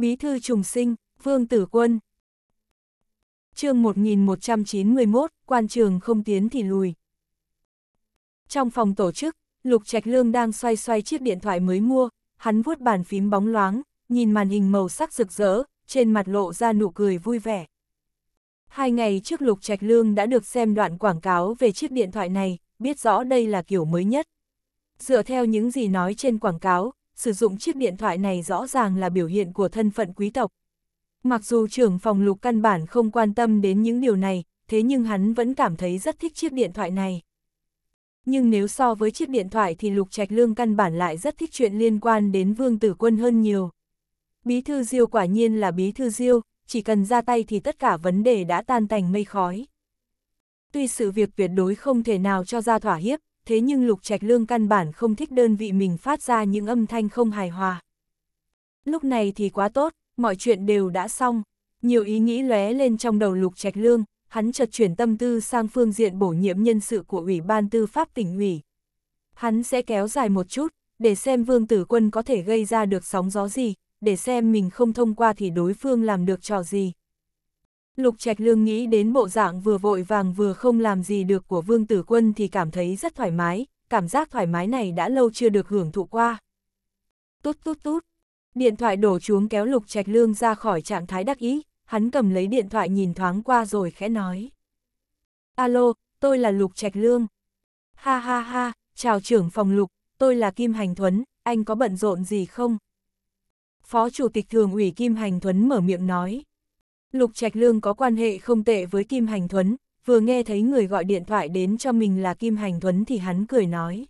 Bí thư trùng sinh, Vương Tử Quân. chương 1191, quan trường không tiến thì lùi. Trong phòng tổ chức, Lục Trạch Lương đang xoay xoay chiếc điện thoại mới mua, hắn vuốt bàn phím bóng loáng, nhìn màn hình màu sắc rực rỡ, trên mặt lộ ra nụ cười vui vẻ. Hai ngày trước Lục Trạch Lương đã được xem đoạn quảng cáo về chiếc điện thoại này, biết rõ đây là kiểu mới nhất. Dựa theo những gì nói trên quảng cáo, sử dụng chiếc điện thoại này rõ ràng là biểu hiện của thân phận quý tộc. Mặc dù trưởng phòng lục căn bản không quan tâm đến những điều này, thế nhưng hắn vẫn cảm thấy rất thích chiếc điện thoại này. Nhưng nếu so với chiếc điện thoại thì Lục Trạch Lương căn bản lại rất thích chuyện liên quan đến Vương Tử Quân hơn nhiều. Bí thư Diêu quả nhiên là bí thư Diêu, chỉ cần ra tay thì tất cả vấn đề đã tan tành mây khói. Tuy sự việc tuyệt đối không thể nào cho ra thỏa hiếp, thế nhưng Lục Trạch Lương căn bản không thích đơn vị mình phát ra những âm thanh không hài hòa. Lúc này thì quá tốt, mọi chuyện đều đã xong, nhiều ý nghĩ lóe lên trong đầu Lục Trạch Lương, hắn chợt chuyển tâm tư sang phương diện bổ nhiệm nhân sự của Ủy ban Tư pháp tỉnh ủy. Hắn sẽ kéo dài một chút, để xem Vương Tử Quân có thể gây ra được sóng gió gì, để xem mình không thông qua thì đối phương làm được trò gì. Lục Trạch Lương nghĩ đến bộ dạng vừa vội vàng vừa không làm gì được của Vương Tử Quân thì cảm thấy rất thoải mái, cảm giác thoải mái này đã lâu chưa được hưởng thụ qua. Tút tút tút, điện thoại đổ chuống kéo Lục Trạch Lương ra khỏi trạng thái đắc ý, hắn cầm lấy điện thoại nhìn thoáng qua rồi khẽ nói. Alo, tôi là Lục Trạch Lương. Ha ha ha, chào trưởng phòng Lục, tôi là Kim Hành Thuấn, anh có bận rộn gì không? Phó Chủ tịch Thường ủy Kim Hành Thuấn mở miệng nói. Lục Trạch Lương có quan hệ không tệ với Kim Hành Thuấn, vừa nghe thấy người gọi điện thoại đến cho mình là Kim Hành Thuấn thì hắn cười nói.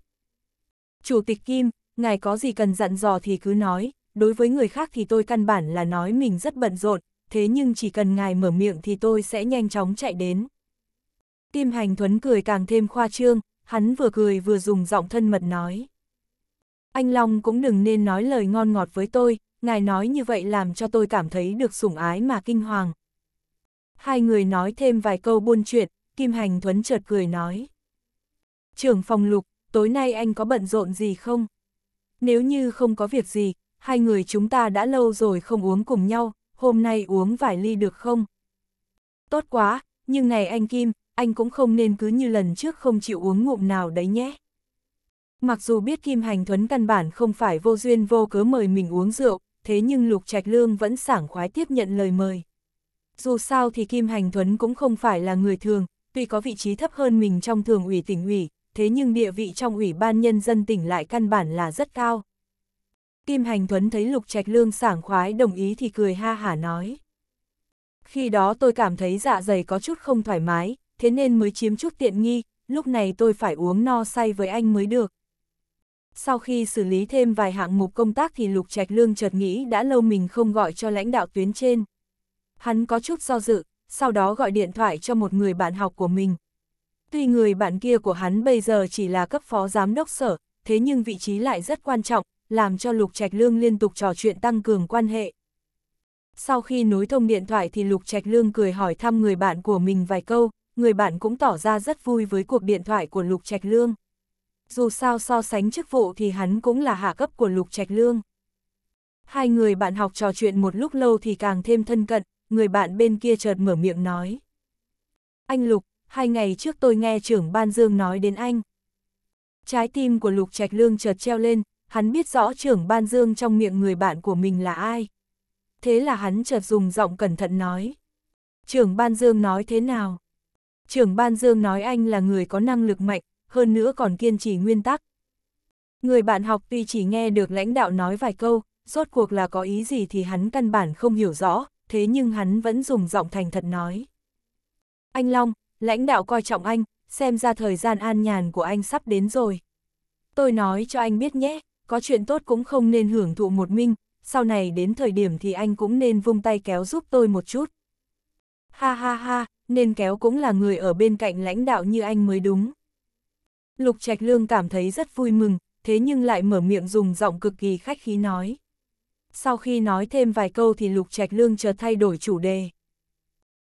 Chủ tịch Kim, ngài có gì cần dặn dò thì cứ nói, đối với người khác thì tôi căn bản là nói mình rất bận rộn, thế nhưng chỉ cần ngài mở miệng thì tôi sẽ nhanh chóng chạy đến. Kim Hành Thuấn cười càng thêm khoa trương, hắn vừa cười vừa dùng giọng thân mật nói. Anh Long cũng đừng nên nói lời ngon ngọt với tôi, ngài nói như vậy làm cho tôi cảm thấy được sủng ái mà kinh hoàng hai người nói thêm vài câu buôn chuyện, Kim Hành Thuấn chợt cười nói. Trưởng phòng lục, tối nay anh có bận rộn gì không? Nếu như không có việc gì, hai người chúng ta đã lâu rồi không uống cùng nhau, hôm nay uống vài ly được không? Tốt quá, nhưng này anh Kim, anh cũng không nên cứ như lần trước không chịu uống ngụm nào đấy nhé. Mặc dù biết Kim Hành Thuấn căn bản không phải vô duyên vô cớ mời mình uống rượu, thế nhưng Lục Trạch Lương vẫn sảng khoái tiếp nhận lời mời. Dù sao thì Kim Hành Thuấn cũng không phải là người thường, tuy có vị trí thấp hơn mình trong thường ủy tỉnh ủy, thế nhưng địa vị trong ủy ban nhân dân tỉnh lại căn bản là rất cao. Kim Hành Thuấn thấy Lục Trạch Lương sảng khoái đồng ý thì cười ha hả nói. Khi đó tôi cảm thấy dạ dày có chút không thoải mái, thế nên mới chiếm chút tiện nghi, lúc này tôi phải uống no say với anh mới được. Sau khi xử lý thêm vài hạng mục công tác thì Lục Trạch Lương chợt nghĩ đã lâu mình không gọi cho lãnh đạo tuyến trên hắn có chút do dự, sau đó gọi điện thoại cho một người bạn học của mình. Tuy người bạn kia của hắn bây giờ chỉ là cấp phó giám đốc sở, thế nhưng vị trí lại rất quan trọng, làm cho Lục Trạch Lương liên tục trò chuyện tăng cường quan hệ. Sau khi nối thông điện thoại thì Lục Trạch Lương cười hỏi thăm người bạn của mình vài câu, người bạn cũng tỏ ra rất vui với cuộc điện thoại của Lục Trạch Lương. Dù sao so sánh chức vụ thì hắn cũng là hạ cấp của Lục Trạch Lương. Hai người bạn học trò chuyện một lúc lâu thì càng thêm thân cận, người bạn bên kia chợt mở miệng nói. Anh Lục, hai ngày trước tôi nghe trưởng Ban Dương nói đến anh. Trái tim của Lục Trạch Lương chợt treo lên, hắn biết rõ trưởng Ban Dương trong miệng người bạn của mình là ai. Thế là hắn chợt dùng giọng cẩn thận nói. Trưởng Ban Dương nói thế nào? Trưởng Ban Dương nói anh là người có năng lực mạnh, hơn nữa còn kiên trì nguyên tắc. Người bạn học tuy chỉ nghe được lãnh đạo nói vài câu, rốt cuộc là có ý gì thì hắn căn bản không hiểu rõ, thế nhưng hắn vẫn dùng giọng thành thật nói. Anh Long, lãnh đạo coi trọng anh, xem ra thời gian an nhàn của anh sắp đến rồi. Tôi nói cho anh biết nhé, có chuyện tốt cũng không nên hưởng thụ một mình, sau này đến thời điểm thì anh cũng nên vung tay kéo giúp tôi một chút. Ha ha ha, nên kéo cũng là người ở bên cạnh lãnh đạo như anh mới đúng. Lục Trạch Lương cảm thấy rất vui mừng, thế nhưng lại mở miệng dùng giọng cực kỳ khách khí nói sau khi nói thêm vài câu thì Lục Trạch Lương chợt thay đổi chủ đề.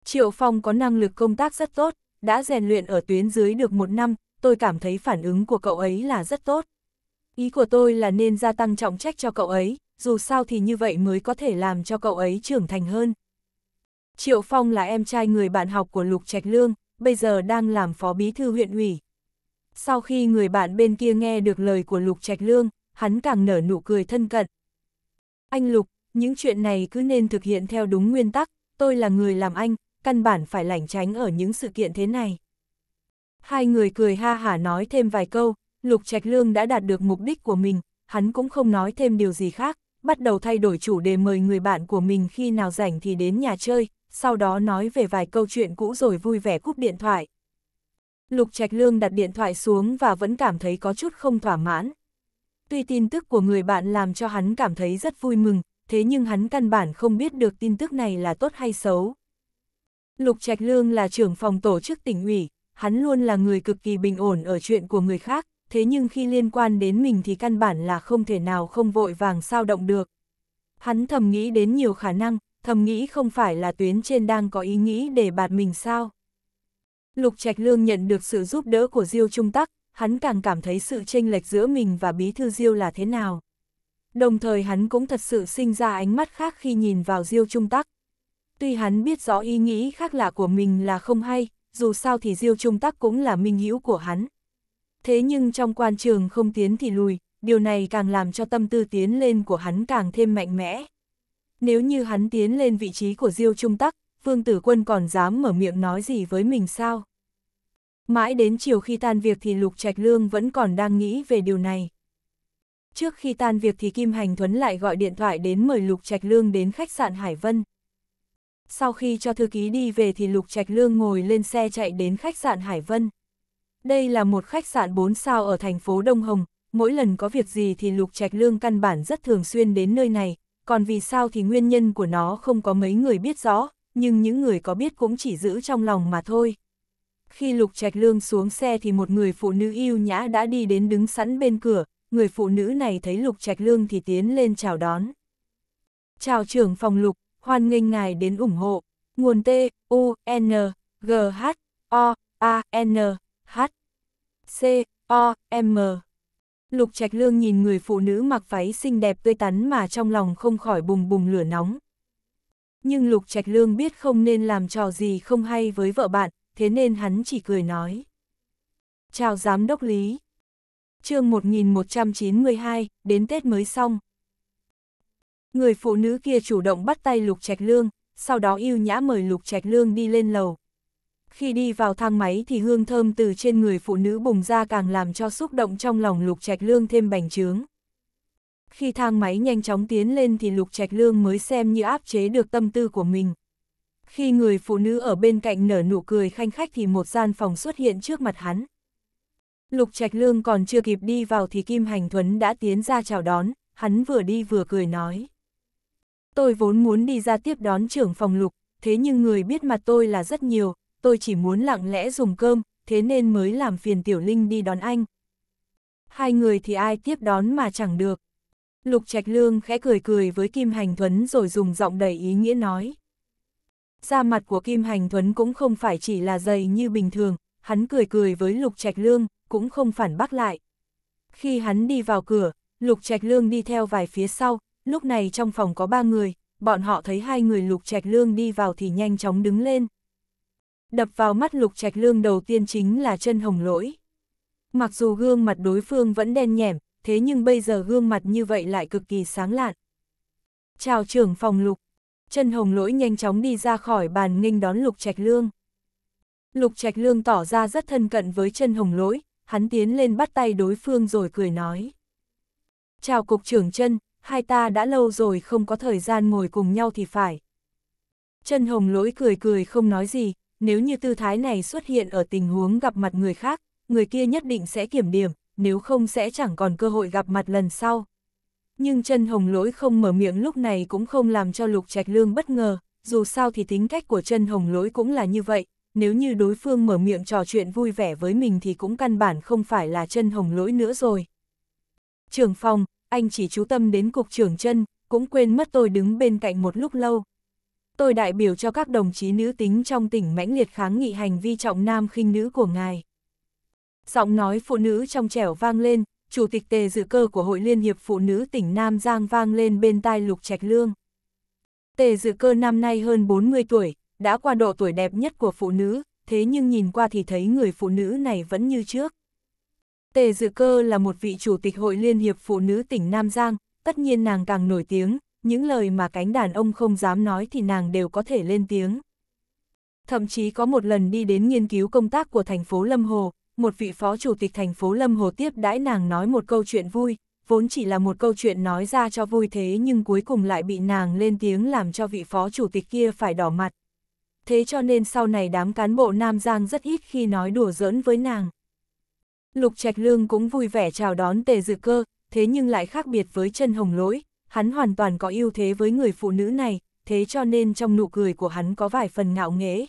Triệu Phong có năng lực công tác rất tốt, đã rèn luyện ở tuyến dưới được một năm, tôi cảm thấy phản ứng của cậu ấy là rất tốt. Ý của tôi là nên gia tăng trọng trách cho cậu ấy, dù sao thì như vậy mới có thể làm cho cậu ấy trưởng thành hơn. Triệu Phong là em trai người bạn học của Lục Trạch Lương, bây giờ đang làm phó bí thư huyện ủy. Sau khi người bạn bên kia nghe được lời của Lục Trạch Lương, hắn càng nở nụ cười thân cận, anh Lục, những chuyện này cứ nên thực hiện theo đúng nguyên tắc, tôi là người làm anh, căn bản phải lảnh tránh ở những sự kiện thế này. Hai người cười ha hả nói thêm vài câu, Lục Trạch Lương đã đạt được mục đích của mình, hắn cũng không nói thêm điều gì khác, bắt đầu thay đổi chủ đề mời người bạn của mình khi nào rảnh thì đến nhà chơi, sau đó nói về vài câu chuyện cũ rồi vui vẻ cúp điện thoại. Lục Trạch Lương đặt điện thoại xuống và vẫn cảm thấy có chút không thỏa mãn, Tuy tin tức của người bạn làm cho hắn cảm thấy rất vui mừng, thế nhưng hắn căn bản không biết được tin tức này là tốt hay xấu. Lục Trạch Lương là trưởng phòng tổ chức tỉnh ủy, hắn luôn là người cực kỳ bình ổn ở chuyện của người khác, thế nhưng khi liên quan đến mình thì căn bản là không thể nào không vội vàng sao động được. Hắn thầm nghĩ đến nhiều khả năng, thầm nghĩ không phải là tuyến trên đang có ý nghĩ để bạt mình sao. Lục Trạch Lương nhận được sự giúp đỡ của Diêu Trung Tắc, hắn càng cảm thấy sự chênh lệch giữa mình và Bí Thư Diêu là thế nào. Đồng thời hắn cũng thật sự sinh ra ánh mắt khác khi nhìn vào Diêu Trung Tắc. Tuy hắn biết rõ ý nghĩ khác lạ của mình là không hay, dù sao thì Diêu Trung Tắc cũng là minh hữu của hắn. Thế nhưng trong quan trường không tiến thì lùi, điều này càng làm cho tâm tư tiến lên của hắn càng thêm mạnh mẽ. Nếu như hắn tiến lên vị trí của Diêu Trung Tắc, Phương Tử Quân còn dám mở miệng nói gì với mình sao? Mãi đến chiều khi tan việc thì Lục Trạch Lương vẫn còn đang nghĩ về điều này. Trước khi tan việc thì Kim Hành Thuấn lại gọi điện thoại đến mời Lục Trạch Lương đến khách sạn Hải Vân. Sau khi cho thư ký đi về thì Lục Trạch Lương ngồi lên xe chạy đến khách sạn Hải Vân. Đây là một khách sạn 4 sao ở thành phố Đông Hồng, mỗi lần có việc gì thì Lục Trạch Lương căn bản rất thường xuyên đến nơi này, còn vì sao thì nguyên nhân của nó không có mấy người biết rõ, nhưng những người có biết cũng chỉ giữ trong lòng mà thôi. Khi Lục Trạch Lương xuống xe thì một người phụ nữ yêu nhã đã đi đến đứng sẵn bên cửa, người phụ nữ này thấy Lục Trạch Lương thì tiến lên chào đón. Chào trưởng phòng Lục, hoan nghênh ngài đến ủng hộ. Nguồn T, U, N, G, H, O, A, N, H, C, O, M. Lục Trạch Lương nhìn người phụ nữ mặc váy xinh đẹp tươi tắn mà trong lòng không khỏi bùng bùng lửa nóng. Nhưng Lục Trạch Lương biết không nên làm trò gì không hay với vợ bạn, thế nên hắn chỉ cười nói. Chào Giám đốc Lý. chương 1192, đến Tết mới xong. Người phụ nữ kia chủ động bắt tay Lục Trạch Lương, sau đó yêu nhã mời Lục Trạch Lương đi lên lầu. Khi đi vào thang máy thì hương thơm từ trên người phụ nữ bùng ra càng làm cho xúc động trong lòng Lục Trạch Lương thêm bành trướng. Khi thang máy nhanh chóng tiến lên thì Lục Trạch Lương mới xem như áp chế được tâm tư của mình. Khi người phụ nữ ở bên cạnh nở nụ cười khanh khách thì một gian phòng xuất hiện trước mặt hắn. Lục Trạch Lương còn chưa kịp đi vào thì Kim Hành Thuấn đã tiến ra chào đón, hắn vừa đi vừa cười nói. Tôi vốn muốn đi ra tiếp đón trưởng phòng lục, thế nhưng người biết mặt tôi là rất nhiều, tôi chỉ muốn lặng lẽ dùng cơm, thế nên mới làm phiền Tiểu Linh đi đón anh. Hai người thì ai tiếp đón mà chẳng được. Lục Trạch Lương khẽ cười cười với Kim Hành Thuấn rồi dùng giọng đầy ý nghĩa nói. Da mặt của Kim Hành Thuấn cũng không phải chỉ là dày như bình thường, hắn cười cười với Lục Trạch Lương, cũng không phản bác lại. Khi hắn đi vào cửa, Lục Trạch Lương đi theo vài phía sau, lúc này trong phòng có ba người, bọn họ thấy hai người Lục Trạch Lương đi vào thì nhanh chóng đứng lên. Đập vào mắt Lục Trạch Lương đầu tiên chính là chân hồng lỗi. Mặc dù gương mặt đối phương vẫn đen nhẻm, thế nhưng bây giờ gương mặt như vậy lại cực kỳ sáng lạn. Chào trưởng phòng Lục, chân hồng lỗi nhanh chóng đi ra khỏi bàn nghênh đón Lục Trạch Lương. Lục Trạch Lương tỏ ra rất thân cận với chân hồng lỗi, hắn tiến lên bắt tay đối phương rồi cười nói. Chào Cục trưởng chân, hai ta đã lâu rồi không có thời gian ngồi cùng nhau thì phải. Chân hồng lỗi cười cười không nói gì, nếu như tư thái này xuất hiện ở tình huống gặp mặt người khác, người kia nhất định sẽ kiểm điểm, nếu không sẽ chẳng còn cơ hội gặp mặt lần sau. Nhưng chân hồng lỗi không mở miệng lúc này cũng không làm cho Lục Trạch Lương bất ngờ, dù sao thì tính cách của chân hồng lỗi cũng là như vậy, nếu như đối phương mở miệng trò chuyện vui vẻ với mình thì cũng căn bản không phải là chân hồng lỗi nữa rồi. trường phòng, anh chỉ chú tâm đến cục trưởng chân, cũng quên mất tôi đứng bên cạnh một lúc lâu. Tôi đại biểu cho các đồng chí nữ tính trong tỉnh mãnh liệt kháng nghị hành vi trọng nam khinh nữ của ngài. Giọng nói phụ nữ trong trẻo vang lên, chủ tịch tề dự cơ của Hội Liên hiệp Phụ nữ tỉnh Nam Giang vang lên bên tai Lục Trạch Lương. Tề dự cơ năm nay hơn 40 tuổi, đã qua độ tuổi đẹp nhất của phụ nữ, thế nhưng nhìn qua thì thấy người phụ nữ này vẫn như trước. Tề dự cơ là một vị chủ tịch Hội Liên hiệp Phụ nữ tỉnh Nam Giang, tất nhiên nàng càng nổi tiếng, những lời mà cánh đàn ông không dám nói thì nàng đều có thể lên tiếng. Thậm chí có một lần đi đến nghiên cứu công tác của thành phố Lâm Hồ, một vị phó chủ tịch thành phố Lâm Hồ tiếp đãi nàng nói một câu chuyện vui, vốn chỉ là một câu chuyện nói ra cho vui thế nhưng cuối cùng lại bị nàng lên tiếng làm cho vị phó chủ tịch kia phải đỏ mặt. Thế cho nên sau này đám cán bộ Nam Giang rất ít khi nói đùa giỡn với nàng. Lục Trạch Lương cũng vui vẻ chào đón tề dự cơ, thế nhưng lại khác biệt với chân hồng lỗi, hắn hoàn toàn có ưu thế với người phụ nữ này, thế cho nên trong nụ cười của hắn có vài phần ngạo nghễ.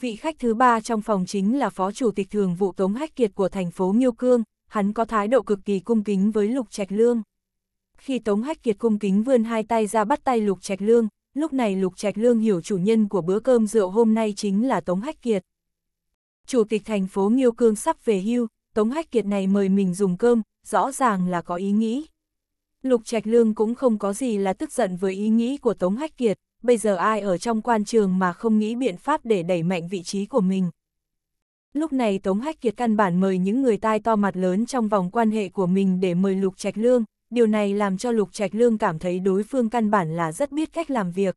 Vị khách thứ ba trong phòng chính là Phó Chủ tịch Thường vụ Tống Hách Kiệt của thành phố Miêu Cương, hắn có thái độ cực kỳ cung kính với Lục Trạch Lương. Khi Tống Hách Kiệt cung kính vươn hai tay ra bắt tay Lục Trạch Lương, lúc này Lục Trạch Lương hiểu chủ nhân của bữa cơm rượu hôm nay chính là Tống Hách Kiệt. Chủ tịch thành phố Miêu Cương sắp về hưu, Tống Hách Kiệt này mời mình dùng cơm, rõ ràng là có ý nghĩ. Lục Trạch Lương cũng không có gì là tức giận với ý nghĩ của Tống Hách Kiệt, bây giờ ai ở trong quan trường mà không nghĩ biện pháp để đẩy mạnh vị trí của mình. Lúc này Tống Hách Kiệt căn bản mời những người tai to mặt lớn trong vòng quan hệ của mình để mời Lục Trạch Lương, điều này làm cho Lục Trạch Lương cảm thấy đối phương căn bản là rất biết cách làm việc.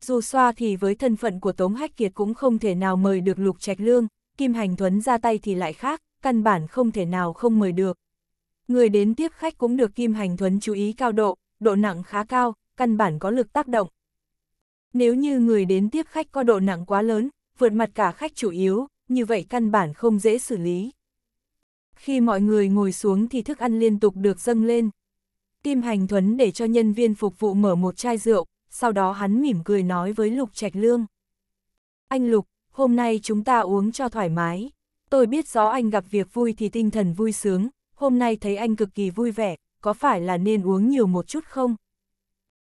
Dù xoa thì với thân phận của Tống Hách Kiệt cũng không thể nào mời được Lục Trạch Lương, Kim Hành Thuấn ra tay thì lại khác, căn bản không thể nào không mời được. Người đến tiếp khách cũng được Kim Hành Thuấn chú ý cao độ, độ nặng khá cao, căn bản có lực tác động. Nếu như người đến tiếp khách có độ nặng quá lớn, vượt mặt cả khách chủ yếu, như vậy căn bản không dễ xử lý. Khi mọi người ngồi xuống thì thức ăn liên tục được dâng lên. Kim hành thuấn để cho nhân viên phục vụ mở một chai rượu, sau đó hắn mỉm cười nói với Lục Trạch Lương. Anh Lục, hôm nay chúng ta uống cho thoải mái. Tôi biết rõ anh gặp việc vui thì tinh thần vui sướng, hôm nay thấy anh cực kỳ vui vẻ, có phải là nên uống nhiều một chút không?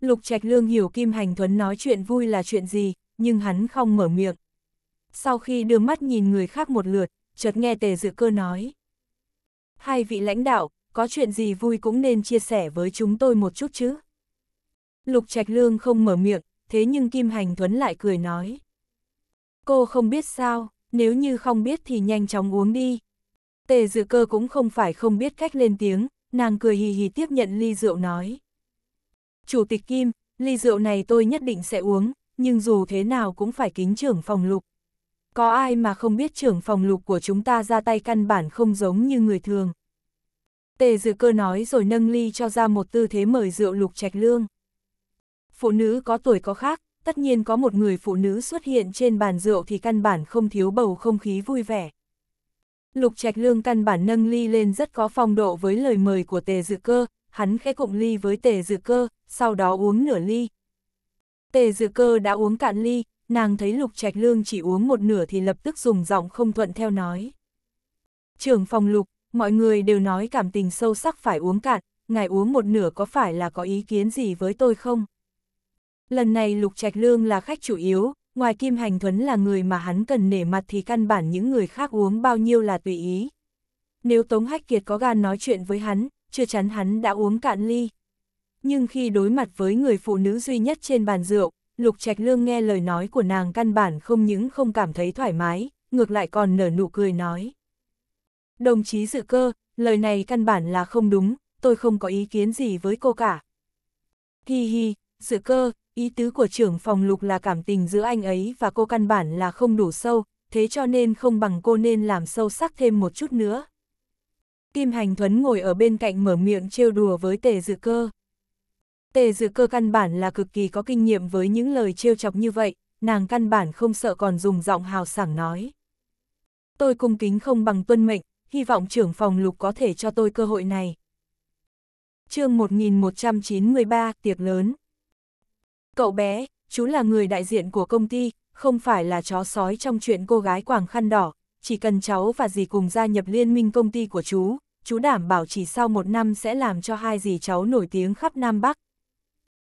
Lục Trạch Lương hiểu Kim Hành Thuấn nói chuyện vui là chuyện gì, nhưng hắn không mở miệng. Sau khi đưa mắt nhìn người khác một lượt, chợt nghe Tề Dự Cơ nói. Hai vị lãnh đạo, có chuyện gì vui cũng nên chia sẻ với chúng tôi một chút chứ. Lục Trạch Lương không mở miệng, thế nhưng Kim Hành Thuấn lại cười nói. Cô không biết sao, nếu như không biết thì nhanh chóng uống đi. Tề Dự Cơ cũng không phải không biết cách lên tiếng, nàng cười hì hì tiếp nhận ly rượu nói. Chủ tịch Kim, ly rượu này tôi nhất định sẽ uống, nhưng dù thế nào cũng phải kính trưởng phòng lục. Có ai mà không biết trưởng phòng lục của chúng ta ra tay căn bản không giống như người thường. Tề dự cơ nói rồi nâng ly cho ra một tư thế mời rượu lục trạch lương. Phụ nữ có tuổi có khác, tất nhiên có một người phụ nữ xuất hiện trên bàn rượu thì căn bản không thiếu bầu không khí vui vẻ. Lục trạch lương căn bản nâng ly lên rất có phong độ với lời mời của tề dự cơ, hắn khẽ cụng ly với tề dự cơ, sau đó uống nửa ly. Tề dự cơ đã uống cạn ly, nàng thấy lục trạch lương chỉ uống một nửa thì lập tức dùng giọng không thuận theo nói. Trưởng phòng lục, mọi người đều nói cảm tình sâu sắc phải uống cạn, ngài uống một nửa có phải là có ý kiến gì với tôi không? Lần này lục trạch lương là khách chủ yếu, ngoài Kim Hành Thuấn là người mà hắn cần nể mặt thì căn bản những người khác uống bao nhiêu là tùy ý. Nếu Tống Hách Kiệt có gan nói chuyện với hắn, chưa chắn hắn đã uống cạn ly nhưng khi đối mặt với người phụ nữ duy nhất trên bàn rượu, Lục Trạch Lương nghe lời nói của nàng căn bản không những không cảm thấy thoải mái, ngược lại còn nở nụ cười nói. Đồng chí dự cơ, lời này căn bản là không đúng, tôi không có ý kiến gì với cô cả. Hi hi, dự cơ, ý tứ của trưởng phòng lục là cảm tình giữa anh ấy và cô căn bản là không đủ sâu, thế cho nên không bằng cô nên làm sâu sắc thêm một chút nữa. Kim Hành Thuấn ngồi ở bên cạnh mở miệng trêu đùa với tề dự cơ. Tề dự cơ căn bản là cực kỳ có kinh nghiệm với những lời trêu chọc như vậy, nàng căn bản không sợ còn dùng giọng hào sảng nói. Tôi cung kính không bằng tuân mệnh, hy vọng trưởng phòng lục có thể cho tôi cơ hội này. chương 1193, tiệc lớn. Cậu bé, chú là người đại diện của công ty, không phải là chó sói trong chuyện cô gái quảng khăn đỏ, chỉ cần cháu và dì cùng gia nhập liên minh công ty của chú, chú đảm bảo chỉ sau một năm sẽ làm cho hai dì cháu nổi tiếng khắp Nam Bắc,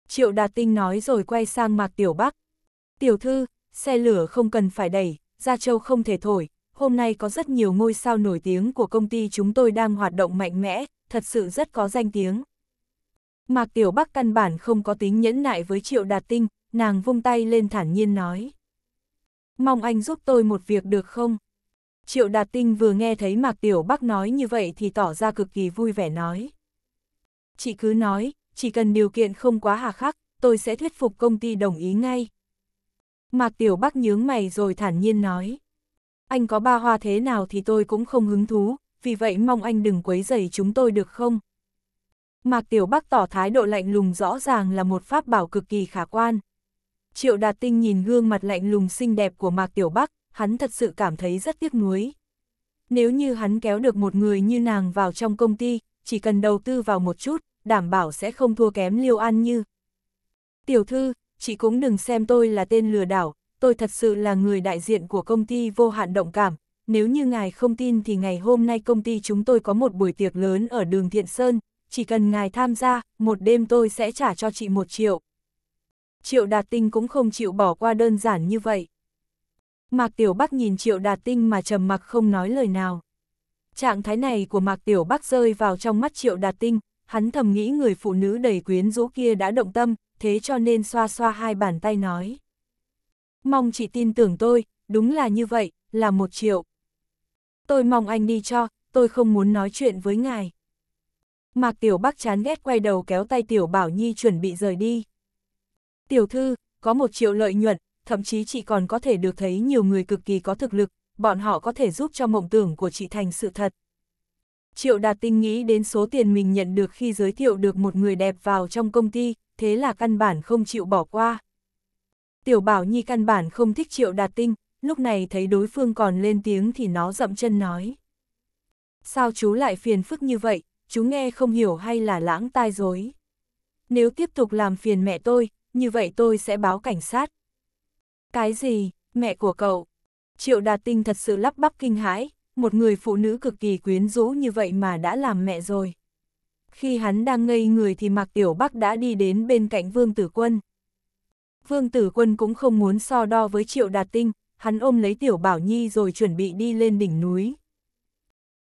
Triệu Đạt Tinh nói rồi quay sang Mạc Tiểu Bắc. Tiểu thư, xe lửa không cần phải đẩy, Gia Châu không thể thổi, hôm nay có rất nhiều ngôi sao nổi tiếng của công ty chúng tôi đang hoạt động mạnh mẽ, thật sự rất có danh tiếng. Mạc Tiểu Bắc căn bản không có tính nhẫn nại với Triệu Đạt Tinh, nàng vung tay lên thản nhiên nói. Mong anh giúp tôi một việc được không? Triệu Đạt Tinh vừa nghe thấy Mạc Tiểu Bắc nói như vậy thì tỏ ra cực kỳ vui vẻ nói. Chị cứ nói, chỉ cần điều kiện không quá hà khắc, tôi sẽ thuyết phục công ty đồng ý ngay. Mạc Tiểu Bắc nhướng mày rồi thản nhiên nói. Anh có ba hoa thế nào thì tôi cũng không hứng thú, vì vậy mong anh đừng quấy rầy chúng tôi được không? Mạc Tiểu Bắc tỏ thái độ lạnh lùng rõ ràng là một pháp bảo cực kỳ khả quan. Triệu Đạt Tinh nhìn gương mặt lạnh lùng xinh đẹp của Mạc Tiểu Bắc, hắn thật sự cảm thấy rất tiếc nuối. Nếu như hắn kéo được một người như nàng vào trong công ty, chỉ cần đầu tư vào một chút, đảm bảo sẽ không thua kém Liêu An Như. Tiểu thư, chị cũng đừng xem tôi là tên lừa đảo, tôi thật sự là người đại diện của công ty vô hạn động cảm. Nếu như ngài không tin thì ngày hôm nay công ty chúng tôi có một buổi tiệc lớn ở đường Thiện Sơn, chỉ cần ngài tham gia, một đêm tôi sẽ trả cho chị một triệu. Triệu Đạt Tinh cũng không chịu bỏ qua đơn giản như vậy. Mạc Tiểu Bắc nhìn Triệu Đạt Tinh mà trầm mặc không nói lời nào. Trạng thái này của Mạc Tiểu Bắc rơi vào trong mắt Triệu Đạt Tinh, hắn thầm nghĩ người phụ nữ đầy quyến rũ kia đã động tâm, thế cho nên xoa xoa hai bàn tay nói. Mong chị tin tưởng tôi, đúng là như vậy, là một triệu. Tôi mong anh đi cho, tôi không muốn nói chuyện với ngài. Mạc Tiểu Bắc chán ghét quay đầu kéo tay Tiểu Bảo Nhi chuẩn bị rời đi. Tiểu thư, có một triệu lợi nhuận, thậm chí chị còn có thể được thấy nhiều người cực kỳ có thực lực, bọn họ có thể giúp cho mộng tưởng của chị thành sự thật. Triệu Đạt Tinh nghĩ đến số tiền mình nhận được khi giới thiệu được một người đẹp vào trong công ty, thế là căn bản không chịu bỏ qua. Tiểu Bảo Nhi căn bản không thích Triệu Đạt Tinh, lúc này thấy đối phương còn lên tiếng thì nó dậm chân nói. Sao chú lại phiền phức như vậy, chú nghe không hiểu hay là lãng tai dối. Nếu tiếp tục làm phiền mẹ tôi, như vậy tôi sẽ báo cảnh sát. Cái gì, mẹ của cậu? Triệu Đạt Tinh thật sự lắp bắp kinh hãi, một người phụ nữ cực kỳ quyến rũ như vậy mà đã làm mẹ rồi. Khi hắn đang ngây người thì Mạc Tiểu Bắc đã đi đến bên cạnh Vương Tử Quân. Vương Tử Quân cũng không muốn so đo với Triệu Đạt Tinh, hắn ôm lấy Tiểu Bảo Nhi rồi chuẩn bị đi lên đỉnh núi.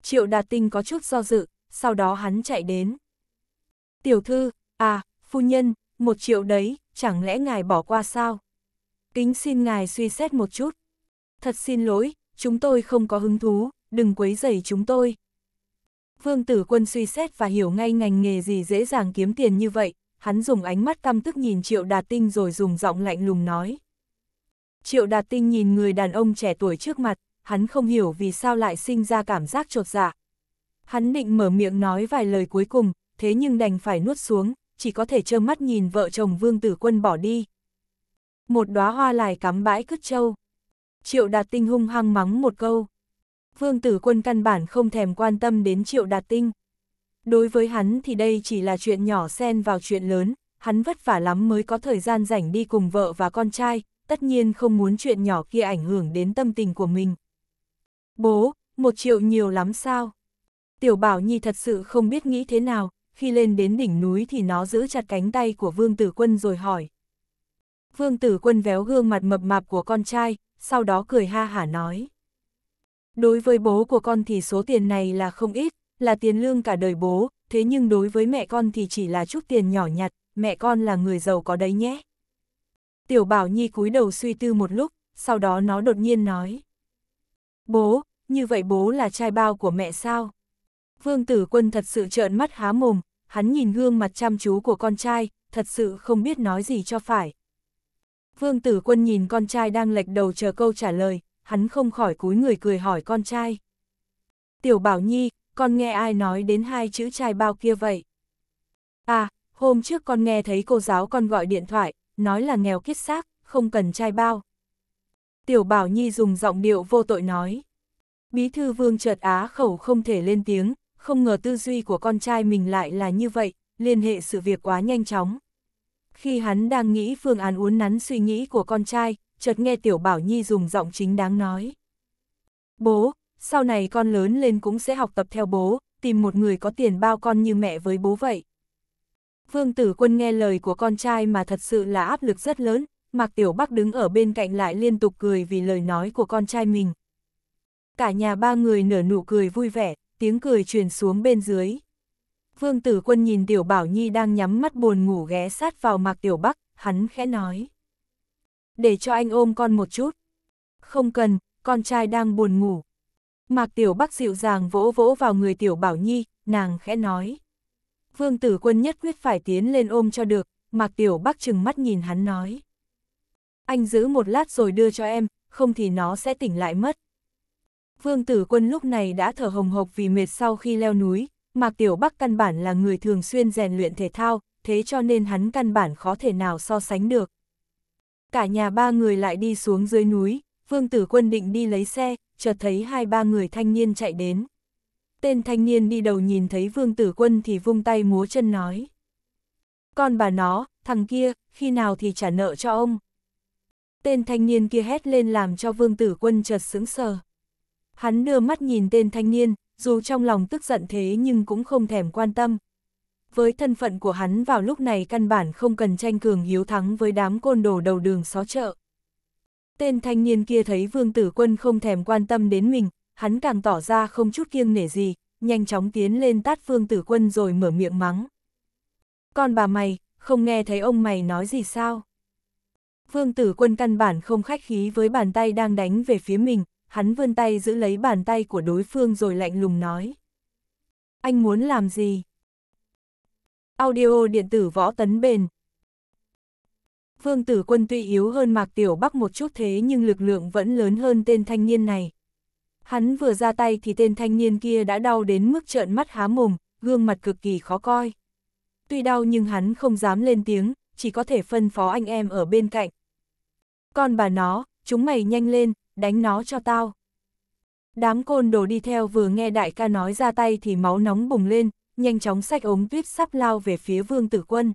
Triệu Đạt Tinh có chút do dự, sau đó hắn chạy đến. Tiểu thư, à, phu nhân, một triệu đấy, chẳng lẽ ngài bỏ qua sao? Kính xin ngài suy xét một chút. Thật xin lỗi, chúng tôi không có hứng thú, đừng quấy rầy chúng tôi. Vương tử quân suy xét và hiểu ngay ngành nghề gì dễ dàng kiếm tiền như vậy, hắn dùng ánh mắt căm tức nhìn Triệu Đạt Tinh rồi dùng giọng lạnh lùng nói. Triệu Đạt Tinh nhìn người đàn ông trẻ tuổi trước mặt, hắn không hiểu vì sao lại sinh ra cảm giác trột dạ. Hắn định mở miệng nói vài lời cuối cùng, thế nhưng đành phải nuốt xuống, chỉ có thể trơ mắt nhìn vợ chồng Vương Tử Quân bỏ đi. Một đóa hoa lại cắm bãi cứt trâu. Triệu Đạt Tinh hung hăng mắng một câu. Vương Tử Quân căn bản không thèm quan tâm đến Triệu Đạt Tinh. Đối với hắn thì đây chỉ là chuyện nhỏ xen vào chuyện lớn, hắn vất vả lắm mới có thời gian rảnh đi cùng vợ và con trai, tất nhiên không muốn chuyện nhỏ kia ảnh hưởng đến tâm tình của mình. Bố, một triệu nhiều lắm sao? Tiểu Bảo Nhi thật sự không biết nghĩ thế nào, khi lên đến đỉnh núi thì nó giữ chặt cánh tay của Vương Tử Quân rồi hỏi. Vương Tử Quân véo gương mặt mập mạp của con trai, sau đó cười ha hả nói. Đối với bố của con thì số tiền này là không ít, là tiền lương cả đời bố, thế nhưng đối với mẹ con thì chỉ là chút tiền nhỏ nhặt, mẹ con là người giàu có đấy nhé. Tiểu Bảo Nhi cúi đầu suy tư một lúc, sau đó nó đột nhiên nói. Bố, như vậy bố là trai bao của mẹ sao? Vương Tử Quân thật sự trợn mắt há mồm, hắn nhìn gương mặt chăm chú của con trai, thật sự không biết nói gì cho phải. Vương Tử Quân nhìn con trai đang lệch đầu chờ câu trả lời, hắn không khỏi cúi người cười hỏi con trai. Tiểu Bảo Nhi, con nghe ai nói đến hai chữ trai bao kia vậy? À, hôm trước con nghe thấy cô giáo con gọi điện thoại, nói là nghèo kiết xác, không cần trai bao. Tiểu Bảo Nhi dùng giọng điệu vô tội nói. Bí thư vương chợt á khẩu không thể lên tiếng, không ngờ tư duy của con trai mình lại là như vậy, liên hệ sự việc quá nhanh chóng. Khi hắn đang nghĩ phương án uốn nắn suy nghĩ của con trai, chợt nghe Tiểu Bảo Nhi dùng giọng chính đáng nói. Bố, sau này con lớn lên cũng sẽ học tập theo bố, tìm một người có tiền bao con như mẹ với bố vậy. Vương Tử Quân nghe lời của con trai mà thật sự là áp lực rất lớn, Mạc Tiểu Bắc đứng ở bên cạnh lại liên tục cười vì lời nói của con trai mình. Cả nhà ba người nở nụ cười vui vẻ, tiếng cười truyền xuống bên dưới. Vương Tử Quân nhìn Tiểu Bảo Nhi đang nhắm mắt buồn ngủ ghé sát vào Mạc Tiểu Bắc, hắn khẽ nói để cho anh ôm con một chút. Không cần, con trai đang buồn ngủ. Mạc Tiểu Bắc dịu dàng vỗ vỗ vào người Tiểu Bảo Nhi, nàng khẽ nói. Vương tử quân nhất quyết phải tiến lên ôm cho được, Mạc Tiểu Bắc chừng mắt nhìn hắn nói. Anh giữ một lát rồi đưa cho em, không thì nó sẽ tỉnh lại mất. Vương tử quân lúc này đã thở hồng hộc vì mệt sau khi leo núi, Mạc Tiểu Bắc căn bản là người thường xuyên rèn luyện thể thao, thế cho nên hắn căn bản khó thể nào so sánh được. Cả nhà ba người lại đi xuống dưới núi, Vương Tử Quân định đi lấy xe, chợt thấy hai ba người thanh niên chạy đến. Tên thanh niên đi đầu nhìn thấy Vương Tử Quân thì vung tay múa chân nói. Con bà nó, thằng kia, khi nào thì trả nợ cho ông. Tên thanh niên kia hét lên làm cho Vương Tử Quân chợt sững sờ. Hắn đưa mắt nhìn tên thanh niên, dù trong lòng tức giận thế nhưng cũng không thèm quan tâm, với thân phận của hắn vào lúc này căn bản không cần tranh cường hiếu thắng với đám côn đồ đầu đường xó chợ. Tên thanh niên kia thấy vương tử quân không thèm quan tâm đến mình, hắn càng tỏ ra không chút kiêng nể gì, nhanh chóng tiến lên tát vương tử quân rồi mở miệng mắng. Con bà mày, không nghe thấy ông mày nói gì sao? Vương tử quân căn bản không khách khí với bàn tay đang đánh về phía mình, hắn vươn tay giữ lấy bàn tay của đối phương rồi lạnh lùng nói. Anh muốn làm gì? Audio điện tử võ tấn bền. Vương tử quân tuy yếu hơn Mạc Tiểu Bắc một chút thế nhưng lực lượng vẫn lớn hơn tên thanh niên này. Hắn vừa ra tay thì tên thanh niên kia đã đau đến mức trợn mắt há mồm, gương mặt cực kỳ khó coi. Tuy đau nhưng hắn không dám lên tiếng, chỉ có thể phân phó anh em ở bên cạnh. Con bà nó, chúng mày nhanh lên, đánh nó cho tao. Đám côn đồ đi theo vừa nghe đại ca nói ra tay thì máu nóng bùng lên, nhanh chóng sách ống tuyết sắp lao về phía vương tử quân.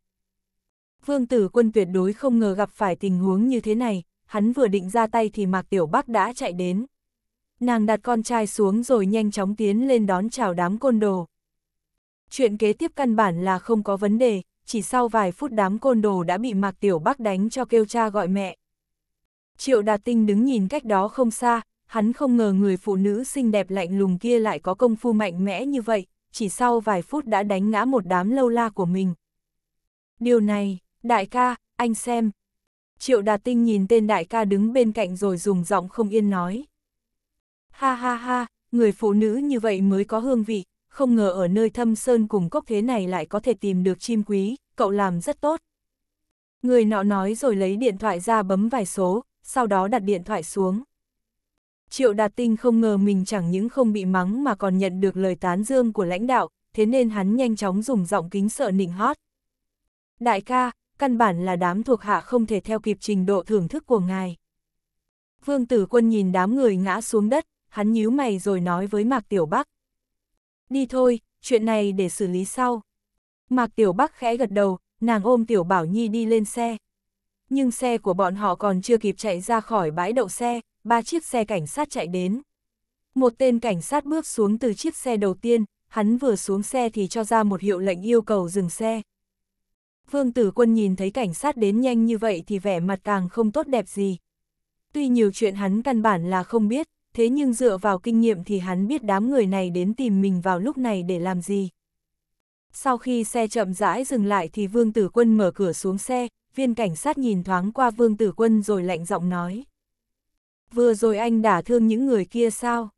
Vương tử quân tuyệt đối không ngờ gặp phải tình huống như thế này, hắn vừa định ra tay thì Mạc Tiểu Bắc đã chạy đến. Nàng đặt con trai xuống rồi nhanh chóng tiến lên đón chào đám côn đồ. Chuyện kế tiếp căn bản là không có vấn đề, chỉ sau vài phút đám côn đồ đã bị Mạc Tiểu Bắc đánh cho kêu cha gọi mẹ. Triệu Đạt Tinh đứng nhìn cách đó không xa, hắn không ngờ người phụ nữ xinh đẹp lạnh lùng kia lại có công phu mạnh mẽ như vậy, chỉ sau vài phút đã đánh ngã một đám lâu la của mình. Điều này, đại ca, anh xem. Triệu Đạt Tinh nhìn tên đại ca đứng bên cạnh rồi dùng giọng không yên nói. Ha ha ha, người phụ nữ như vậy mới có hương vị, không ngờ ở nơi thâm sơn cùng cốc thế này lại có thể tìm được chim quý, cậu làm rất tốt. Người nọ nói rồi lấy điện thoại ra bấm vài số, sau đó đặt điện thoại xuống. Triệu Đạt Tinh không ngờ mình chẳng những không bị mắng mà còn nhận được lời tán dương của lãnh đạo, thế nên hắn nhanh chóng dùng giọng kính sợ nịnh hót. Đại ca, căn bản là đám thuộc hạ không thể theo kịp trình độ thưởng thức của ngài. Vương Tử Quân nhìn đám người ngã xuống đất, hắn nhíu mày rồi nói với Mạc Tiểu Bắc. Đi thôi, chuyện này để xử lý sau. Mạc Tiểu Bắc khẽ gật đầu, nàng ôm Tiểu Bảo Nhi đi lên xe. Nhưng xe của bọn họ còn chưa kịp chạy ra khỏi bãi đậu xe, ba chiếc xe cảnh sát chạy đến. Một tên cảnh sát bước xuống từ chiếc xe đầu tiên, hắn vừa xuống xe thì cho ra một hiệu lệnh yêu cầu dừng xe. Vương tử quân nhìn thấy cảnh sát đến nhanh như vậy thì vẻ mặt càng không tốt đẹp gì. Tuy nhiều chuyện hắn căn bản là không biết, thế nhưng dựa vào kinh nghiệm thì hắn biết đám người này đến tìm mình vào lúc này để làm gì. Sau khi xe chậm rãi dừng lại thì vương tử quân mở cửa xuống xe, viên cảnh sát nhìn thoáng qua vương tử quân rồi lạnh giọng nói vừa rồi anh đã thương những người kia sao?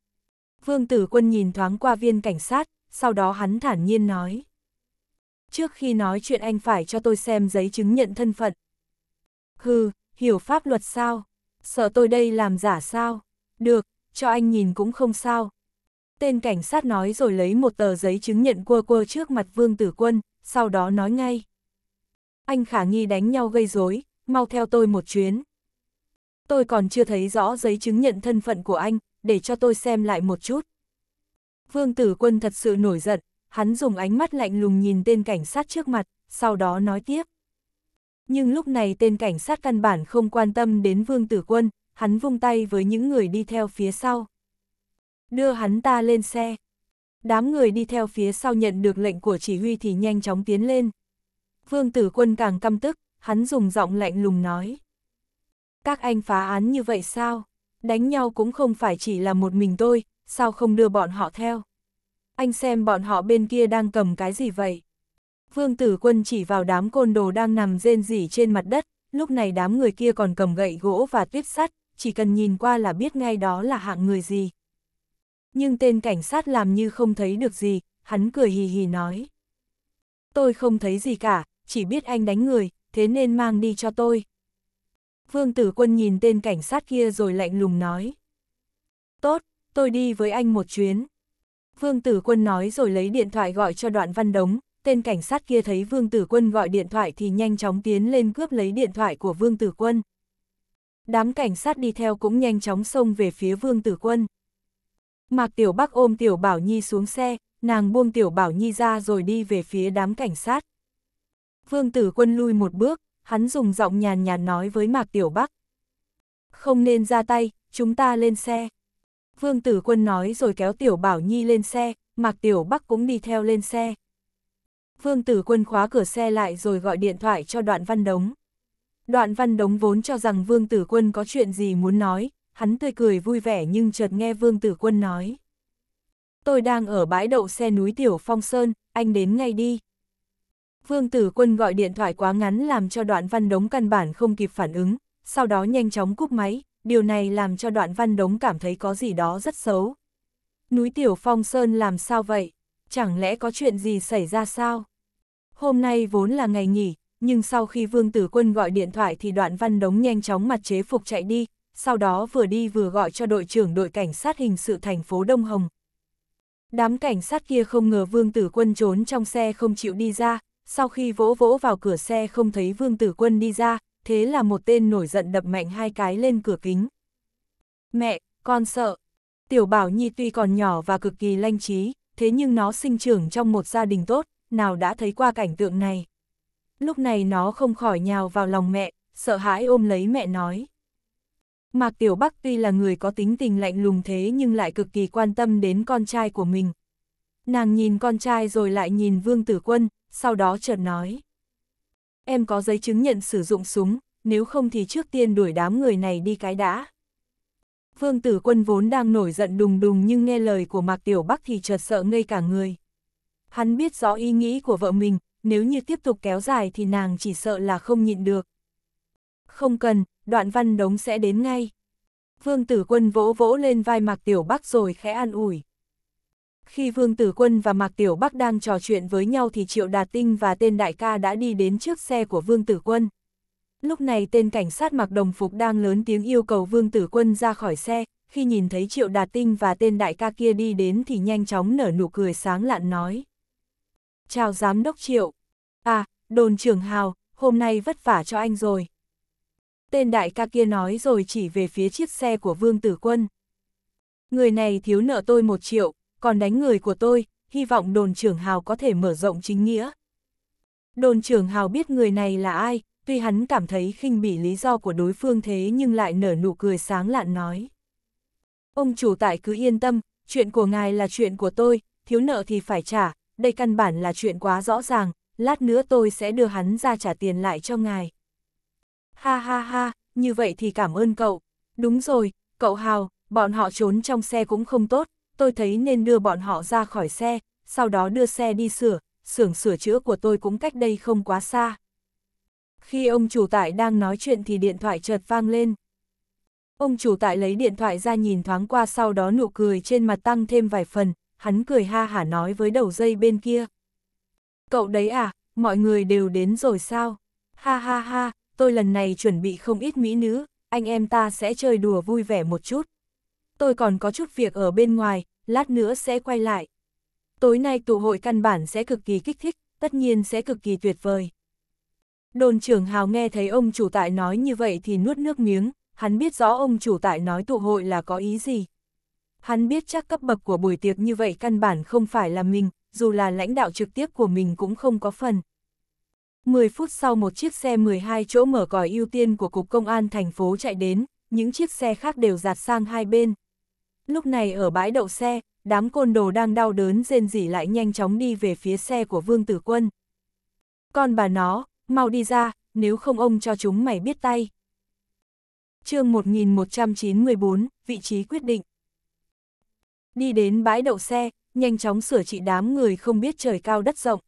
Vương tử quân nhìn thoáng qua viên cảnh sát, sau đó hắn thản nhiên nói. Trước khi nói chuyện anh phải cho tôi xem giấy chứng nhận thân phận. Hừ, hiểu pháp luật sao? Sợ tôi đây làm giả sao? Được, cho anh nhìn cũng không sao. Tên cảnh sát nói rồi lấy một tờ giấy chứng nhận quơ quơ trước mặt vương tử quân, sau đó nói ngay. Anh khả nghi đánh nhau gây rối, mau theo tôi một chuyến, Tôi còn chưa thấy rõ giấy chứng nhận thân phận của anh, để cho tôi xem lại một chút. Vương tử quân thật sự nổi giận, hắn dùng ánh mắt lạnh lùng nhìn tên cảnh sát trước mặt, sau đó nói tiếp. Nhưng lúc này tên cảnh sát căn bản không quan tâm đến vương tử quân, hắn vung tay với những người đi theo phía sau. Đưa hắn ta lên xe. Đám người đi theo phía sau nhận được lệnh của chỉ huy thì nhanh chóng tiến lên. Vương tử quân càng căm tức, hắn dùng giọng lạnh lùng nói các anh phá án như vậy sao? Đánh nhau cũng không phải chỉ là một mình tôi, sao không đưa bọn họ theo? Anh xem bọn họ bên kia đang cầm cái gì vậy? Vương tử quân chỉ vào đám côn đồ đang nằm rên rỉ trên mặt đất, lúc này đám người kia còn cầm gậy gỗ và tuyếp sắt, chỉ cần nhìn qua là biết ngay đó là hạng người gì. Nhưng tên cảnh sát làm như không thấy được gì, hắn cười hì hì nói. Tôi không thấy gì cả, chỉ biết anh đánh người, thế nên mang đi cho tôi. Vương Tử Quân nhìn tên cảnh sát kia rồi lạnh lùng nói. Tốt, tôi đi với anh một chuyến. Vương Tử Quân nói rồi lấy điện thoại gọi cho đoạn văn đống, tên cảnh sát kia thấy Vương Tử Quân gọi điện thoại thì nhanh chóng tiến lên cướp lấy điện thoại của Vương Tử Quân. Đám cảnh sát đi theo cũng nhanh chóng xông về phía Vương Tử Quân. Mạc Tiểu Bắc ôm Tiểu Bảo Nhi xuống xe, nàng buông Tiểu Bảo Nhi ra rồi đi về phía đám cảnh sát. Vương Tử Quân lui một bước, hắn dùng giọng nhàn nhạt nói với Mạc Tiểu Bắc. Không nên ra tay, chúng ta lên xe. Vương Tử Quân nói rồi kéo Tiểu Bảo Nhi lên xe, Mạc Tiểu Bắc cũng đi theo lên xe. Vương Tử Quân khóa cửa xe lại rồi gọi điện thoại cho Đoạn Văn Đống. Đoạn Văn Đống vốn cho rằng Vương Tử Quân có chuyện gì muốn nói, hắn tươi cười vui vẻ nhưng chợt nghe Vương Tử Quân nói. Tôi đang ở bãi đậu xe núi Tiểu Phong Sơn, anh đến ngay đi. Vương Tử Quân gọi điện thoại quá ngắn làm cho đoạn văn đống căn bản không kịp phản ứng, sau đó nhanh chóng cúp máy, điều này làm cho đoạn văn đống cảm thấy có gì đó rất xấu. Núi Tiểu Phong Sơn làm sao vậy? Chẳng lẽ có chuyện gì xảy ra sao? Hôm nay vốn là ngày nghỉ, nhưng sau khi Vương Tử Quân gọi điện thoại thì đoạn văn đống nhanh chóng mặt chế phục chạy đi, sau đó vừa đi vừa gọi cho đội trưởng đội cảnh sát hình sự thành phố Đông Hồng. Đám cảnh sát kia không ngờ Vương Tử Quân trốn trong xe không chịu đi ra, sau khi vỗ vỗ vào cửa xe không thấy Vương Tử Quân đi ra, thế là một tên nổi giận đập mạnh hai cái lên cửa kính. Mẹ, con sợ. Tiểu Bảo Nhi tuy còn nhỏ và cực kỳ lanh trí, thế nhưng nó sinh trưởng trong một gia đình tốt, nào đã thấy qua cảnh tượng này. Lúc này nó không khỏi nhào vào lòng mẹ, sợ hãi ôm lấy mẹ nói. Mạc Tiểu Bắc tuy là người có tính tình lạnh lùng thế nhưng lại cực kỳ quan tâm đến con trai của mình. Nàng nhìn con trai rồi lại nhìn Vương Tử Quân, sau đó chợt nói. Em có giấy chứng nhận sử dụng súng, nếu không thì trước tiên đuổi đám người này đi cái đã. Vương tử quân vốn đang nổi giận đùng đùng nhưng nghe lời của Mạc Tiểu Bắc thì chợt sợ ngây cả người. Hắn biết rõ ý nghĩ của vợ mình, nếu như tiếp tục kéo dài thì nàng chỉ sợ là không nhịn được. Không cần, đoạn văn đống sẽ đến ngay. Vương tử quân vỗ vỗ lên vai Mạc Tiểu Bắc rồi khẽ an ủi. Khi Vương Tử Quân và Mạc Tiểu Bắc đang trò chuyện với nhau thì Triệu Đạt Tinh và tên đại ca đã đi đến trước xe của Vương Tử Quân. Lúc này tên cảnh sát mặc đồng phục đang lớn tiếng yêu cầu Vương Tử Quân ra khỏi xe, khi nhìn thấy Triệu Đạt Tinh và tên đại ca kia đi đến thì nhanh chóng nở nụ cười sáng lạn nói. Chào Giám đốc Triệu. À, đồn trưởng Hào, hôm nay vất vả cho anh rồi. Tên đại ca kia nói rồi chỉ về phía chiếc xe của Vương Tử Quân. Người này thiếu nợ tôi một triệu, còn đánh người của tôi, hy vọng đồn trưởng Hào có thể mở rộng chính nghĩa. Đồn trưởng Hào biết người này là ai, tuy hắn cảm thấy khinh bỉ lý do của đối phương thế nhưng lại nở nụ cười sáng lạn nói. Ông chủ tại cứ yên tâm, chuyện của ngài là chuyện của tôi, thiếu nợ thì phải trả, đây căn bản là chuyện quá rõ ràng, lát nữa tôi sẽ đưa hắn ra trả tiền lại cho ngài. Ha ha ha, như vậy thì cảm ơn cậu. Đúng rồi, cậu Hào, bọn họ trốn trong xe cũng không tốt, tôi thấy nên đưa bọn họ ra khỏi xe, sau đó đưa xe đi sửa, xưởng sửa chữa của tôi cũng cách đây không quá xa. Khi ông chủ tại đang nói chuyện thì điện thoại chợt vang lên. Ông chủ tại lấy điện thoại ra nhìn thoáng qua sau đó nụ cười trên mặt tăng thêm vài phần, hắn cười ha hả nói với đầu dây bên kia. Cậu đấy à, mọi người đều đến rồi sao? Ha ha ha, tôi lần này chuẩn bị không ít mỹ nữ, anh em ta sẽ chơi đùa vui vẻ một chút tôi còn có chút việc ở bên ngoài, lát nữa sẽ quay lại. Tối nay tụ hội căn bản sẽ cực kỳ kích thích, tất nhiên sẽ cực kỳ tuyệt vời. Đồn trưởng Hào nghe thấy ông chủ tại nói như vậy thì nuốt nước miếng, hắn biết rõ ông chủ tại nói tụ hội là có ý gì. Hắn biết chắc cấp bậc của buổi tiệc như vậy căn bản không phải là mình, dù là lãnh đạo trực tiếp của mình cũng không có phần. 10 phút sau một chiếc xe 12 chỗ mở còi ưu tiên của Cục Công an thành phố chạy đến, những chiếc xe khác đều dạt sang hai bên. Lúc này ở bãi đậu xe, đám côn đồ đang đau đớn rên rỉ lại nhanh chóng đi về phía xe của Vương Tử Quân. Con bà nó, mau đi ra, nếu không ông cho chúng mày biết tay. chương 1194, vị trí quyết định. Đi đến bãi đậu xe, nhanh chóng sửa trị đám người không biết trời cao đất rộng.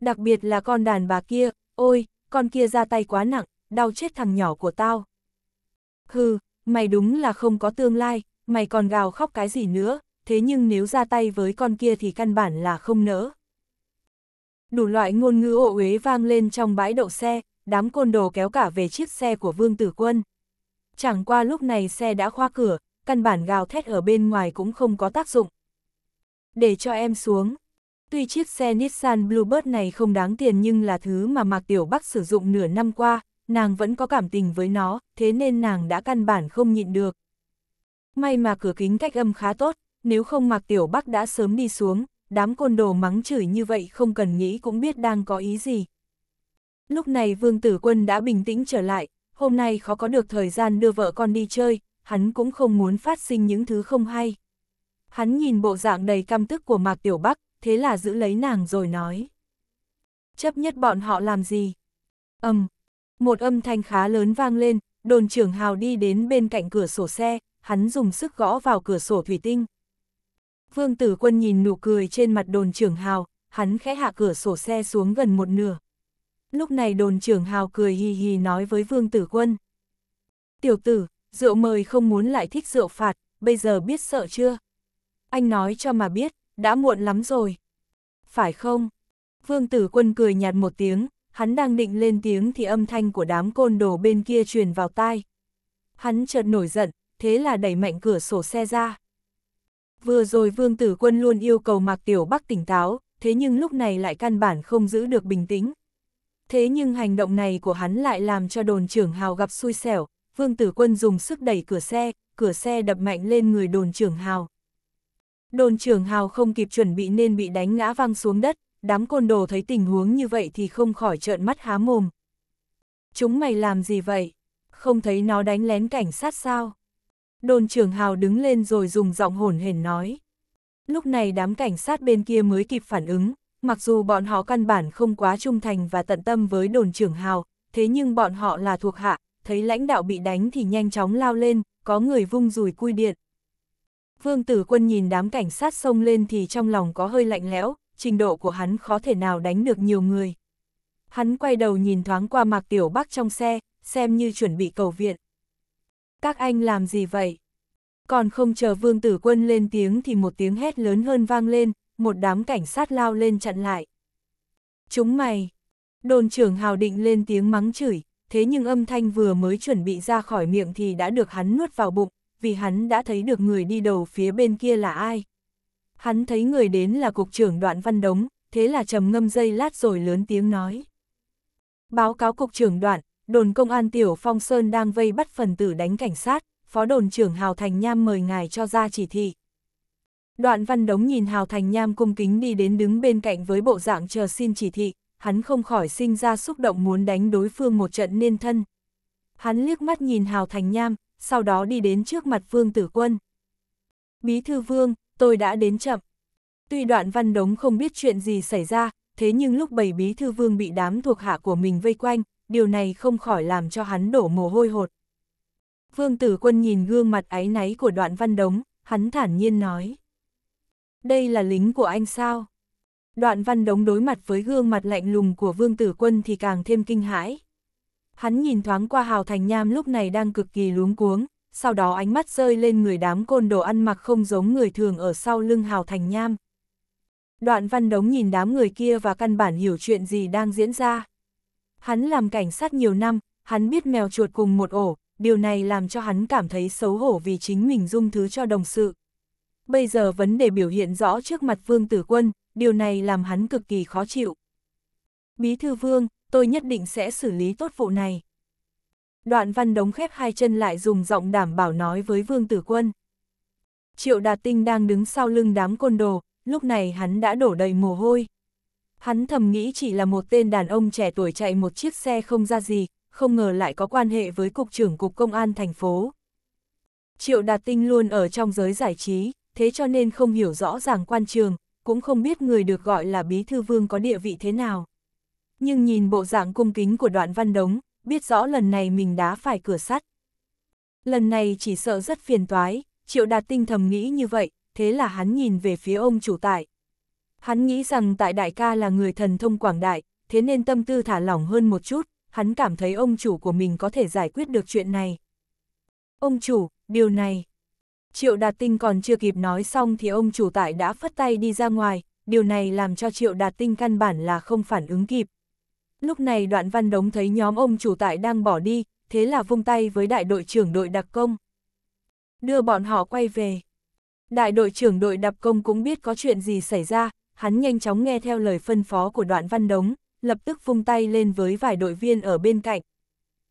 Đặc biệt là con đàn bà kia, ôi, con kia ra tay quá nặng, đau chết thằng nhỏ của tao. Hừ, mày đúng là không có tương lai, mày còn gào khóc cái gì nữa, thế nhưng nếu ra tay với con kia thì căn bản là không nỡ. Đủ loại ngôn ngữ ổ uế vang lên trong bãi đậu xe, đám côn đồ kéo cả về chiếc xe của Vương Tử Quân. Chẳng qua lúc này xe đã khoa cửa, căn bản gào thét ở bên ngoài cũng không có tác dụng. Để cho em xuống. Tuy chiếc xe Nissan Bluebird này không đáng tiền nhưng là thứ mà Mạc Tiểu Bắc sử dụng nửa năm qua, nàng vẫn có cảm tình với nó, thế nên nàng đã căn bản không nhịn được, May mà cửa kính cách âm khá tốt, nếu không mặc Tiểu Bắc đã sớm đi xuống, đám côn đồ mắng chửi như vậy không cần nghĩ cũng biết đang có ý gì. Lúc này Vương Tử Quân đã bình tĩnh trở lại, hôm nay khó có được thời gian đưa vợ con đi chơi, hắn cũng không muốn phát sinh những thứ không hay. Hắn nhìn bộ dạng đầy căm tức của Mạc Tiểu Bắc, thế là giữ lấy nàng rồi nói. Chấp nhất bọn họ làm gì? Âm. một âm thanh khá lớn vang lên, đồn trưởng Hào đi đến bên cạnh cửa sổ xe, hắn dùng sức gõ vào cửa sổ thủy tinh. Vương tử quân nhìn nụ cười trên mặt đồn trưởng hào, hắn khẽ hạ cửa sổ xe xuống gần một nửa. Lúc này đồn trưởng hào cười hì hì nói với vương tử quân. Tiểu tử, rượu mời không muốn lại thích rượu phạt, bây giờ biết sợ chưa? Anh nói cho mà biết, đã muộn lắm rồi. Phải không? Vương tử quân cười nhạt một tiếng, hắn đang định lên tiếng thì âm thanh của đám côn đồ bên kia truyền vào tai. Hắn chợt nổi giận, thế là đẩy mạnh cửa sổ xe ra. Vừa rồi Vương Tử Quân luôn yêu cầu Mạc Tiểu Bắc tỉnh táo, thế nhưng lúc này lại căn bản không giữ được bình tĩnh. Thế nhưng hành động này của hắn lại làm cho đồn trưởng Hào gặp xui xẻo, Vương Tử Quân dùng sức đẩy cửa xe, cửa xe đập mạnh lên người đồn trưởng Hào. Đồn trưởng Hào không kịp chuẩn bị nên bị đánh ngã văng xuống đất, đám côn đồ thấy tình huống như vậy thì không khỏi trợn mắt há mồm. Chúng mày làm gì vậy? Không thấy nó đánh lén cảnh sát sao? Đồn trưởng Hào đứng lên rồi dùng giọng hổn hển nói. Lúc này đám cảnh sát bên kia mới kịp phản ứng, mặc dù bọn họ căn bản không quá trung thành và tận tâm với đồn trưởng Hào, thế nhưng bọn họ là thuộc hạ, thấy lãnh đạo bị đánh thì nhanh chóng lao lên, có người vung rùi cui điện. Vương tử quân nhìn đám cảnh sát xông lên thì trong lòng có hơi lạnh lẽo, trình độ của hắn khó thể nào đánh được nhiều người. Hắn quay đầu nhìn thoáng qua mạc tiểu bắc trong xe, xem như chuẩn bị cầu viện các anh làm gì vậy? Còn không chờ vương tử quân lên tiếng thì một tiếng hét lớn hơn vang lên, một đám cảnh sát lao lên chặn lại. Chúng mày! Đồn trưởng hào định lên tiếng mắng chửi, thế nhưng âm thanh vừa mới chuẩn bị ra khỏi miệng thì đã được hắn nuốt vào bụng, vì hắn đã thấy được người đi đầu phía bên kia là ai. Hắn thấy người đến là cục trưởng đoạn văn đống, thế là trầm ngâm dây lát rồi lớn tiếng nói. Báo cáo cục trưởng đoạn, đồn công an Tiểu Phong Sơn đang vây bắt phần tử đánh cảnh sát, phó đồn trưởng Hào Thành Nham mời ngài cho ra chỉ thị. Đoạn văn đống nhìn Hào Thành Nham cung kính đi đến đứng bên cạnh với bộ dạng chờ xin chỉ thị, hắn không khỏi sinh ra xúc động muốn đánh đối phương một trận nên thân. Hắn liếc mắt nhìn Hào Thành Nham, sau đó đi đến trước mặt Vương Tử Quân. Bí thư Vương, tôi đã đến chậm. Tuy đoạn văn đống không biết chuyện gì xảy ra, thế nhưng lúc bảy bí thư Vương bị đám thuộc hạ của mình vây quanh, điều này không khỏi làm cho hắn đổ mồ hôi hột. Vương tử quân nhìn gương mặt áy náy của đoạn văn đống, hắn thản nhiên nói. Đây là lính của anh sao? Đoạn văn đống đối mặt với gương mặt lạnh lùng của vương tử quân thì càng thêm kinh hãi. Hắn nhìn thoáng qua hào thành nham lúc này đang cực kỳ luống cuống, sau đó ánh mắt rơi lên người đám côn đồ ăn mặc không giống người thường ở sau lưng hào thành nham. Đoạn văn đống nhìn đám người kia và căn bản hiểu chuyện gì đang diễn ra. Hắn làm cảnh sát nhiều năm, hắn biết mèo chuột cùng một ổ, điều này làm cho hắn cảm thấy xấu hổ vì chính mình dung thứ cho đồng sự. Bây giờ vấn đề biểu hiện rõ trước mặt Vương Tử Quân, điều này làm hắn cực kỳ khó chịu. Bí thư Vương, tôi nhất định sẽ xử lý tốt vụ này. Đoạn văn đống khép hai chân lại dùng giọng đảm bảo nói với Vương Tử Quân. Triệu Đạt Tinh đang đứng sau lưng đám côn đồ, lúc này hắn đã đổ đầy mồ hôi. Hắn thầm nghĩ chỉ là một tên đàn ông trẻ tuổi chạy một chiếc xe không ra gì, không ngờ lại có quan hệ với Cục trưởng Cục Công an thành phố. Triệu Đạt Tinh luôn ở trong giới giải trí, thế cho nên không hiểu rõ ràng quan trường, cũng không biết người được gọi là Bí Thư Vương có địa vị thế nào. Nhưng nhìn bộ dạng cung kính của đoạn văn đống, biết rõ lần này mình đã phải cửa sắt. Lần này chỉ sợ rất phiền toái, Triệu Đạt Tinh thầm nghĩ như vậy, thế là hắn nhìn về phía ông chủ tại, Hắn nghĩ rằng tại đại ca là người thần thông quảng đại, thế nên tâm tư thả lỏng hơn một chút, hắn cảm thấy ông chủ của mình có thể giải quyết được chuyện này. Ông chủ, điều này. Triệu Đạt Tinh còn chưa kịp nói xong thì ông chủ tại đã phất tay đi ra ngoài, điều này làm cho Triệu Đạt Tinh căn bản là không phản ứng kịp. Lúc này đoạn văn đống thấy nhóm ông chủ tại đang bỏ đi, thế là vung tay với đại đội trưởng đội đặc công. Đưa bọn họ quay về. Đại đội trưởng đội đặc công cũng biết có chuyện gì xảy ra, hắn nhanh chóng nghe theo lời phân phó của đoạn văn đống, lập tức vung tay lên với vài đội viên ở bên cạnh.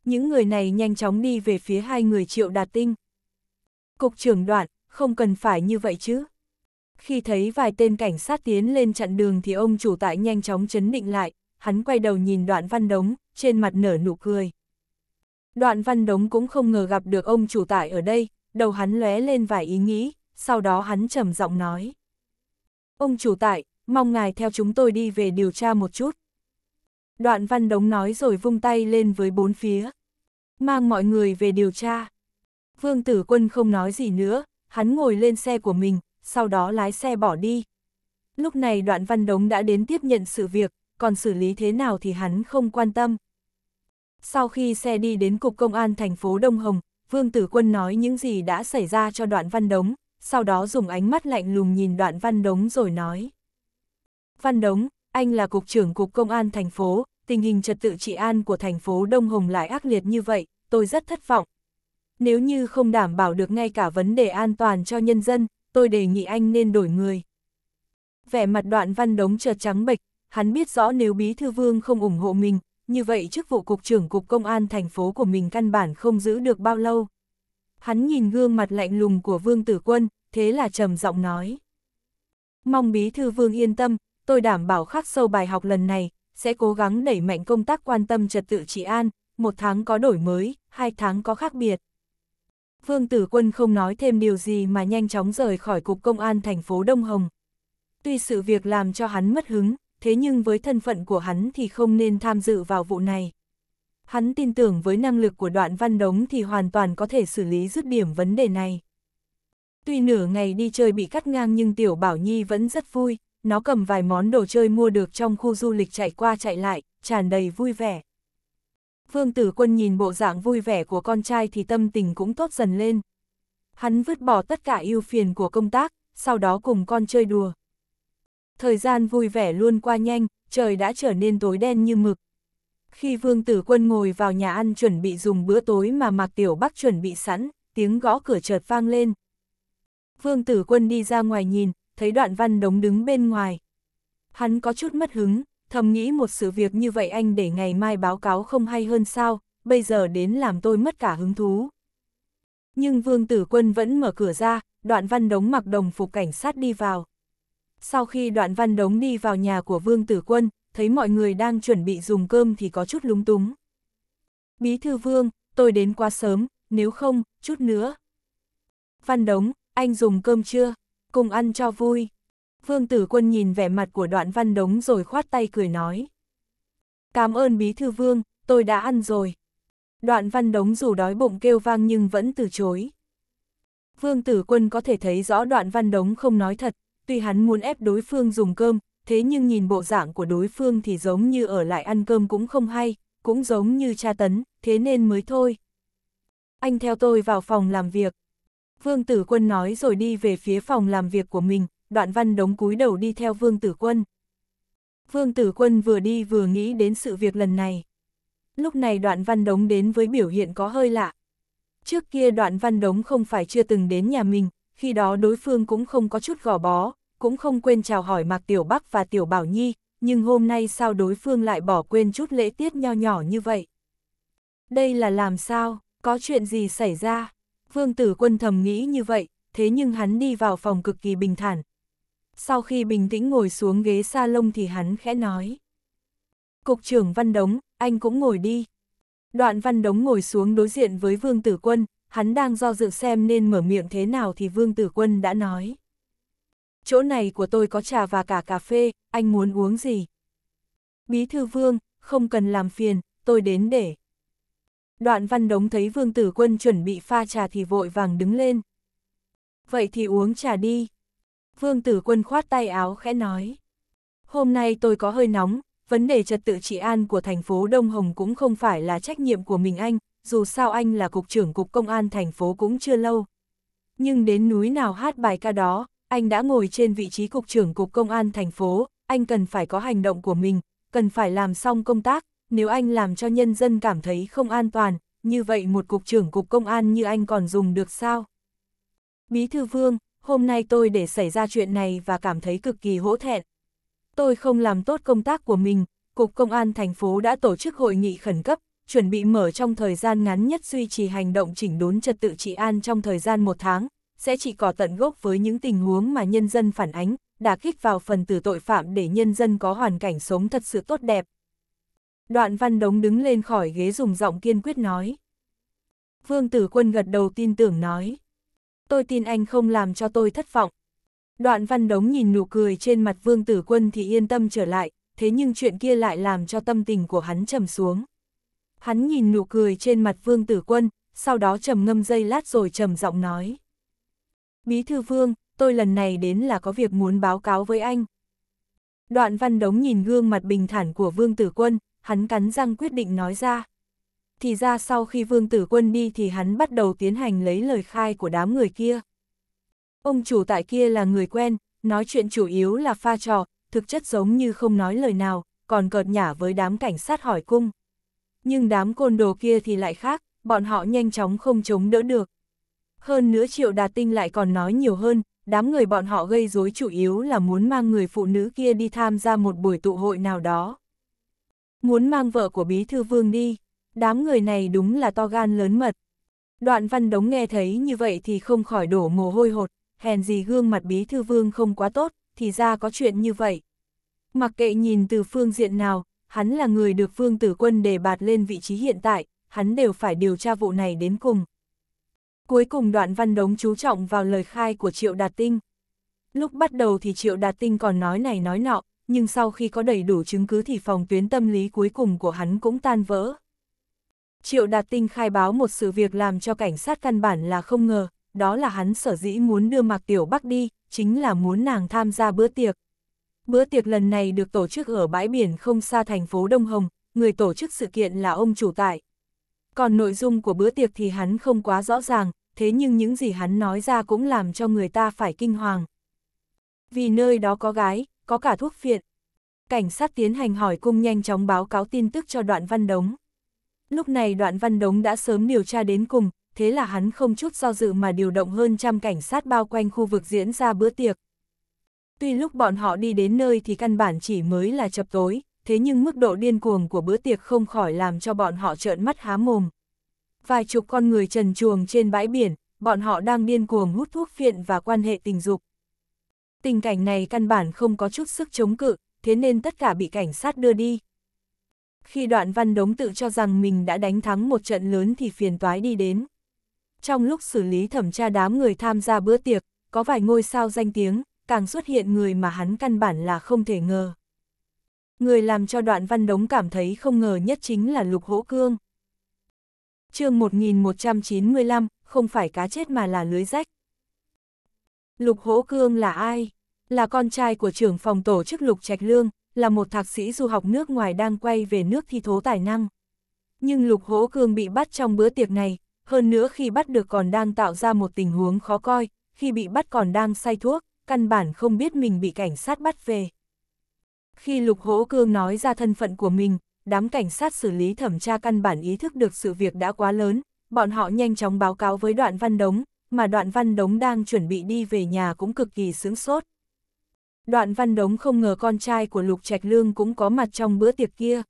Những người này nhanh chóng đi về phía hai người triệu đạt tinh. Cục trưởng đoạn, không cần phải như vậy chứ. Khi thấy vài tên cảnh sát tiến lên chặn đường thì ông chủ tại nhanh chóng chấn định lại, hắn quay đầu nhìn đoạn văn đống, trên mặt nở nụ cười. Đoạn văn đống cũng không ngờ gặp được ông chủ tại ở đây, đầu hắn lóe lên vài ý nghĩ, sau đó hắn trầm giọng nói. Ông chủ tại, mong ngài theo chúng tôi đi về điều tra một chút. Đoạn văn đống nói rồi vung tay lên với bốn phía. Mang mọi người về điều tra. Vương tử quân không nói gì nữa, hắn ngồi lên xe của mình, sau đó lái xe bỏ đi. Lúc này đoạn văn đống đã đến tiếp nhận sự việc, còn xử lý thế nào thì hắn không quan tâm. Sau khi xe đi đến Cục Công an thành phố Đông Hồng, Vương Tử Quân nói những gì đã xảy ra cho đoạn văn đống, sau đó dùng ánh mắt lạnh lùng nhìn đoạn văn đống rồi nói. Văn Đống, anh là cục trưởng cục công an thành phố, tình hình trật tự trị an của thành phố Đông Hồng lại ác liệt như vậy, tôi rất thất vọng. Nếu như không đảm bảo được ngay cả vấn đề an toàn cho nhân dân, tôi đề nghị anh nên đổi người. Vẻ mặt đoạn văn đống chợt trắng bệch, hắn biết rõ nếu bí thư vương không ủng hộ mình, như vậy chức vụ cục trưởng cục công an thành phố của mình căn bản không giữ được bao lâu. Hắn nhìn gương mặt lạnh lùng của vương tử quân, thế là trầm giọng nói. Mong bí thư vương yên tâm, tôi đảm bảo khắc sâu bài học lần này, sẽ cố gắng đẩy mạnh công tác quan tâm trật tự trị an, một tháng có đổi mới, hai tháng có khác biệt. Vương Tử Quân không nói thêm điều gì mà nhanh chóng rời khỏi Cục Công an thành phố Đông Hồng. Tuy sự việc làm cho hắn mất hứng, thế nhưng với thân phận của hắn thì không nên tham dự vào vụ này. Hắn tin tưởng với năng lực của đoạn văn đống thì hoàn toàn có thể xử lý dứt điểm vấn đề này. Tuy nửa ngày đi chơi bị cắt ngang nhưng Tiểu Bảo Nhi vẫn rất vui, nó cầm vài món đồ chơi mua được trong khu du lịch chạy qua chạy lại, tràn đầy vui vẻ. Vương tử quân nhìn bộ dạng vui vẻ của con trai thì tâm tình cũng tốt dần lên. Hắn vứt bỏ tất cả ưu phiền của công tác, sau đó cùng con chơi đùa. Thời gian vui vẻ luôn qua nhanh, trời đã trở nên tối đen như mực. Khi vương tử quân ngồi vào nhà ăn chuẩn bị dùng bữa tối mà Mạc Tiểu Bắc chuẩn bị sẵn, tiếng gõ cửa chợt vang lên. Vương tử quân đi ra ngoài nhìn, thấy đoạn văn đống đứng bên ngoài. Hắn có chút mất hứng, thầm nghĩ một sự việc như vậy anh để ngày mai báo cáo không hay hơn sao, bây giờ đến làm tôi mất cả hứng thú. Nhưng Vương Tử Quân vẫn mở cửa ra, đoạn văn đống mặc đồng phục cảnh sát đi vào. Sau khi đoạn văn đống đi vào nhà của Vương Tử Quân, thấy mọi người đang chuẩn bị dùng cơm thì có chút lúng túng. Bí thư Vương, tôi đến quá sớm, nếu không, chút nữa. Văn đống, anh dùng cơm chưa? cùng ăn cho vui. Vương tử quân nhìn vẻ mặt của đoạn văn đống rồi khoát tay cười nói. Cảm ơn bí thư vương, tôi đã ăn rồi. Đoạn văn đống dù đói bụng kêu vang nhưng vẫn từ chối. Vương tử quân có thể thấy rõ đoạn văn đống không nói thật, tuy hắn muốn ép đối phương dùng cơm, thế nhưng nhìn bộ dạng của đối phương thì giống như ở lại ăn cơm cũng không hay, cũng giống như tra tấn, thế nên mới thôi. Anh theo tôi vào phòng làm việc, Vương Tử Quân nói rồi đi về phía phòng làm việc của mình, đoạn văn đống cúi đầu đi theo Vương Tử Quân. Vương Tử Quân vừa đi vừa nghĩ đến sự việc lần này. Lúc này đoạn văn đống đến với biểu hiện có hơi lạ. Trước kia đoạn văn đống không phải chưa từng đến nhà mình, khi đó đối phương cũng không có chút gò bó, cũng không quên chào hỏi Mạc Tiểu Bắc và Tiểu Bảo Nhi, nhưng hôm nay sao đối phương lại bỏ quên chút lễ tiết nho nhỏ như vậy? Đây là làm sao, có chuyện gì xảy ra? Vương tử quân thầm nghĩ như vậy, thế nhưng hắn đi vào phòng cực kỳ bình thản. Sau khi bình tĩnh ngồi xuống ghế sa lông thì hắn khẽ nói. Cục trưởng Văn Đống, anh cũng ngồi đi. Đoạn Văn Đống ngồi xuống đối diện với Vương Tử Quân, hắn đang do dự xem nên mở miệng thế nào thì Vương Tử Quân đã nói. Chỗ này của tôi có trà và cả cà phê, anh muốn uống gì? Bí thư Vương, không cần làm phiền, tôi đến để đoạn văn đống thấy vương tử quân chuẩn bị pha trà thì vội vàng đứng lên. Vậy thì uống trà đi. Vương tử quân khoát tay áo khẽ nói. Hôm nay tôi có hơi nóng, vấn đề trật tự trị an của thành phố Đông Hồng cũng không phải là trách nhiệm của mình anh, dù sao anh là cục trưởng cục công an thành phố cũng chưa lâu. Nhưng đến núi nào hát bài ca đó, anh đã ngồi trên vị trí cục trưởng cục công an thành phố, anh cần phải có hành động của mình, cần phải làm xong công tác, nếu anh làm cho nhân dân cảm thấy không an toàn, như vậy một cục trưởng cục công an như anh còn dùng được sao? Bí thư vương, hôm nay tôi để xảy ra chuyện này và cảm thấy cực kỳ hỗ thẹn. Tôi không làm tốt công tác của mình, Cục Công an thành phố đã tổ chức hội nghị khẩn cấp, chuẩn bị mở trong thời gian ngắn nhất duy trì hành động chỉnh đốn trật tự trị an trong thời gian một tháng, sẽ chỉ cỏ tận gốc với những tình huống mà nhân dân phản ánh, đả kích vào phần tử tội phạm để nhân dân có hoàn cảnh sống thật sự tốt đẹp, Đoạn văn đống đứng lên khỏi ghế dùng giọng kiên quyết nói. Vương tử quân gật đầu tin tưởng nói. Tôi tin anh không làm cho tôi thất vọng. Đoạn văn đống nhìn nụ cười trên mặt vương tử quân thì yên tâm trở lại, thế nhưng chuyện kia lại làm cho tâm tình của hắn trầm xuống. Hắn nhìn nụ cười trên mặt vương tử quân, sau đó trầm ngâm dây lát rồi trầm giọng nói. Bí thư vương, tôi lần này đến là có việc muốn báo cáo với anh. Đoạn văn đống nhìn gương mặt bình thản của vương tử quân, hắn cắn răng quyết định nói ra. Thì ra sau khi vương tử quân đi thì hắn bắt đầu tiến hành lấy lời khai của đám người kia. Ông chủ tại kia là người quen, nói chuyện chủ yếu là pha trò, thực chất giống như không nói lời nào, còn cợt nhả với đám cảnh sát hỏi cung. Nhưng đám côn đồ kia thì lại khác, bọn họ nhanh chóng không chống đỡ được. Hơn nữa triệu đà tinh lại còn nói nhiều hơn, đám người bọn họ gây rối chủ yếu là muốn mang người phụ nữ kia đi tham gia một buổi tụ hội nào đó. Muốn mang vợ của bí thư vương đi, đám người này đúng là to gan lớn mật. Đoạn văn đống nghe thấy như vậy thì không khỏi đổ mồ hôi hột, hèn gì gương mặt bí thư vương không quá tốt, thì ra có chuyện như vậy. Mặc kệ nhìn từ phương diện nào, hắn là người được vương tử quân đề bạt lên vị trí hiện tại, hắn đều phải điều tra vụ này đến cùng. Cuối cùng đoạn văn đống chú trọng vào lời khai của Triệu Đạt Tinh. Lúc bắt đầu thì Triệu Đạt Tinh còn nói này nói nọ, nhưng sau khi có đầy đủ chứng cứ thì phòng tuyến tâm lý cuối cùng của hắn cũng tan vỡ. Triệu Đạt Tinh khai báo một sự việc làm cho cảnh sát căn bản là không ngờ, đó là hắn sở dĩ muốn đưa Mạc Tiểu Bắc đi, chính là muốn nàng tham gia bữa tiệc. Bữa tiệc lần này được tổ chức ở bãi biển không xa thành phố Đông Hồng, người tổ chức sự kiện là ông chủ tại. Còn nội dung của bữa tiệc thì hắn không quá rõ ràng, thế nhưng những gì hắn nói ra cũng làm cho người ta phải kinh hoàng. Vì nơi đó có gái, có cả thuốc phiện. Cảnh sát tiến hành hỏi cung nhanh chóng báo cáo tin tức cho đoạn văn đống. Lúc này đoạn văn đống đã sớm điều tra đến cùng, thế là hắn không chút do dự mà điều động hơn trăm cảnh sát bao quanh khu vực diễn ra bữa tiệc. Tuy lúc bọn họ đi đến nơi thì căn bản chỉ mới là chập tối, thế nhưng mức độ điên cuồng của bữa tiệc không khỏi làm cho bọn họ trợn mắt há mồm. Vài chục con người trần chuồng trên bãi biển, bọn họ đang điên cuồng hút thuốc phiện và quan hệ tình dục. Tình cảnh này căn bản không có chút sức chống cự, thế nên tất cả bị cảnh sát đưa đi. Khi đoạn văn đống tự cho rằng mình đã đánh thắng một trận lớn thì phiền toái đi đến. Trong lúc xử lý thẩm tra đám người tham gia bữa tiệc, có vài ngôi sao danh tiếng, càng xuất hiện người mà hắn căn bản là không thể ngờ. Người làm cho đoạn văn đống cảm thấy không ngờ nhất chính là Lục Hỗ Cương. chương 1195, không phải cá chết mà là lưới rách. Lục Hỗ Cương là ai? Là con trai của trưởng phòng tổ chức Lục Trạch Lương, là một thạc sĩ du học nước ngoài đang quay về nước thi thố tài năng. Nhưng Lục Hỗ Cương bị bắt trong bữa tiệc này, hơn nữa khi bắt được còn đang tạo ra một tình huống khó coi, khi bị bắt còn đang say thuốc, căn bản không biết mình bị cảnh sát bắt về. Khi Lục Hỗ Cương nói ra thân phận của mình, đám cảnh sát xử lý thẩm tra căn bản ý thức được sự việc đã quá lớn, bọn họ nhanh chóng báo cáo với đoạn văn đống, mà đoạn văn đống đang chuẩn bị đi về nhà cũng cực kỳ sướng sốt. Đoạn văn đống không ngờ con trai của Lục Trạch Lương cũng có mặt trong bữa tiệc kia.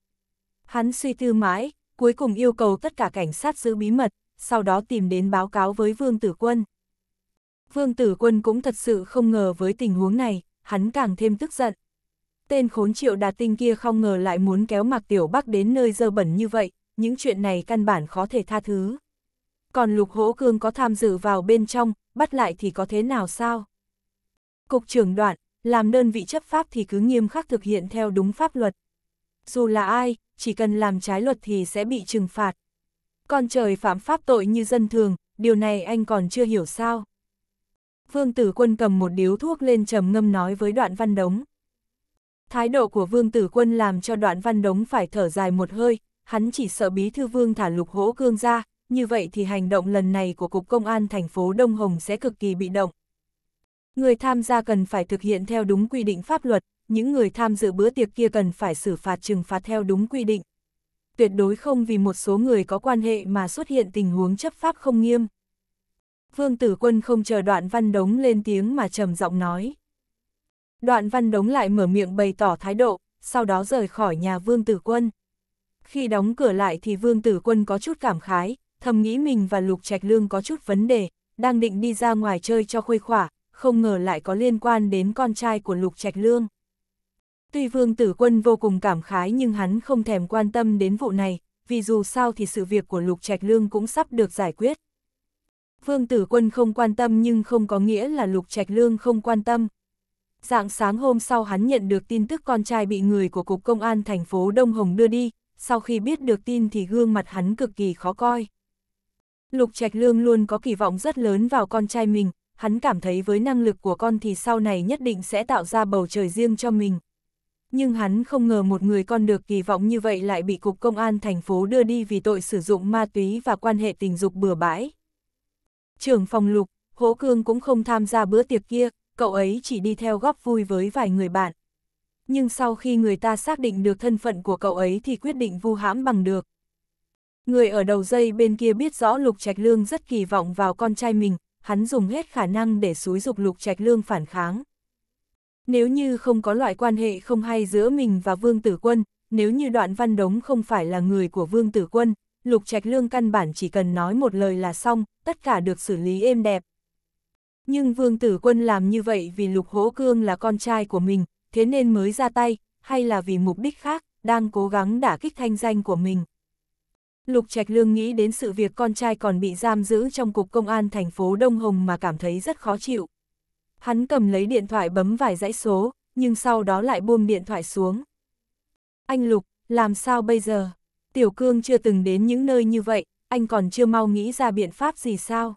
Hắn suy tư mãi, cuối cùng yêu cầu tất cả cảnh sát giữ bí mật, sau đó tìm đến báo cáo với Vương Tử Quân. Vương Tử Quân cũng thật sự không ngờ với tình huống này, hắn càng thêm tức giận. Tên khốn triệu đạt tinh kia không ngờ lại muốn kéo Mạc Tiểu Bắc đến nơi dơ bẩn như vậy, những chuyện này căn bản khó thể tha thứ còn Lục Hỗ Cương có tham dự vào bên trong, bắt lại thì có thế nào sao? Cục trưởng đoạn, làm đơn vị chấp pháp thì cứ nghiêm khắc thực hiện theo đúng pháp luật. Dù là ai, chỉ cần làm trái luật thì sẽ bị trừng phạt. Con trời phạm pháp tội như dân thường, điều này anh còn chưa hiểu sao. Vương Tử Quân cầm một điếu thuốc lên trầm ngâm nói với đoạn văn đống. Thái độ của Vương Tử Quân làm cho đoạn văn đống phải thở dài một hơi, hắn chỉ sợ bí thư vương thả lục hỗ cương ra, như vậy thì hành động lần này của Cục Công an thành phố Đông Hồng sẽ cực kỳ bị động. Người tham gia cần phải thực hiện theo đúng quy định pháp luật, những người tham dự bữa tiệc kia cần phải xử phạt trừng phạt theo đúng quy định. Tuyệt đối không vì một số người có quan hệ mà xuất hiện tình huống chấp pháp không nghiêm. Vương Tử Quân không chờ đoạn văn đống lên tiếng mà trầm giọng nói. Đoạn văn đống lại mở miệng bày tỏ thái độ, sau đó rời khỏi nhà Vương Tử Quân. Khi đóng cửa lại thì Vương Tử Quân có chút cảm khái, thầm nghĩ mình và Lục Trạch Lương có chút vấn đề, đang định đi ra ngoài chơi cho khuây khỏa, không ngờ lại có liên quan đến con trai của Lục Trạch Lương. Tuy Vương Tử Quân vô cùng cảm khái nhưng hắn không thèm quan tâm đến vụ này, vì dù sao thì sự việc của Lục Trạch Lương cũng sắp được giải quyết. Vương Tử Quân không quan tâm nhưng không có nghĩa là Lục Trạch Lương không quan tâm. Dạng sáng hôm sau hắn nhận được tin tức con trai bị người của Cục Công an thành phố Đông Hồng đưa đi, sau khi biết được tin thì gương mặt hắn cực kỳ khó coi. Lục Trạch Lương luôn có kỳ vọng rất lớn vào con trai mình, hắn cảm thấy với năng lực của con thì sau này nhất định sẽ tạo ra bầu trời riêng cho mình. Nhưng hắn không ngờ một người con được kỳ vọng như vậy lại bị Cục Công an thành phố đưa đi vì tội sử dụng ma túy và quan hệ tình dục bừa bãi. Trưởng phòng lục, Hỗ Cương cũng không tham gia bữa tiệc kia, cậu ấy chỉ đi theo góp vui với vài người bạn. Nhưng sau khi người ta xác định được thân phận của cậu ấy thì quyết định vu hãm bằng được. Người ở đầu dây bên kia biết rõ Lục Trạch Lương rất kỳ vọng vào con trai mình, hắn dùng hết khả năng để xúi dục Lục Trạch Lương phản kháng. Nếu như không có loại quan hệ không hay giữa mình và Vương Tử Quân, nếu như đoạn văn đống không phải là người của Vương Tử Quân, Lục Trạch Lương căn bản chỉ cần nói một lời là xong, tất cả được xử lý êm đẹp. Nhưng Vương Tử Quân làm như vậy vì Lục Hỗ Cương là con trai của mình, thế nên mới ra tay, hay là vì mục đích khác, đang cố gắng đả kích thanh danh của mình. Lục Trạch Lương nghĩ đến sự việc con trai còn bị giam giữ trong cục công an thành phố Đông Hồng mà cảm thấy rất khó chịu. Hắn cầm lấy điện thoại bấm vài dãy số, nhưng sau đó lại buông điện thoại xuống. Anh Lục, làm sao bây giờ? Tiểu Cương chưa từng đến những nơi như vậy, anh còn chưa mau nghĩ ra biện pháp gì sao?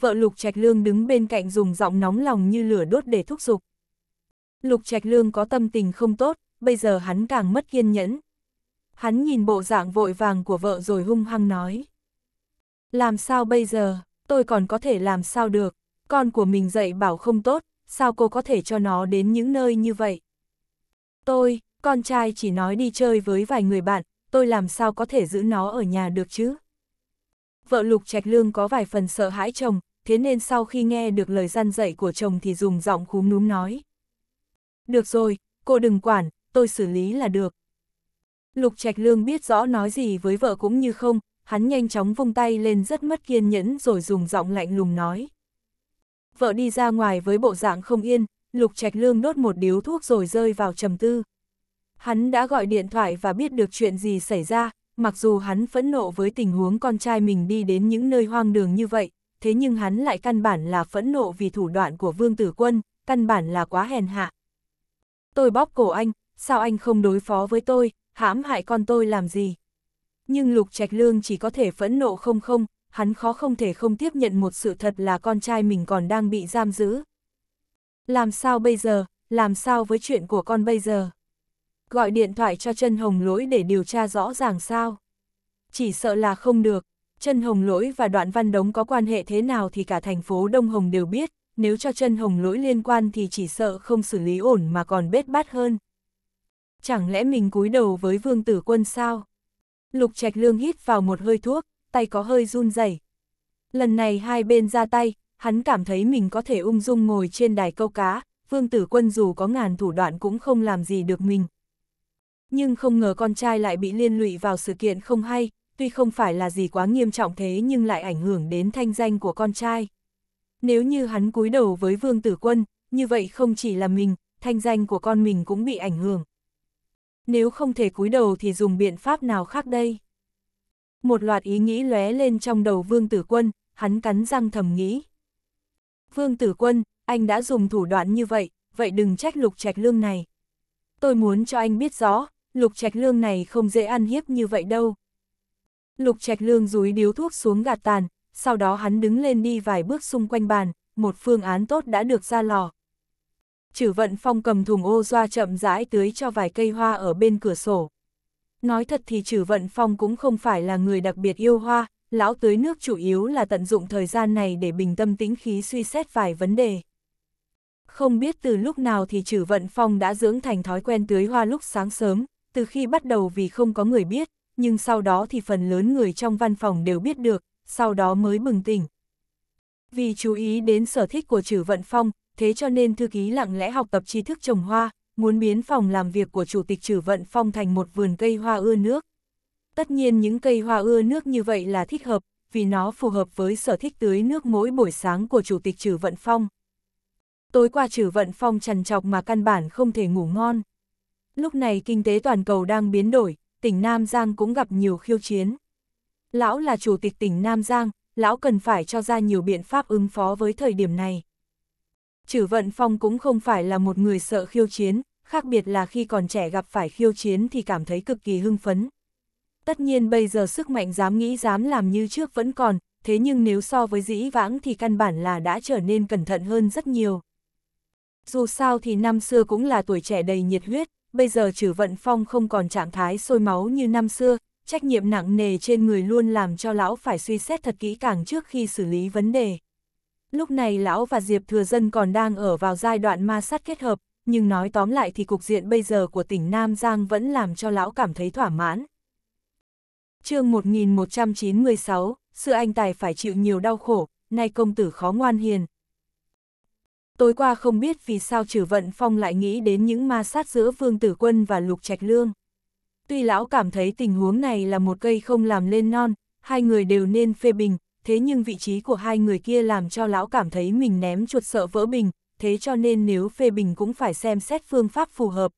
Vợ Lục Trạch Lương đứng bên cạnh dùng giọng nóng lòng như lửa đốt để thúc giục. Lục Trạch Lương có tâm tình không tốt, bây giờ hắn càng mất kiên nhẫn, hắn nhìn bộ dạng vội vàng của vợ rồi hung hăng nói. Làm sao bây giờ, tôi còn có thể làm sao được, con của mình dạy bảo không tốt, sao cô có thể cho nó đến những nơi như vậy? Tôi, con trai chỉ nói đi chơi với vài người bạn, tôi làm sao có thể giữ nó ở nhà được chứ? Vợ Lục Trạch Lương có vài phần sợ hãi chồng, thế nên sau khi nghe được lời gian dạy của chồng thì dùng giọng khúm núm nói. Được rồi, cô đừng quản, tôi xử lý là được, Lục Trạch Lương biết rõ nói gì với vợ cũng như không, hắn nhanh chóng vung tay lên rất mất kiên nhẫn rồi dùng giọng lạnh lùng nói. Vợ đi ra ngoài với bộ dạng không yên, Lục Trạch Lương đốt một điếu thuốc rồi rơi vào trầm tư. Hắn đã gọi điện thoại và biết được chuyện gì xảy ra, mặc dù hắn phẫn nộ với tình huống con trai mình đi đến những nơi hoang đường như vậy, thế nhưng hắn lại căn bản là phẫn nộ vì thủ đoạn của Vương Tử Quân, căn bản là quá hèn hạ. Tôi bóp cổ anh, sao anh không đối phó với tôi, hãm hại con tôi làm gì. Nhưng Lục Trạch Lương chỉ có thể phẫn nộ không không, hắn khó không thể không tiếp nhận một sự thật là con trai mình còn đang bị giam giữ. Làm sao bây giờ, làm sao với chuyện của con bây giờ? Gọi điện thoại cho chân Hồng Lỗi để điều tra rõ ràng sao? Chỉ sợ là không được, chân Hồng Lỗi và Đoạn Văn Đống có quan hệ thế nào thì cả thành phố Đông Hồng đều biết, nếu cho chân Hồng Lỗi liên quan thì chỉ sợ không xử lý ổn mà còn bết bát hơn. Chẳng lẽ mình cúi đầu với vương tử quân sao? Lục trạch lương hít vào một hơi thuốc, tay có hơi run rẩy. Lần này hai bên ra tay, hắn cảm thấy mình có thể ung dung ngồi trên đài câu cá, vương tử quân dù có ngàn thủ đoạn cũng không làm gì được mình. Nhưng không ngờ con trai lại bị liên lụy vào sự kiện không hay, tuy không phải là gì quá nghiêm trọng thế nhưng lại ảnh hưởng đến thanh danh của con trai. Nếu như hắn cúi đầu với vương tử quân, như vậy không chỉ là mình, thanh danh của con mình cũng bị ảnh hưởng nếu không thể cúi đầu thì dùng biện pháp nào khác đây? Một loạt ý nghĩ lóe lên trong đầu Vương Tử Quân, hắn cắn răng thầm nghĩ. Vương Tử Quân, anh đã dùng thủ đoạn như vậy, vậy đừng trách lục trạch lương này. Tôi muốn cho anh biết rõ, lục trạch lương này không dễ ăn hiếp như vậy đâu. Lục trạch lương rúi điếu thuốc xuống gạt tàn, sau đó hắn đứng lên đi vài bước xung quanh bàn, một phương án tốt đã được ra lò, Trử vận phong cầm thùng ô doa chậm rãi tưới cho vài cây hoa ở bên cửa sổ. Nói thật thì trừ vận phong cũng không phải là người đặc biệt yêu hoa, lão tưới nước chủ yếu là tận dụng thời gian này để bình tâm tĩnh khí suy xét vài vấn đề. Không biết từ lúc nào thì trừ vận phong đã dưỡng thành thói quen tưới hoa lúc sáng sớm, từ khi bắt đầu vì không có người biết, nhưng sau đó thì phần lớn người trong văn phòng đều biết được, sau đó mới bừng tỉnh. Vì chú ý đến sở thích của trừ vận phong, thế cho nên thư ký lặng lẽ học tập tri thức trồng hoa, muốn biến phòng làm việc của chủ tịch trừ vận phong thành một vườn cây hoa ưa nước. Tất nhiên những cây hoa ưa nước như vậy là thích hợp, vì nó phù hợp với sở thích tưới nước mỗi buổi sáng của chủ tịch trừ vận phong. Tối qua trừ vận phong trằn trọc mà căn bản không thể ngủ ngon. Lúc này kinh tế toàn cầu đang biến đổi, tỉnh Nam Giang cũng gặp nhiều khiêu chiến. Lão là chủ tịch tỉnh Nam Giang, lão cần phải cho ra nhiều biện pháp ứng phó với thời điểm này. Trừ vận phong cũng không phải là một người sợ khiêu chiến, khác biệt là khi còn trẻ gặp phải khiêu chiến thì cảm thấy cực kỳ hưng phấn. Tất nhiên bây giờ sức mạnh dám nghĩ dám làm như trước vẫn còn, thế nhưng nếu so với dĩ vãng thì căn bản là đã trở nên cẩn thận hơn rất nhiều. Dù sao thì năm xưa cũng là tuổi trẻ đầy nhiệt huyết, bây giờ trừ vận phong không còn trạng thái sôi máu như năm xưa, trách nhiệm nặng nề trên người luôn làm cho lão phải suy xét thật kỹ càng trước khi xử lý vấn đề. Lúc này lão và Diệp Thừa Dân còn đang ở vào giai đoạn ma sát kết hợp, nhưng nói tóm lại thì cục diện bây giờ của tỉnh Nam Giang vẫn làm cho lão cảm thấy thỏa mãn. chương 1196, sự anh tài phải chịu nhiều đau khổ, nay công tử khó ngoan hiền. Tối qua không biết vì sao trừ vận phong lại nghĩ đến những ma sát giữa Vương Tử Quân và Lục Trạch Lương. Tuy lão cảm thấy tình huống này là một cây không làm lên non, hai người đều nên phê bình, thế nhưng vị trí của hai người kia làm cho lão cảm thấy mình ném chuột sợ vỡ bình, thế cho nên nếu phê bình cũng phải xem xét phương pháp phù hợp.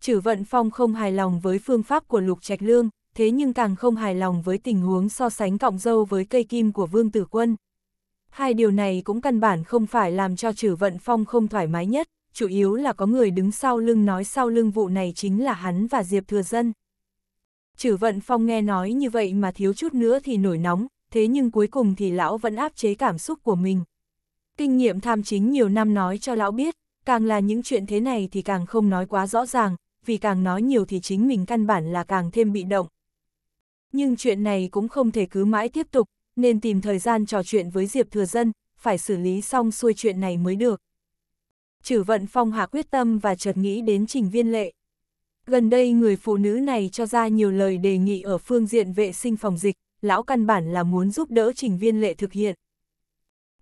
Chử Vận Phong không hài lòng với phương pháp của Lục Trạch Lương, thế nhưng càng không hài lòng với tình huống so sánh cọng dâu với cây kim của Vương Tử Quân. Hai điều này cũng căn bản không phải làm cho Chử Vận Phong không thoải mái nhất, chủ yếu là có người đứng sau lưng nói sau lưng vụ này chính là hắn và Diệp Thừa Dân. Chử Vận Phong nghe nói như vậy mà thiếu chút nữa thì nổi nóng, thế nhưng cuối cùng thì lão vẫn áp chế cảm xúc của mình. Kinh nghiệm tham chính nhiều năm nói cho lão biết, càng là những chuyện thế này thì càng không nói quá rõ ràng, vì càng nói nhiều thì chính mình căn bản là càng thêm bị động. Nhưng chuyện này cũng không thể cứ mãi tiếp tục, nên tìm thời gian trò chuyện với Diệp Thừa Dân, phải xử lý xong xuôi chuyện này mới được. Chử vận phong hạ quyết tâm và chợt nghĩ đến trình viên lệ. Gần đây người phụ nữ này cho ra nhiều lời đề nghị ở phương diện vệ sinh phòng dịch, lão căn bản là muốn giúp đỡ trình viên lệ thực hiện.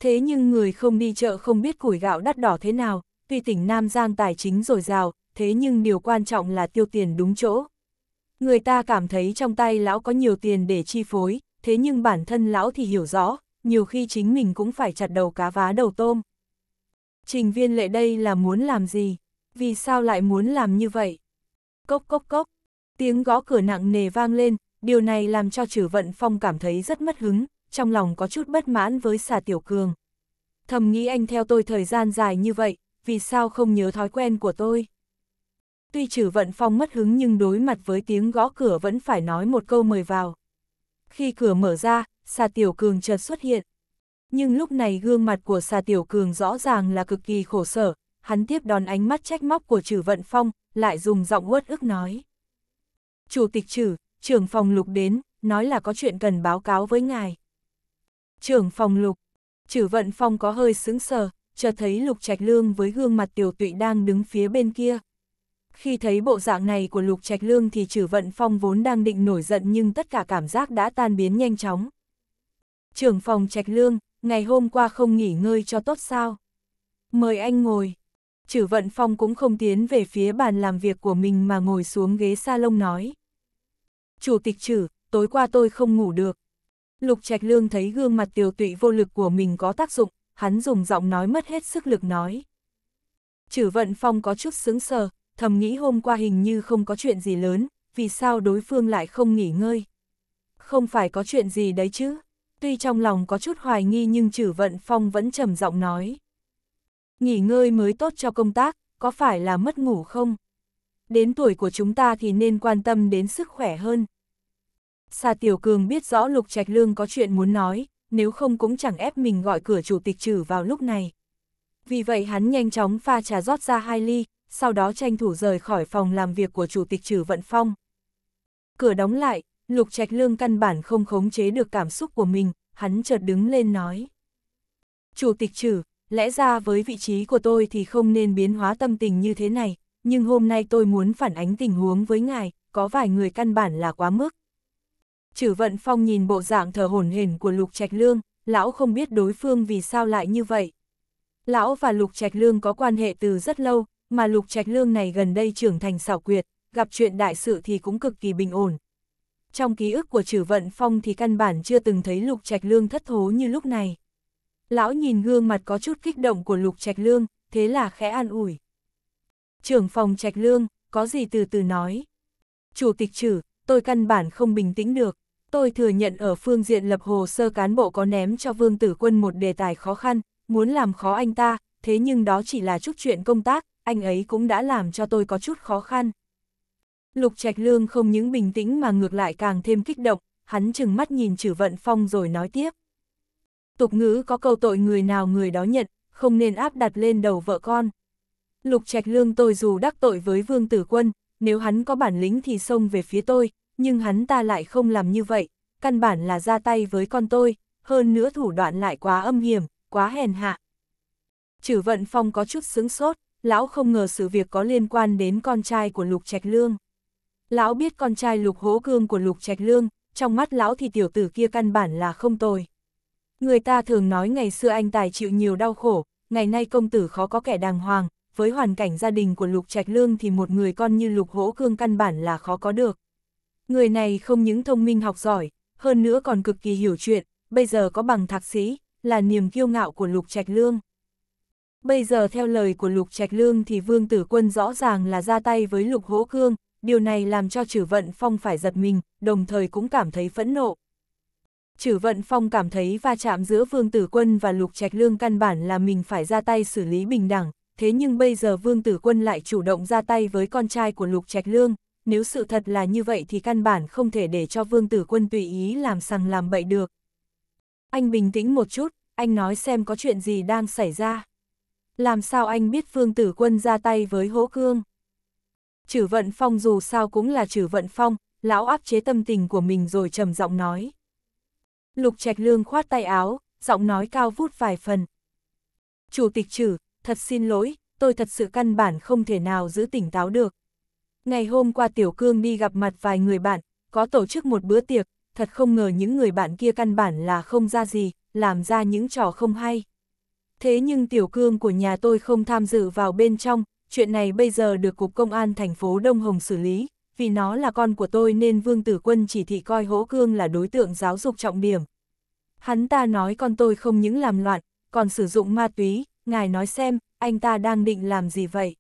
Thế nhưng người không đi chợ không biết củi gạo đắt đỏ thế nào, tuy tỉnh Nam Giang tài chính dồi dào, thế nhưng điều quan trọng là tiêu tiền đúng chỗ. Người ta cảm thấy trong tay lão có nhiều tiền để chi phối, thế nhưng bản thân lão thì hiểu rõ, nhiều khi chính mình cũng phải chặt đầu cá vá đầu tôm. Trình viên lệ đây là muốn làm gì? Vì sao lại muốn làm như vậy? Cốc cốc cốc, tiếng gõ cửa nặng nề vang lên, điều này làm cho trừ vận phong cảm thấy rất mất hứng, trong lòng có chút bất mãn với xà tiểu cường. Thầm nghĩ anh theo tôi thời gian dài như vậy, vì sao không nhớ thói quen của tôi? Tuy trừ vận phong mất hứng nhưng đối mặt với tiếng gõ cửa vẫn phải nói một câu mời vào. Khi cửa mở ra, xà tiểu cường chợt xuất hiện. Nhưng lúc này gương mặt của xà tiểu cường rõ ràng là cực kỳ khổ sở, hắn tiếp đón ánh mắt trách móc của trừ vận phong, lại dùng giọng uất ức nói. Chủ tịch trừ, trưởng phòng lục đến, nói là có chuyện cần báo cáo với ngài. Trưởng phòng lục, chử vận phong có hơi sững sờ, chợt thấy lục trạch lương với gương mặt tiểu tụy đang đứng phía bên kia. Khi thấy bộ dạng này của lục trạch lương thì chử vận phong vốn đang định nổi giận nhưng tất cả cảm giác đã tan biến nhanh chóng. Trưởng phòng trạch lương, ngày hôm qua không nghỉ ngơi cho tốt sao. Mời anh ngồi. Chử vận phong cũng không tiến về phía bàn làm việc của mình mà ngồi xuống ghế salon nói chủ tịch trừ, tối qua tôi không ngủ được. Lục Trạch Lương thấy gương mặt tiều tụy vô lực của mình có tác dụng, hắn dùng giọng nói mất hết sức lực nói. trừ vận phong có chút sướng sờ, thầm nghĩ hôm qua hình như không có chuyện gì lớn, vì sao đối phương lại không nghỉ ngơi. Không phải có chuyện gì đấy chứ, tuy trong lòng có chút hoài nghi nhưng trừ vận phong vẫn trầm giọng nói. Nghỉ ngơi mới tốt cho công tác, có phải là mất ngủ không? đến tuổi của chúng ta thì nên quan tâm đến sức khỏe hơn. Sa Tiểu Cường biết rõ Lục Trạch Lương có chuyện muốn nói, nếu không cũng chẳng ép mình gọi cửa chủ tịch trừ vào lúc này. Vì vậy hắn nhanh chóng pha trà rót ra hai ly, sau đó tranh thủ rời khỏi phòng làm việc của chủ tịch trừ Vận Phong. Cửa đóng lại, Lục Trạch Lương căn bản không khống chế được cảm xúc của mình, hắn chợt đứng lên nói. Chủ tịch trừ, lẽ ra với vị trí của tôi thì không nên biến hóa tâm tình như thế này, nhưng hôm nay tôi muốn phản ánh tình huống với ngài, có vài người căn bản là quá mức. Chử Vận Phong nhìn bộ dạng thờ hồn hển của Lục Trạch Lương, lão không biết đối phương vì sao lại như vậy. Lão và Lục Trạch Lương có quan hệ từ rất lâu, mà Lục Trạch Lương này gần đây trưởng thành xảo quyệt, gặp chuyện đại sự thì cũng cực kỳ bình ổn. Trong ký ức của Trử Vận Phong thì căn bản chưa từng thấy Lục Trạch Lương thất thố như lúc này. Lão nhìn gương mặt có chút kích động của Lục Trạch Lương, thế là khẽ an ủi trưởng phòng trạch lương, có gì từ từ nói. Chủ tịch trừ, tôi căn bản không bình tĩnh được, tôi thừa nhận ở phương diện lập hồ sơ cán bộ có ném cho Vương Tử Quân một đề tài khó khăn, muốn làm khó anh ta, thế nhưng đó chỉ là chút chuyện công tác, anh ấy cũng đã làm cho tôi có chút khó khăn. Lục Trạch Lương không những bình tĩnh mà ngược lại càng thêm kích động, hắn chừng mắt nhìn Trử Vận Phong rồi nói tiếp. Tục ngữ có câu tội người nào người đó nhận, không nên áp đặt lên đầu vợ con. Lục Trạch Lương tôi dù đắc tội với Vương Tử Quân, nếu hắn có bản lĩnh thì xông về phía tôi, nhưng hắn ta lại không làm như vậy, căn bản là ra tay với con tôi, hơn nữa thủ đoạn lại quá âm hiểm, quá hèn hạ. Chử Vận Phong có chút sướng sốt, lão không ngờ sự việc có liên quan đến con trai của Lục Trạch Lương. Lão biết con trai Lục Hố Cương của Lục Trạch Lương, trong mắt lão thì tiểu tử kia căn bản là không tồi. Người ta thường nói ngày xưa anh tài chịu nhiều đau khổ, ngày nay công tử khó có kẻ đàng hoàng, với hoàn cảnh gia đình của Lục Trạch Lương thì một người con như Lục Hỗ Cương căn bản là khó có được. Người này không những thông minh học giỏi, hơn nữa còn cực kỳ hiểu chuyện, bây giờ có bằng thạc sĩ, là niềm kiêu ngạo của Lục Trạch Lương. Bây giờ theo lời của Lục Trạch Lương thì Vương Tử Quân rõ ràng là ra tay với Lục Hỗ Cương, điều này làm cho Trử Vận Phong phải giật mình, đồng thời cũng cảm thấy phẫn nộ. Trử Vận Phong cảm thấy va chạm giữa Vương Tử Quân và Lục Trạch Lương căn bản là mình phải ra tay xử lý bình đẳng, thế nhưng bây giờ Vương Tử Quân lại chủ động ra tay với con trai của Lục Trạch Lương, nếu sự thật là như vậy thì căn bản không thể để cho Vương Tử Quân tùy ý làm sằng làm bậy được. Anh bình tĩnh một chút, anh nói xem có chuyện gì đang xảy ra. Làm sao anh biết Vương Tử Quân ra tay với Hỗ Cương? Chử Vận Phong dù sao cũng là Chử Vận Phong, lão áp chế tâm tình của mình rồi trầm giọng nói. Lục Trạch Lương khoát tay áo, giọng nói cao vút vài phần. Chủ tịch Chử, thật xin lỗi, tôi thật sự căn bản không thể nào giữ tỉnh táo được. Ngày hôm qua Tiểu Cương đi gặp mặt vài người bạn, có tổ chức một bữa tiệc, thật không ngờ những người bạn kia căn bản là không ra gì, làm ra những trò không hay. Thế nhưng Tiểu Cương của nhà tôi không tham dự vào bên trong, chuyện này bây giờ được Cục Công an thành phố Đông Hồng xử lý, vì nó là con của tôi nên Vương Tử Quân chỉ thị coi Hỗ Cương là đối tượng giáo dục trọng điểm. Hắn ta nói con tôi không những làm loạn, còn sử dụng ma túy, ngài nói xem, anh ta đang định làm gì vậy?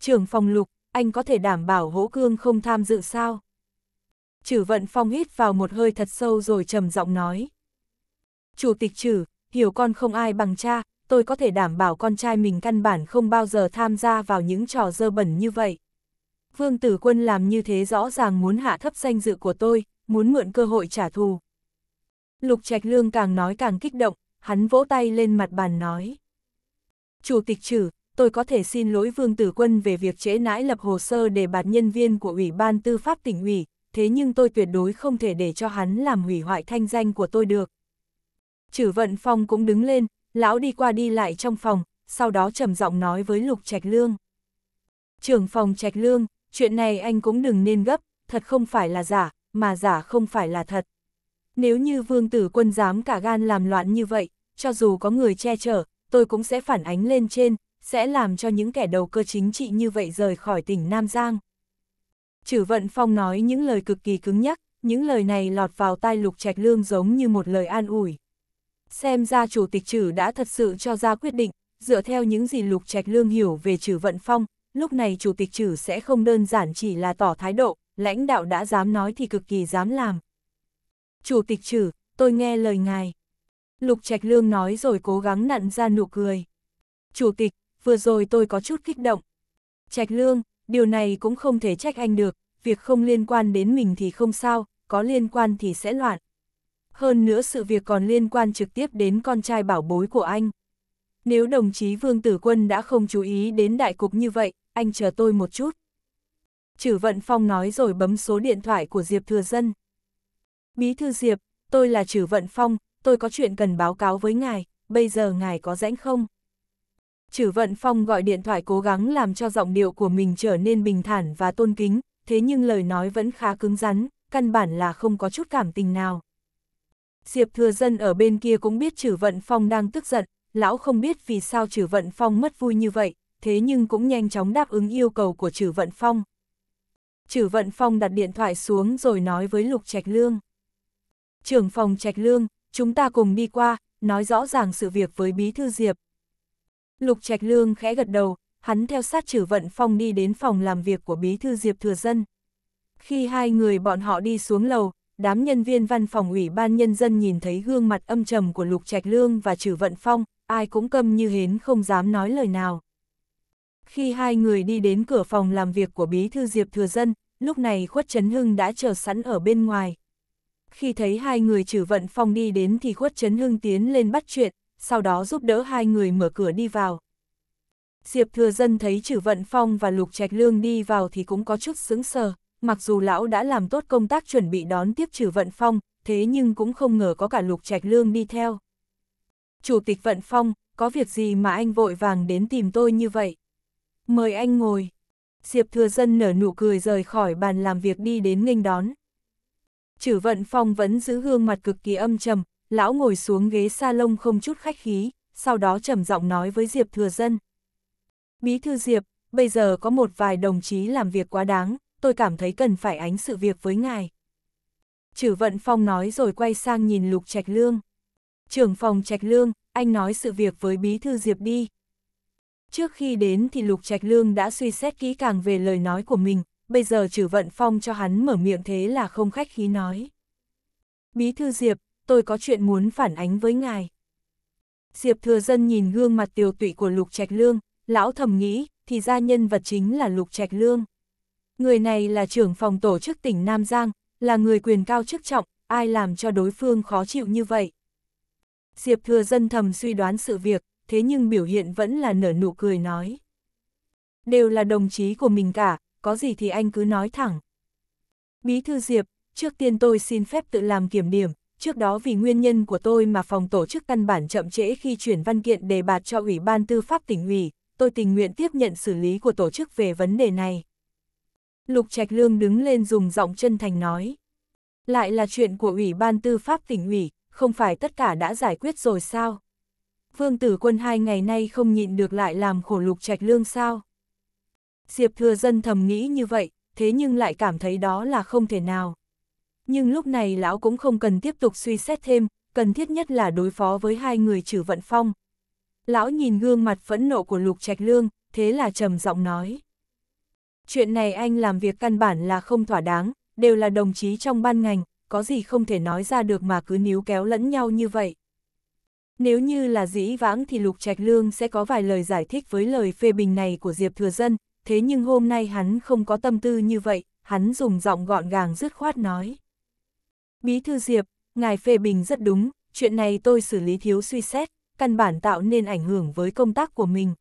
Trưởng phòng lục, anh có thể đảm bảo hỗ cương không tham dự sao? Chử vận phong hít vào một hơi thật sâu rồi trầm giọng nói. Chủ tịch chử, hiểu con không ai bằng cha, tôi có thể đảm bảo con trai mình căn bản không bao giờ tham gia vào những trò dơ bẩn như vậy. Vương tử quân làm như thế rõ ràng muốn hạ thấp danh dự của tôi, muốn mượn cơ hội trả thù. Lục Trạch Lương càng nói càng kích động, hắn vỗ tay lên mặt bàn nói. Chủ tịch trừ, tôi có thể xin lỗi Vương Tử Quân về việc trễ nãi lập hồ sơ để bạt nhân viên của Ủy ban Tư pháp tỉnh ủy, thế nhưng tôi tuyệt đối không thể để cho hắn làm hủy hoại thanh danh của tôi được. Chử vận phong cũng đứng lên, lão đi qua đi lại trong phòng, sau đó trầm giọng nói với Lục Trạch Lương. Trưởng phòng Trạch Lương, chuyện này anh cũng đừng nên gấp, thật không phải là giả, mà giả không phải là thật. Nếu như vương tử quân dám cả gan làm loạn như vậy, cho dù có người che chở, tôi cũng sẽ phản ánh lên trên, sẽ làm cho những kẻ đầu cơ chính trị như vậy rời khỏi tỉnh Nam Giang. Chử Vận Phong nói những lời cực kỳ cứng nhắc, những lời này lọt vào tai Lục Trạch Lương giống như một lời an ủi. Xem ra Chủ tịch Chử đã thật sự cho ra quyết định, dựa theo những gì Lục Trạch Lương hiểu về Chử Vận Phong, lúc này Chủ tịch Chử sẽ không đơn giản chỉ là tỏ thái độ, lãnh đạo đã dám nói thì cực kỳ dám làm. Chủ tịch Chử, tôi nghe lời ngài. Lục Trạch Lương nói rồi cố gắng nặn ra nụ cười. Chủ tịch, vừa rồi tôi có chút kích động. Trạch Lương, điều này cũng không thể trách anh được, việc không liên quan đến mình thì không sao, có liên quan thì sẽ loạn. Hơn nữa sự việc còn liên quan trực tiếp đến con trai bảo bối của anh. Nếu đồng chí Vương Tử Quân đã không chú ý đến đại cục như vậy, anh chờ tôi một chút. Chử Vận Phong nói rồi bấm số điện thoại của Diệp Thừa Dân. Bí thư Diệp, tôi là Chử Vận Phong, tôi có chuyện cần báo cáo với ngài, bây giờ ngài có rãnh không? Chử Vận Phong gọi điện thoại cố gắng làm cho giọng điệu của mình trở nên bình thản và tôn kính, thế nhưng lời nói vẫn khá cứng rắn, căn bản là không có chút cảm tình nào. Diệp Thừa Dân ở bên kia cũng biết Chử Vận Phong đang tức giận, lão không biết vì sao Chử Vận Phong mất vui như vậy, thế nhưng cũng nhanh chóng đáp ứng yêu cầu của Chử Vận Phong. Chử Vận Phong đặt điện thoại xuống rồi nói với Lục Trạch Lương. Trưởng phòng Trạch Lương, chúng ta cùng đi qua, nói rõ ràng sự việc với Bí Thư Diệp. Lục Trạch Lương khẽ gật đầu, hắn theo sát trừ vận phong đi đến phòng làm việc của Bí Thư Diệp Thừa Dân. Khi hai người bọn họ đi xuống lầu, đám nhân viên văn phòng ủy ban nhân dân nhìn thấy gương mặt âm trầm của Lục Trạch Lương và trừ vận phong, ai cũng câm như hến không dám nói lời nào. Khi hai người đi đến cửa phòng làm việc của Bí Thư Diệp Thừa Dân, lúc này Khuất Trấn Hưng đã chờ sẵn ở bên ngoài khi thấy hai người trừ vận phong đi đến thì khuất chấn hưng tiến lên bắt chuyện, sau đó giúp đỡ hai người mở cửa đi vào. Diệp thừa dân thấy trừ vận phong và lục trạch lương đi vào thì cũng có chút sững sờ, mặc dù lão đã làm tốt công tác chuẩn bị đón tiếp trừ vận phong, thế nhưng cũng không ngờ có cả lục trạch lương đi theo. Chủ tịch vận phong, có việc gì mà anh vội vàng đến tìm tôi như vậy? Mời anh ngồi. Diệp thừa dân nở nụ cười rời khỏi bàn làm việc đi đến nghênh đón. Chử vận phong vẫn giữ gương mặt cực kỳ âm trầm, lão ngồi xuống ghế sa lông không chút khách khí, sau đó trầm giọng nói với Diệp Thừa Dân. Bí thư Diệp, bây giờ có một vài đồng chí làm việc quá đáng, tôi cảm thấy cần phải ánh sự việc với ngài. Chử vận phong nói rồi quay sang nhìn Lục Trạch Lương. Trưởng phòng Trạch Lương, anh nói sự việc với bí thư Diệp đi. Trước khi đến thì Lục Trạch Lương đã suy xét kỹ càng về lời nói của mình, bây giờ trừ vận phong cho hắn mở miệng thế là không khách khí nói. Bí thư Diệp, tôi có chuyện muốn phản ánh với ngài. Diệp thừa dân nhìn gương mặt tiều tụy của Lục Trạch Lương, lão thầm nghĩ, thì ra nhân vật chính là Lục Trạch Lương. Người này là trưởng phòng tổ chức tỉnh Nam Giang, là người quyền cao chức trọng, ai làm cho đối phương khó chịu như vậy. Diệp thừa dân thầm suy đoán sự việc, thế nhưng biểu hiện vẫn là nở nụ cười nói. Đều là đồng chí của mình cả, có gì thì anh cứ nói thẳng. Bí thư Diệp, trước tiên tôi xin phép tự làm kiểm điểm, trước đó vì nguyên nhân của tôi mà phòng tổ chức căn bản chậm trễ khi chuyển văn kiện đề bạt cho Ủy ban Tư pháp tỉnh ủy, tôi tình nguyện tiếp nhận xử lý của tổ chức về vấn đề này. Lục Trạch Lương đứng lên dùng giọng chân thành nói. Lại là chuyện của Ủy ban Tư pháp tỉnh ủy, không phải tất cả đã giải quyết rồi sao? Vương Tử Quân hai ngày nay không nhịn được lại làm khổ Lục Trạch Lương sao? Diệp Thừa Dân thầm nghĩ như vậy, thế nhưng lại cảm thấy đó là không thể nào. Nhưng lúc này lão cũng không cần tiếp tục suy xét thêm, cần thiết nhất là đối phó với hai người trừ vận phong. Lão nhìn gương mặt phẫn nộ của Lục Trạch Lương, thế là trầm giọng nói. Chuyện này anh làm việc căn bản là không thỏa đáng, đều là đồng chí trong ban ngành, có gì không thể nói ra được mà cứ níu kéo lẫn nhau như vậy. Nếu như là dĩ vãng thì Lục Trạch Lương sẽ có vài lời giải thích với lời phê bình này của Diệp Thừa Dân, thế nhưng hôm nay hắn không có tâm tư như vậy, hắn dùng giọng gọn gàng dứt khoát nói. Bí thư Diệp, ngài phê bình rất đúng, chuyện này tôi xử lý thiếu suy xét, căn bản tạo nên ảnh hưởng với công tác của mình.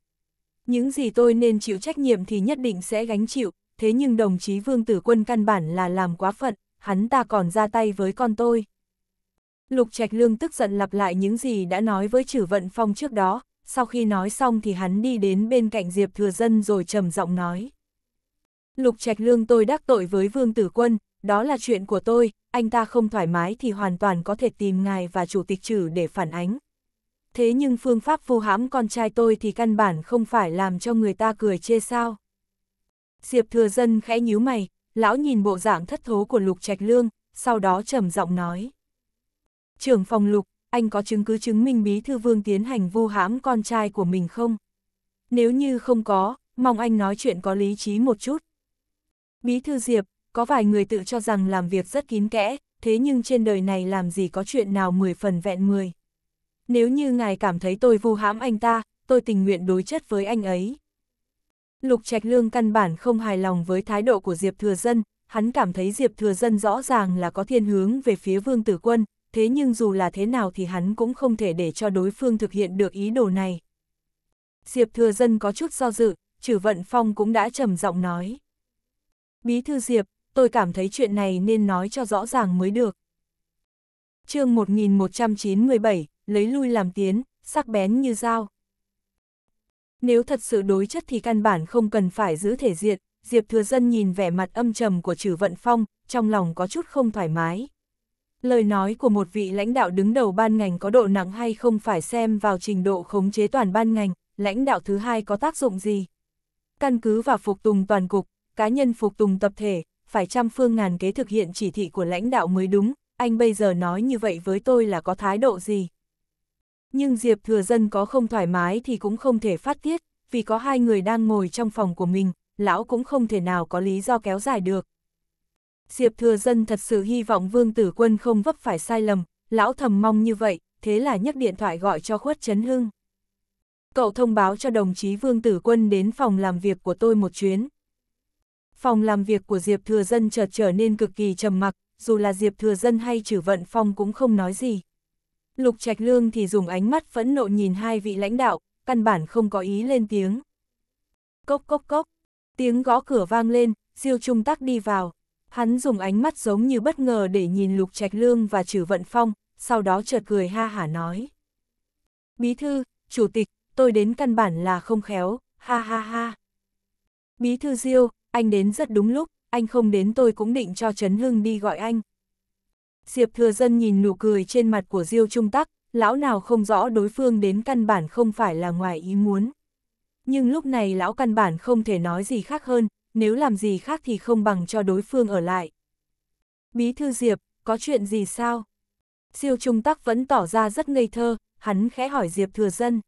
Những gì tôi nên chịu trách nhiệm thì nhất định sẽ gánh chịu, thế nhưng đồng chí Vương Tử Quân căn bản là làm quá phận, hắn ta còn ra tay với con tôi. Lục Trạch Lương tức giận lặp lại những gì đã nói với Chử Vận Phong trước đó, sau khi nói xong thì hắn đi đến bên cạnh Diệp Thừa Dân rồi trầm giọng nói. Lục Trạch Lương tôi đắc tội với Vương Tử Quân, đó là chuyện của tôi, anh ta không thoải mái thì hoàn toàn có thể tìm ngài và chủ tịch trừ để phản ánh. Thế nhưng phương pháp vu hãm con trai tôi thì căn bản không phải làm cho người ta cười chê sao. Diệp Thừa Dân khẽ nhíu mày, lão nhìn bộ dạng thất thố của Lục Trạch Lương, sau đó trầm giọng nói. Trưởng phòng Lục, anh có chứng cứ chứng minh Bí Thư Vương tiến hành vu hãm con trai của mình không? Nếu như không có, mong anh nói chuyện có lý trí một chút. Bí Thư Diệp, có vài người tự cho rằng làm việc rất kín kẽ, thế nhưng trên đời này làm gì có chuyện nào mười phần vẹn mười. Nếu như ngài cảm thấy tôi vu hãm anh ta, tôi tình nguyện đối chất với anh ấy. Lục Trạch Lương căn bản không hài lòng với thái độ của Diệp Thừa Dân, hắn cảm thấy Diệp Thừa Dân rõ ràng là có thiên hướng về phía Vương Tử Quân, thế nhưng dù là thế nào thì hắn cũng không thể để cho đối phương thực hiện được ý đồ này. Diệp Thừa Dân có chút do dự, trừ vận phong cũng đã trầm giọng nói. Bí thư Diệp, tôi cảm thấy chuyện này nên nói cho rõ ràng mới được. chương 1197, lấy lui làm tiến, sắc bén như dao. Nếu thật sự đối chất thì căn bản không cần phải giữ thể diện, Diệp Thừa Dân nhìn vẻ mặt âm trầm của trừ vận phong, trong lòng có chút không thoải mái. Lời nói của một vị lãnh đạo đứng đầu ban ngành có độ nặng hay không phải xem vào trình độ khống chế toàn ban ngành, lãnh đạo thứ hai có tác dụng gì. Căn cứ và phục tùng toàn cục, cá nhân phục tùng tập thể, phải trăm phương ngàn kế thực hiện chỉ thị của lãnh đạo mới đúng, anh bây giờ nói như vậy với tôi là có thái độ gì. Nhưng Diệp Thừa Dân có không thoải mái thì cũng không thể phát tiết, vì có hai người đang ngồi trong phòng của mình, lão cũng không thể nào có lý do kéo dài được. Diệp Thừa Dân thật sự hy vọng Vương Tử Quân không vấp phải sai lầm, lão thầm mong như vậy, thế là nhấc điện thoại gọi cho Khuất Trấn Hưng. Cậu thông báo cho đồng chí Vương Tử Quân đến phòng làm việc của tôi một chuyến. Phòng làm việc của Diệp Thừa Dân chợt trở nên cực kỳ trầm mặc, dù là Diệp Thừa Dân hay trừ Vận Phong cũng không nói gì. Lục Trạch Lương thì dùng ánh mắt phẫn nộ nhìn hai vị lãnh đạo, căn bản không có ý lên tiếng. Cốc cốc cốc, tiếng gõ cửa vang lên, Diêu Trung Tắc đi vào. Hắn dùng ánh mắt giống như bất ngờ để nhìn Lục Trạch Lương và Trử Vận Phong, sau đó chợt cười ha hả nói. Bí thư, chủ tịch, tôi đến căn bản là không khéo, ha ha ha. Bí thư Diêu, anh đến rất đúng lúc, anh không đến tôi cũng định cho Trấn Hưng đi gọi anh. Diệp Thừa Dân nhìn nụ cười trên mặt của Diêu Trung Tắc, lão nào không rõ đối phương đến căn bản không phải là ngoài ý muốn. Nhưng lúc này lão căn bản không thể nói gì khác hơn, nếu làm gì khác thì không bằng cho đối phương ở lại. Bí thư Diệp, có chuyện gì sao? Siêu trung tắc vẫn tỏ ra rất ngây thơ, hắn khẽ hỏi Diệp Thừa Dân.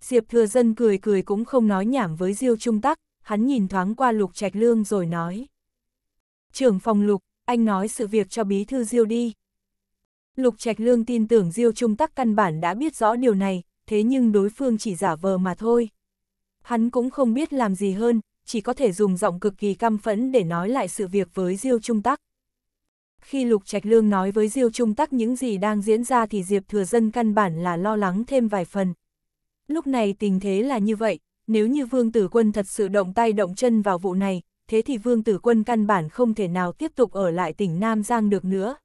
Diệp Thừa Dân cười cười cũng không nói nhảm với Diêu Trung Tắc, hắn nhìn thoáng qua Lục Trạch Lương rồi nói. Trưởng phòng Lục, anh nói sự việc cho bí thư Diêu đi. Lục Trạch Lương tin tưởng Diêu Trung Tắc căn bản đã biết rõ điều này, thế nhưng đối phương chỉ giả vờ mà thôi. Hắn cũng không biết làm gì hơn, chỉ có thể dùng giọng cực kỳ căm phẫn để nói lại sự việc với Diêu Trung Tắc. Khi Lục Trạch Lương nói với Diêu Trung Tắc những gì đang diễn ra thì Diệp Thừa Dân căn bản là lo lắng thêm vài phần. Lúc này tình thế là như vậy, nếu như Vương Tử Quân thật sự động tay động chân vào vụ này, thế thì Vương Tử Quân căn bản không thể nào tiếp tục ở lại tỉnh Nam Giang được nữa.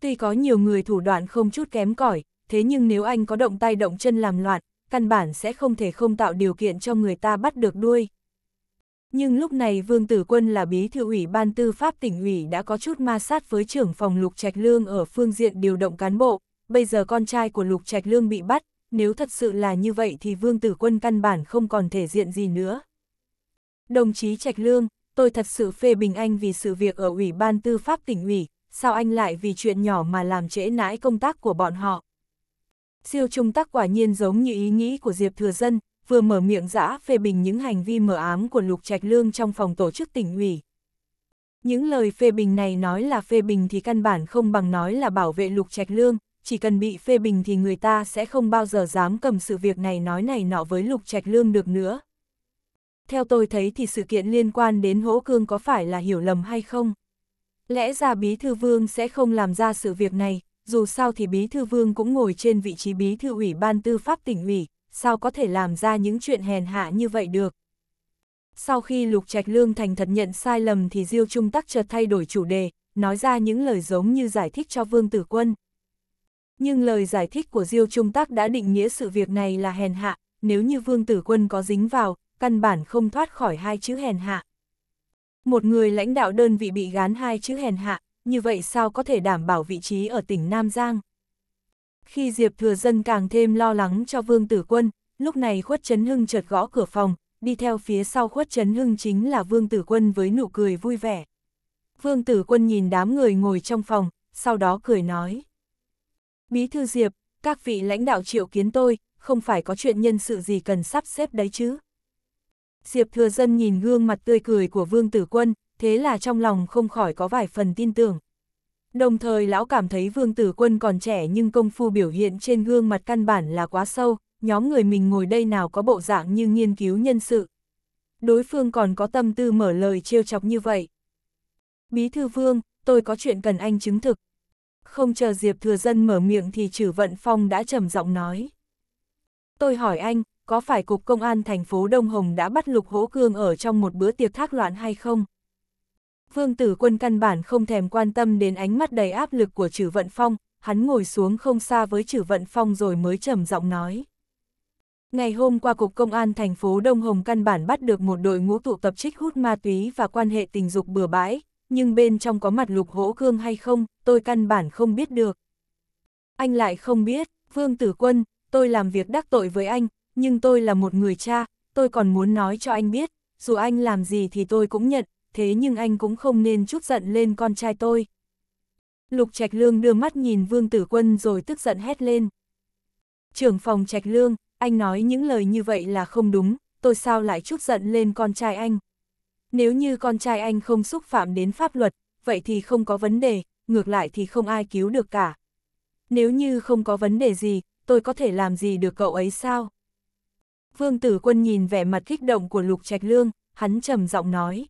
Tuy có nhiều người thủ đoạn không chút kém cỏi, thế nhưng nếu anh có động tay động chân làm loạn, căn bản sẽ không thể không tạo điều kiện cho người ta bắt được đuôi. Nhưng lúc này Vương Tử Quân là bí thư ủy ban tư pháp tỉnh ủy đã có chút ma sát với trưởng phòng Lục Trạch Lương ở phương diện điều động cán bộ, bây giờ con trai của Lục Trạch Lương bị bắt, nếu thật sự là như vậy thì Vương Tử Quân căn bản không còn thể diện gì nữa. Đồng chí Trạch Lương, tôi thật sự phê bình anh vì sự việc ở Ủy ban Tư pháp tỉnh ủy, sao anh lại vì chuyện nhỏ mà làm trễ nãi công tác của bọn họ. Siêu trung tắc quả nhiên giống như ý nghĩ của Diệp Thừa Dân, vừa mở miệng giã phê bình những hành vi mở ám của Lục Trạch Lương trong phòng tổ chức tỉnh ủy. Những lời phê bình này nói là phê bình thì căn bản không bằng nói là bảo vệ Lục Trạch Lương, chỉ cần bị phê bình thì người ta sẽ không bao giờ dám cầm sự việc này nói này nọ với Lục Trạch Lương được nữa. Theo tôi thấy thì sự kiện liên quan đến Hỗ Cương có phải là hiểu lầm hay không? Lẽ ra Bí Thư Vương sẽ không làm ra sự việc này, dù sao thì Bí Thư Vương cũng ngồi trên vị trí Bí Thư ủy ban tư pháp tỉnh ủy, sao có thể làm ra những chuyện hèn hạ như vậy được. Sau khi Lục Trạch Lương thành thật nhận sai lầm thì Diêu Trung Tắc chợt thay đổi chủ đề, nói ra những lời giống như giải thích cho Vương Tử Quân. Nhưng lời giải thích của Diêu Trung Tắc đã định nghĩa sự việc này là hèn hạ, nếu như Vương Tử Quân có dính vào, căn bản không thoát khỏi hai chữ hèn hạ. Một người lãnh đạo đơn vị bị gán hai chữ hèn hạ, như vậy sao có thể đảm bảo vị trí ở tỉnh Nam Giang? Khi Diệp Thừa Dân càng thêm lo lắng cho Vương Tử Quân, lúc này Khuất Trấn Hưng chợt gõ cửa phòng, đi theo phía sau Khuất Trấn Hưng chính là Vương Tử Quân với nụ cười vui vẻ. Vương Tử Quân nhìn đám người ngồi trong phòng, sau đó cười nói. Bí thư Diệp, các vị lãnh đạo triệu kiến tôi, không phải có chuyện nhân sự gì cần sắp xếp đấy chứ. Diệp Thừa Dân nhìn gương mặt tươi cười của Vương Tử Quân, thế là trong lòng không khỏi có vài phần tin tưởng. Đồng thời lão cảm thấy vương tử quân còn trẻ nhưng công phu biểu hiện trên gương mặt căn bản là quá sâu, nhóm người mình ngồi đây nào có bộ dạng như nghiên cứu nhân sự. Đối phương còn có tâm tư mở lời trêu chọc như vậy. Bí thư vương, tôi có chuyện cần anh chứng thực. Không chờ Diệp Thừa Dân mở miệng thì Trử Vận Phong đã trầm giọng nói. Tôi hỏi anh, có phải Cục Công an thành phố Đông Hồng đã bắt Lục Hỗ Cương ở trong một bữa tiệc thác loạn hay không? Vương tử quân căn bản không thèm quan tâm đến ánh mắt đầy áp lực của Trử Vận Phong, hắn ngồi xuống không xa với Trử Vận Phong rồi mới trầm giọng nói. Ngày hôm qua Cục Công an thành phố Đông Hồng căn bản bắt được một đội ngũ tụ tập trích hút ma túy và quan hệ tình dục bừa bãi, nhưng bên trong có mặt lục hỗ cương hay không, tôi căn bản không biết được. Anh lại không biết, Vương Tử Quân, tôi làm việc đắc tội với anh, nhưng tôi là một người cha, tôi còn muốn nói cho anh biết, dù anh làm gì thì tôi cũng nhận, thế nhưng anh cũng không nên chút giận lên con trai tôi. Lục Trạch Lương đưa mắt nhìn Vương Tử Quân rồi tức giận hét lên. Trưởng phòng Trạch Lương, anh nói những lời như vậy là không đúng, tôi sao lại chút giận lên con trai anh. Nếu như con trai anh không xúc phạm đến pháp luật, vậy thì không có vấn đề, ngược lại thì không ai cứu được cả. Nếu như không có vấn đề gì, tôi có thể làm gì được cậu ấy sao? Vương Tử Quân nhìn vẻ mặt kích động của Lục Trạch Lương, hắn trầm giọng nói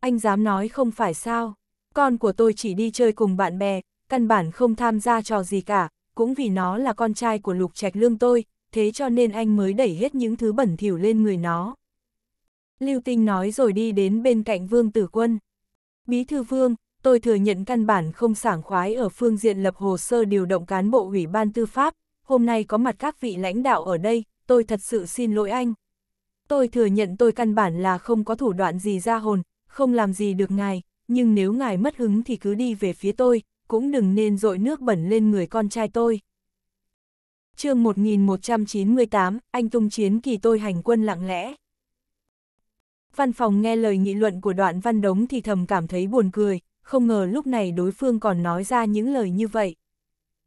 anh dám nói không phải sao, con của tôi chỉ đi chơi cùng bạn bè, căn bản không tham gia trò gì cả, cũng vì nó là con trai của Lục Trạch Lương tôi, thế cho nên anh mới đẩy hết những thứ bẩn thỉu lên người nó. Lưu Tinh nói rồi đi đến bên cạnh Vương Tử Quân. Bí thư Vương, tôi thừa nhận căn bản không sảng khoái ở phương diện lập hồ sơ điều động cán bộ ủy ban tư pháp, hôm nay có mặt các vị lãnh đạo ở đây, tôi thật sự xin lỗi anh. Tôi thừa nhận tôi căn bản là không có thủ đoạn gì ra hồn, không làm gì được ngài, nhưng nếu ngài mất hứng thì cứ đi về phía tôi, cũng đừng nên dội nước bẩn lên người con trai tôi. chương 1198, anh tung chiến kỳ tôi hành quân lặng lẽ. Văn phòng nghe lời nghị luận của đoạn văn đống thì thầm cảm thấy buồn cười, không ngờ lúc này đối phương còn nói ra những lời như vậy.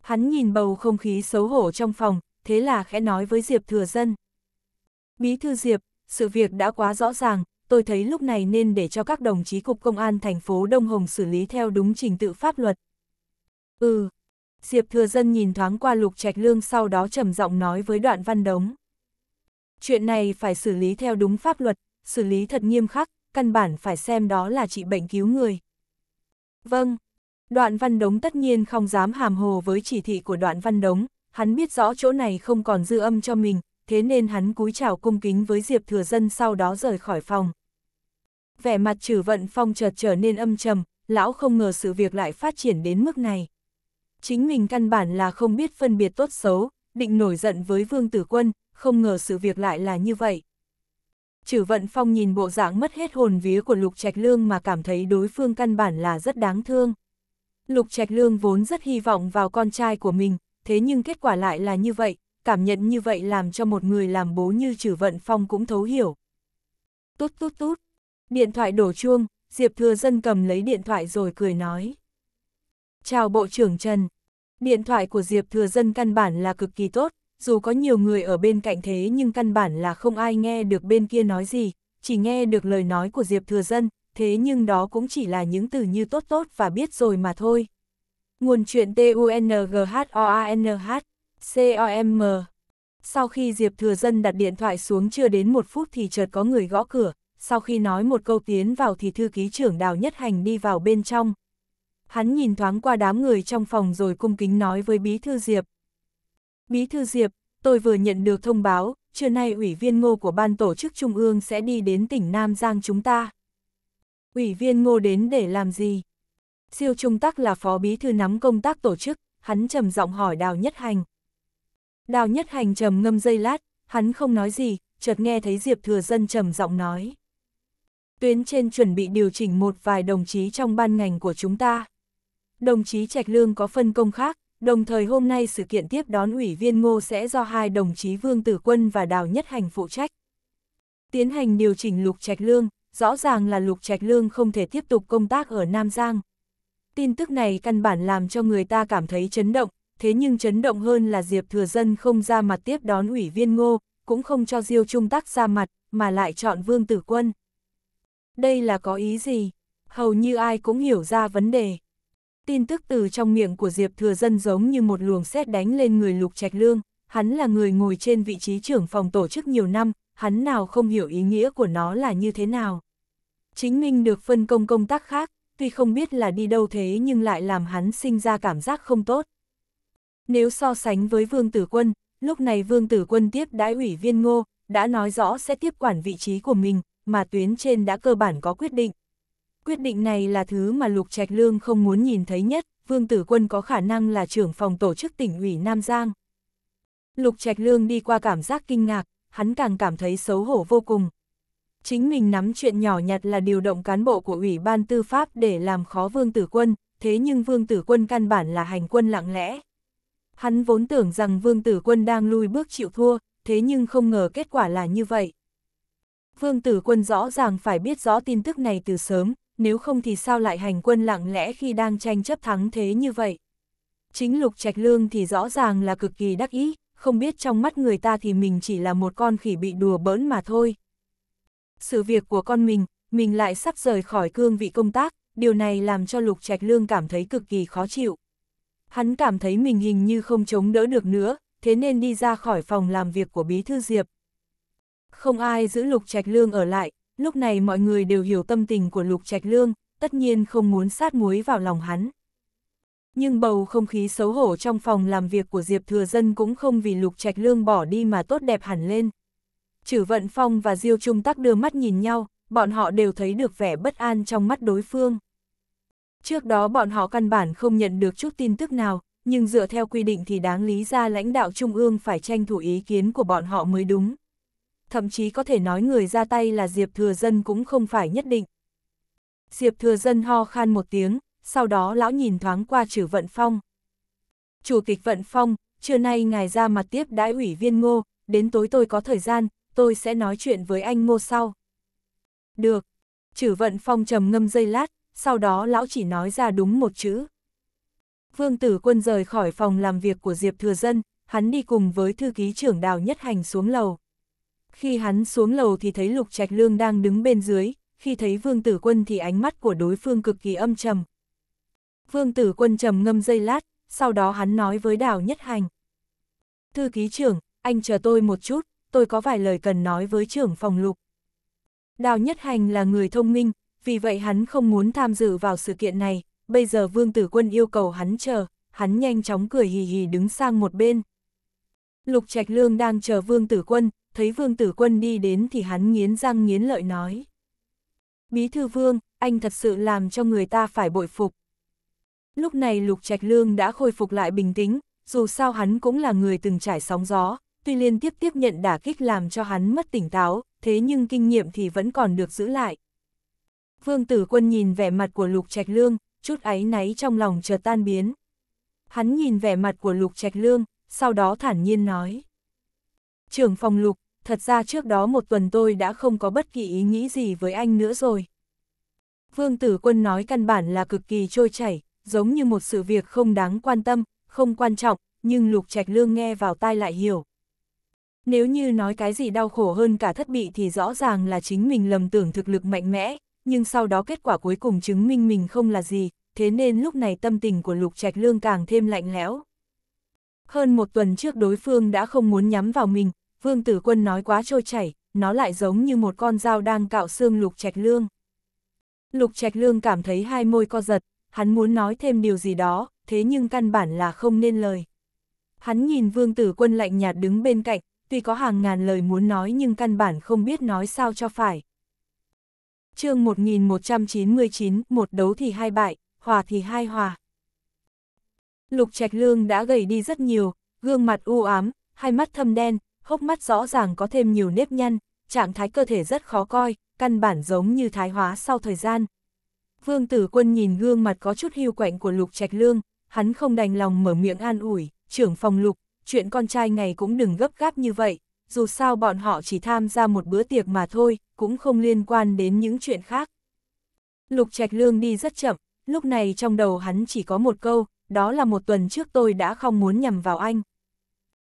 Hắn nhìn bầu không khí xấu hổ trong phòng, thế là khẽ nói với Diệp Thừa Dân. Bí thư Diệp, sự việc đã quá rõ ràng, tôi thấy lúc này nên để cho các đồng chí Cục Công an thành phố Đông Hồng xử lý theo đúng trình tự pháp luật. Ừ. Diệp Thừa Dân nhìn thoáng qua Lục Trạch Lương sau đó trầm giọng nói với đoạn văn đống. Chuyện này phải xử lý theo đúng pháp luật, xử lý thật nghiêm khắc, căn bản phải xem đó là trị bệnh cứu người. Vâng. Đoạn văn đống tất nhiên không dám hàm hồ với chỉ thị của đoạn văn đống, hắn biết rõ chỗ này không còn dư âm cho mình, thế nên hắn cúi chào cung kính với Diệp Thừa Dân sau đó rời khỏi phòng vẻ mặt trừ vận phong chợt trở nên âm trầm, lão không ngờ sự việc lại phát triển đến mức này. Chính mình căn bản là không biết phân biệt tốt xấu, định nổi giận với vương tử quân, không ngờ sự việc lại là như vậy. Trừ vận phong nhìn bộ dạng mất hết hồn vía của Lục Trạch Lương mà cảm thấy đối phương căn bản là rất đáng thương. Lục Trạch Lương vốn rất hy vọng vào con trai của mình, thế nhưng kết quả lại là như vậy, cảm nhận như vậy làm cho một người làm bố như trừ vận phong cũng thấu hiểu. Tút tút tút, Điện thoại đổ chuông, Diệp Thừa Dân cầm lấy điện thoại rồi cười nói. Chào Bộ trưởng Trần. Điện thoại của Diệp Thừa Dân căn bản là cực kỳ tốt, dù có nhiều người ở bên cạnh thế nhưng căn bản là không ai nghe được bên kia nói gì, chỉ nghe được lời nói của Diệp Thừa Dân, thế nhưng đó cũng chỉ là những từ như tốt tốt và biết rồi mà thôi. Nguồn chuyện TUNGHOANH, COM. Sau khi Diệp Thừa Dân đặt điện thoại xuống chưa đến một phút thì chợt có người gõ cửa, sau khi nói một câu tiến vào thì thư ký trưởng đào nhất hành đi vào bên trong. Hắn nhìn thoáng qua đám người trong phòng rồi cung kính nói với Bí Thư Diệp. Bí Thư Diệp, tôi vừa nhận được thông báo, trưa nay ủy viên ngô của ban tổ chức Trung ương sẽ đi đến tỉnh Nam Giang chúng ta. Ủy viên ngô đến để làm gì? Siêu Trung Tắc là phó bí thư nắm công tác tổ chức, hắn trầm giọng hỏi Đào Nhất Hành. Đào Nhất Hành trầm ngâm dây lát, hắn không nói gì, chợt nghe thấy Diệp Thừa Dân trầm giọng nói tuyến trên chuẩn bị điều chỉnh một vài đồng chí trong ban ngành của chúng ta. Đồng chí Trạch Lương có phân công khác, đồng thời hôm nay sự kiện tiếp đón ủy viên ngô sẽ do hai đồng chí Vương Tử Quân và Đào Nhất Hành phụ trách. Tiến hành điều chỉnh Lục Trạch Lương, rõ ràng là Lục Trạch Lương không thể tiếp tục công tác ở Nam Giang. Tin tức này căn bản làm cho người ta cảm thấy chấn động, thế nhưng chấn động hơn là Diệp Thừa Dân không ra mặt tiếp đón ủy viên ngô, cũng không cho Diêu Trung Tắc ra mặt, mà lại chọn Vương Tử Quân. Đây là có ý gì? Hầu như ai cũng hiểu ra vấn đề. Tin tức từ trong miệng của Diệp Thừa Dân giống như một luồng sét đánh lên người Lục Trạch Lương, hắn là người ngồi trên vị trí trưởng phòng tổ chức nhiều năm, hắn nào không hiểu ý nghĩa của nó là như thế nào. Chính mình được phân công công tác khác, tuy không biết là đi đâu thế nhưng lại làm hắn sinh ra cảm giác không tốt. Nếu so sánh với Vương Tử Quân, lúc này Vương Tử Quân tiếp đãi ủy viên ngô, đã nói rõ sẽ tiếp quản vị trí của mình, mà tuyến trên đã cơ bản có quyết định. Quyết định này là thứ mà Lục Trạch Lương không muốn nhìn thấy nhất, Vương Tử Quân có khả năng là trưởng phòng tổ chức tỉnh ủy Nam Giang. Lục Trạch Lương đi qua cảm giác kinh ngạc, hắn càng cảm thấy xấu hổ vô cùng. Chính mình nắm chuyện nhỏ nhặt là điều động cán bộ của Ủy ban Tư pháp để làm khó Vương Tử Quân, thế nhưng Vương Tử Quân căn bản là hành quân lặng lẽ. Hắn vốn tưởng rằng Vương Tử Quân đang lui bước chịu thua, thế nhưng không ngờ kết quả là như vậy. Vương tử quân rõ ràng phải biết rõ tin tức này từ sớm, nếu không thì sao lại hành quân lặng lẽ khi đang tranh chấp thắng thế như vậy. Chính lục trạch lương thì rõ ràng là cực kỳ đắc ý, không biết trong mắt người ta thì mình chỉ là một con khỉ bị đùa bỡn mà thôi. Sự việc của con mình, mình lại sắp rời khỏi cương vị công tác, điều này làm cho lục trạch lương cảm thấy cực kỳ khó chịu. Hắn cảm thấy mình hình như không chống đỡ được nữa, thế nên đi ra khỏi phòng làm việc của Bí Thư Diệp, không ai giữ Lục Trạch Lương ở lại, lúc này mọi người đều hiểu tâm tình của Lục Trạch Lương, tất nhiên không muốn sát muối vào lòng hắn. Nhưng bầu không khí xấu hổ trong phòng làm việc của Diệp Thừa Dân cũng không vì Lục Trạch Lương bỏ đi mà tốt đẹp hẳn lên. Chử Vận Phong và Diêu Trung Tắc đưa mắt nhìn nhau, bọn họ đều thấy được vẻ bất an trong mắt đối phương. Trước đó bọn họ căn bản không nhận được chút tin tức nào, nhưng dựa theo quy định thì đáng lý ra lãnh đạo Trung ương phải tranh thủ ý kiến của bọn họ mới đúng thậm chí có thể nói người ra tay là Diệp Thừa Dân cũng không phải nhất định. Diệp Thừa Dân ho khan một tiếng, sau đó lão nhìn thoáng qua trừ Vận Phong. Chủ tịch Vận Phong, trưa nay ngài ra mặt tiếp đãi ủy viên ngô, đến tối tôi có thời gian, tôi sẽ nói chuyện với anh ngô sau. Được, trừ Vận Phong trầm ngâm dây lát, sau đó lão chỉ nói ra đúng một chữ. Vương Tử Quân rời khỏi phòng làm việc của Diệp Thừa Dân, hắn đi cùng với thư ký trưởng đào nhất hành xuống lầu. Khi hắn xuống lầu thì thấy Lục Trạch Lương đang đứng bên dưới, khi thấy Vương Tử Quân thì ánh mắt của đối phương cực kỳ âm trầm. Vương Tử Quân trầm ngâm dây lát, sau đó hắn nói với Đào Nhất Hành. Thư ký trưởng, anh chờ tôi một chút, tôi có vài lời cần nói với trưởng phòng lục. Đào Nhất Hành là người thông minh, vì vậy hắn không muốn tham dự vào sự kiện này, bây giờ Vương Tử Quân yêu cầu hắn chờ, hắn nhanh chóng cười hì hì đứng sang một bên. Lục Trạch Lương đang chờ Vương Tử Quân, thấy vương tử quân đi đến thì hắn nghiến răng nghiến lợi nói. Bí thư vương, anh thật sự làm cho người ta phải bội phục. Lúc này Lục Trạch Lương đã khôi phục lại bình tĩnh, dù sao hắn cũng là người từng trải sóng gió, tuy liên tiếp tiếp nhận đả kích làm cho hắn mất tỉnh táo, thế nhưng kinh nghiệm thì vẫn còn được giữ lại. Vương tử quân nhìn vẻ mặt của Lục Trạch Lương, chút áy náy trong lòng chợt tan biến. Hắn nhìn vẻ mặt của Lục Trạch Lương, sau đó thản nhiên nói. Trưởng phòng Lục, thật ra trước đó một tuần tôi đã không có bất kỳ ý nghĩ gì với anh nữa rồi. Vương Tử Quân nói căn bản là cực kỳ trôi chảy, giống như một sự việc không đáng quan tâm, không quan trọng, nhưng Lục Trạch Lương nghe vào tai lại hiểu. Nếu như nói cái gì đau khổ hơn cả thất bị thì rõ ràng là chính mình lầm tưởng thực lực mạnh mẽ, nhưng sau đó kết quả cuối cùng chứng minh mình không là gì, thế nên lúc này tâm tình của Lục Trạch Lương càng thêm lạnh lẽo. Hơn một tuần trước đối phương đã không muốn nhắm vào mình, Vương Tử Quân nói quá trôi chảy, nó lại giống như một con dao đang cạo xương Lục Trạch Lương. Lục Trạch Lương cảm thấy hai môi co giật, hắn muốn nói thêm điều gì đó, thế nhưng căn bản là không nên lời. Hắn nhìn Vương Tử Quân lạnh nhạt đứng bên cạnh, tuy có hàng ngàn lời muốn nói nhưng căn bản không biết nói sao cho phải. chương 1199, một đấu thì hai bại, hòa thì hai hòa. Lục Trạch Lương đã gầy đi rất nhiều, gương mặt u ám, hai mắt thâm đen, hốc mắt rõ ràng có thêm nhiều nếp nhăn, trạng thái cơ thể rất khó coi, căn bản giống như thái hóa sau thời gian. Vương tử quân nhìn gương mặt có chút hiu quạnh của lục trạch lương, hắn không đành lòng mở miệng an ủi, trưởng phòng lục, chuyện con trai ngày cũng đừng gấp gáp như vậy, dù sao bọn họ chỉ tham gia một bữa tiệc mà thôi, cũng không liên quan đến những chuyện khác. Lục trạch lương đi rất chậm, lúc này trong đầu hắn chỉ có một câu, đó là một tuần trước tôi đã không muốn nhầm vào anh.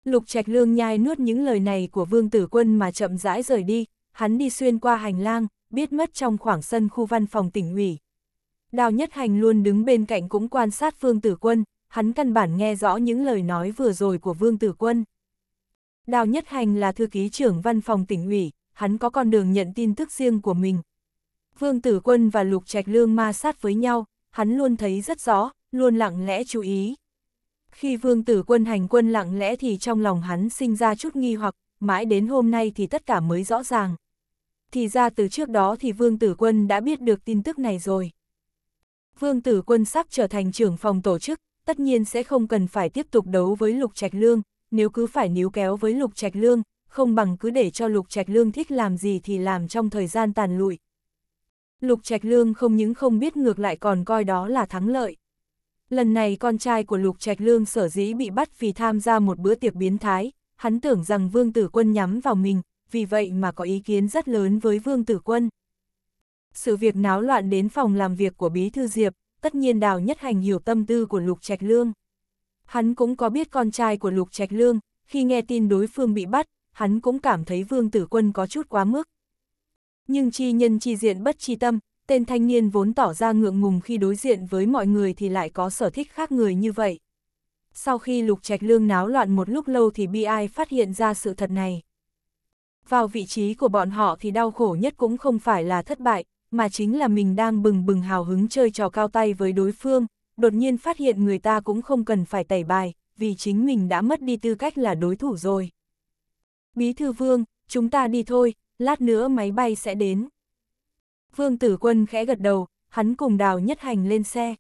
Lục Trạch Lương nhai nuốt những lời này của Vương Tử Quân mà chậm rãi rời đi, hắn đi xuyên qua hành lang, biết mất trong khoảng sân khu văn phòng tỉnh ủy. Đào Nhất Hành luôn đứng bên cạnh cũng quan sát Vương Tử Quân, hắn căn bản nghe rõ những lời nói vừa rồi của Vương Tử Quân. Đào Nhất Hành là thư ký trưởng văn phòng tỉnh ủy, hắn có con đường nhận tin tức riêng của mình. Vương Tử Quân và Lục Trạch Lương ma sát với nhau, hắn luôn thấy rất rõ, luôn lặng lẽ chú ý. Khi vương tử quân hành quân lặng lẽ thì trong lòng hắn sinh ra chút nghi hoặc, mãi đến hôm nay thì tất cả mới rõ ràng. Thì ra từ trước đó thì vương tử quân đã biết được tin tức này rồi. Vương tử quân sắp trở thành trưởng phòng tổ chức, tất nhiên sẽ không cần phải tiếp tục đấu với lục trạch lương, nếu cứ phải níu kéo với lục trạch lương, không bằng cứ để cho lục trạch lương thích làm gì thì làm trong thời gian tàn lụi. Lục trạch lương không những không biết ngược lại còn coi đó là thắng lợi. Lần này con trai của Lục Trạch Lương sở dĩ bị bắt vì tham gia một bữa tiệc biến thái, hắn tưởng rằng Vương Tử Quân nhắm vào mình, vì vậy mà có ý kiến rất lớn với Vương Tử Quân. Sự việc náo loạn đến phòng làm việc của Bí Thư Diệp, tất nhiên Đào Nhất Hành hiểu tâm tư của Lục Trạch Lương. Hắn cũng có biết con trai của Lục Trạch Lương, khi nghe tin đối phương bị bắt, hắn cũng cảm thấy Vương Tử Quân có chút quá mức. Nhưng chi nhân chi diện bất chi tâm, tên thanh niên vốn tỏ ra ngượng ngùng khi đối diện với mọi người thì lại có sở thích khác người như vậy. Sau khi Lục Trạch Lương náo loạn một lúc lâu thì bi ai phát hiện ra sự thật này. Vào vị trí của bọn họ thì đau khổ nhất cũng không phải là thất bại, mà chính là mình đang bừng bừng hào hứng chơi trò cao tay với đối phương, đột nhiên phát hiện người ta cũng không cần phải tẩy bài, vì chính mình đã mất đi tư cách là đối thủ rồi. Bí thư vương, chúng ta đi thôi, lát nữa máy bay sẽ đến. Vương Tử Quân khẽ gật đầu, hắn cùng Đào Nhất Hành lên xe.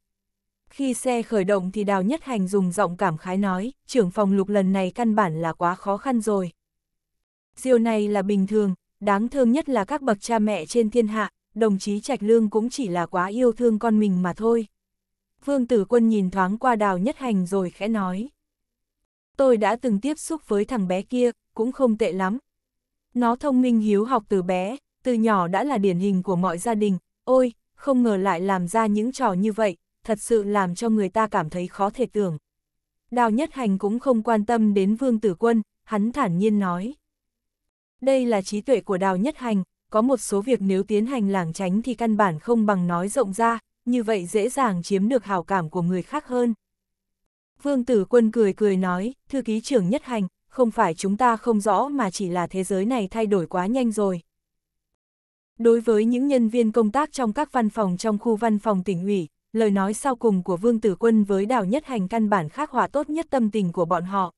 Khi xe khởi động thì Đào Nhất Hành dùng giọng cảm khái nói, trưởng phòng lục lần này căn bản là quá khó khăn rồi. Diều này là bình thường, đáng thương nhất là các bậc cha mẹ trên thiên hạ, đồng chí Trạch Lương cũng chỉ là quá yêu thương con mình mà thôi. Vương Tử Quân nhìn thoáng qua Đào Nhất Hành rồi khẽ nói. Tôi đã từng tiếp xúc với thằng bé kia, cũng không tệ lắm. Nó thông minh hiếu học từ bé, từ nhỏ đã là điển hình của mọi gia đình, ôi, không ngờ lại làm ra những trò như vậy, thật sự làm cho người ta cảm thấy khó thể tưởng. Đào Nhất Hành cũng không quan tâm đến Vương Tử Quân, hắn thản nhiên nói. Đây là trí tuệ của Đào Nhất Hành, có một số việc nếu tiến hành lảng tránh thì căn bản không bằng nói rộng ra, như vậy dễ dàng chiếm được hào cảm của người khác hơn. Vương Tử Quân cười cười nói, thư ký trưởng Nhất Hành, không phải chúng ta không rõ mà chỉ là thế giới này thay đổi quá nhanh rồi. Đối với những nhân viên công tác trong các văn phòng trong khu văn phòng tỉnh ủy, lời nói sau cùng của Vương Tử Quân với Đào Nhất Hành căn bản khắc họa tốt nhất tâm tình của bọn họ.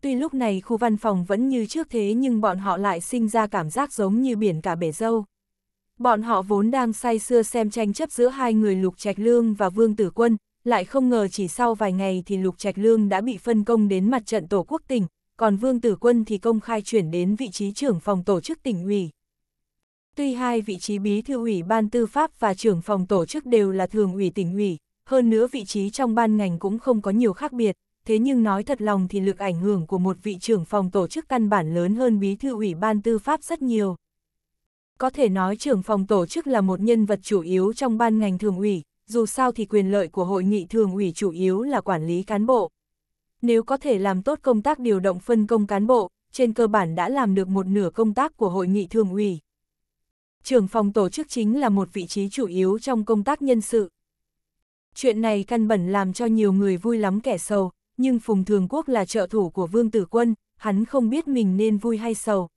Tuy lúc này khu văn phòng vẫn như trước thế nhưng bọn họ lại sinh ra cảm giác giống như biển cả bể dâu. Bọn họ vốn đang say sưa xem tranh chấp giữa hai người Lục Trạch Lương và Vương Tử Quân, lại không ngờ chỉ sau vài ngày thì Lục Trạch Lương đã bị phân công đến mặt trận Tổ quốc tỉnh, còn Vương Tử Quân thì công khai chuyển đến vị trí trưởng phòng tổ chức tỉnh ủy. Tuy hai vị trí bí thư ủy ban tư pháp và trưởng phòng tổ chức đều là thường ủy tỉnh ủy, hơn nữa vị trí trong ban ngành cũng không có nhiều khác biệt, thế nhưng nói thật lòng thì lực ảnh hưởng của một vị trưởng phòng tổ chức căn bản lớn hơn bí thư ủy ban tư pháp rất nhiều. Có thể nói trưởng phòng tổ chức là một nhân vật chủ yếu trong ban ngành thường ủy, dù sao thì quyền lợi của hội nghị thường ủy chủ yếu là quản lý cán bộ. Nếu có thể làm tốt công tác điều động phân công cán bộ, trên cơ bản đã làm được một nửa công tác của hội nghị thường ủy trưởng phòng tổ chức chính là một vị trí chủ yếu trong công tác nhân sự. Chuyện này căn bẩn làm cho nhiều người vui lắm kẻ sầu, nhưng Phùng Thường Quốc là trợ thủ của Vương Tử Quân, hắn không biết mình nên vui hay sầu.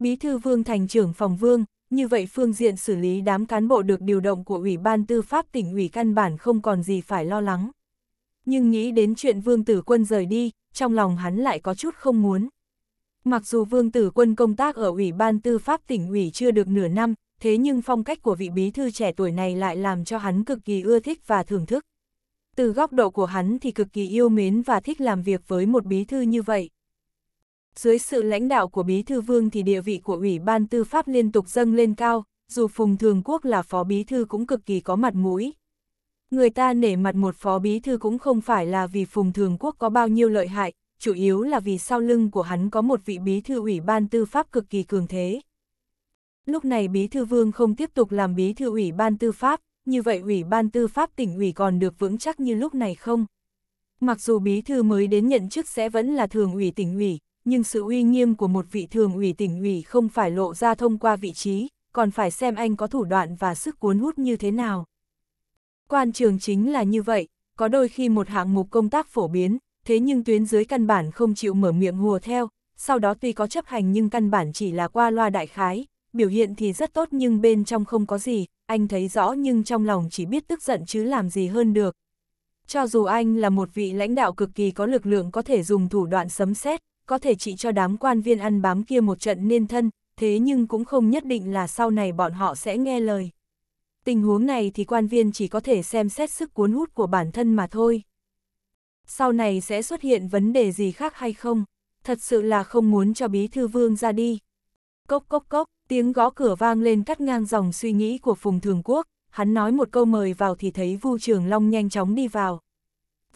Bí thư Vương thành trưởng phòng Vương, như vậy phương diện xử lý đám cán bộ được điều động của Ủy ban Tư pháp tỉnh ủy căn bản không còn gì phải lo lắng. Nhưng nghĩ đến chuyện Vương Tử Quân rời đi, trong lòng hắn lại có chút không muốn. Mặc dù Vương Tử Quân công tác ở Ủy ban Tư pháp tỉnh ủy chưa được nửa năm, thế nhưng phong cách của vị bí thư trẻ tuổi này lại làm cho hắn cực kỳ ưa thích và thưởng thức. Từ góc độ của hắn thì cực kỳ yêu mến và thích làm việc với một bí thư như vậy. Dưới sự lãnh đạo của bí thư vương thì địa vị của Ủy ban Tư pháp liên tục dâng lên cao, dù Phùng Thường Quốc là phó bí thư cũng cực kỳ có mặt mũi. Người ta nể mặt một phó bí thư cũng không phải là vì Phùng Thường Quốc có bao nhiêu lợi hại, chủ yếu là vì sau lưng của hắn có một vị bí thư ủy ban tư pháp cực kỳ cường thế. Lúc này bí thư vương không tiếp tục làm bí thư ủy ban tư pháp, như vậy ủy ban tư pháp tỉnh ủy còn được vững chắc như lúc này không? Mặc dù bí thư mới đến nhận chức sẽ vẫn là thường ủy tỉnh ủy, nhưng sự uy nghiêm của một vị thường ủy tỉnh ủy không phải lộ ra thông qua vị trí, còn phải xem anh có thủ đoạn và sức cuốn hút như thế nào. Quan trường chính là như vậy, có đôi khi một hạng mục công tác phổ biến, thế nhưng tuyến dưới căn bản không chịu mở miệng hùa theo, sau đó tuy có chấp hành nhưng căn bản chỉ là qua loa đại khái, biểu hiện thì rất tốt nhưng bên trong không có gì, anh thấy rõ nhưng trong lòng chỉ biết tức giận chứ làm gì hơn được. Cho dù anh là một vị lãnh đạo cực kỳ có lực lượng có thể dùng thủ đoạn sấm xét có thể trị cho đám quan viên ăn bám kia một trận nên thân, thế nhưng cũng không nhất định là sau này bọn họ sẽ nghe lời. Tình huống này thì quan viên chỉ có thể xem xét sức cuốn hút của bản thân mà thôi sau này sẽ xuất hiện vấn đề gì khác hay không, thật sự là không muốn cho bí thư vương ra đi. Cốc cốc cốc, tiếng gõ cửa vang lên cắt ngang dòng suy nghĩ của Phùng Thường Quốc, hắn nói một câu mời vào thì thấy Vu Trường Long nhanh chóng đi vào.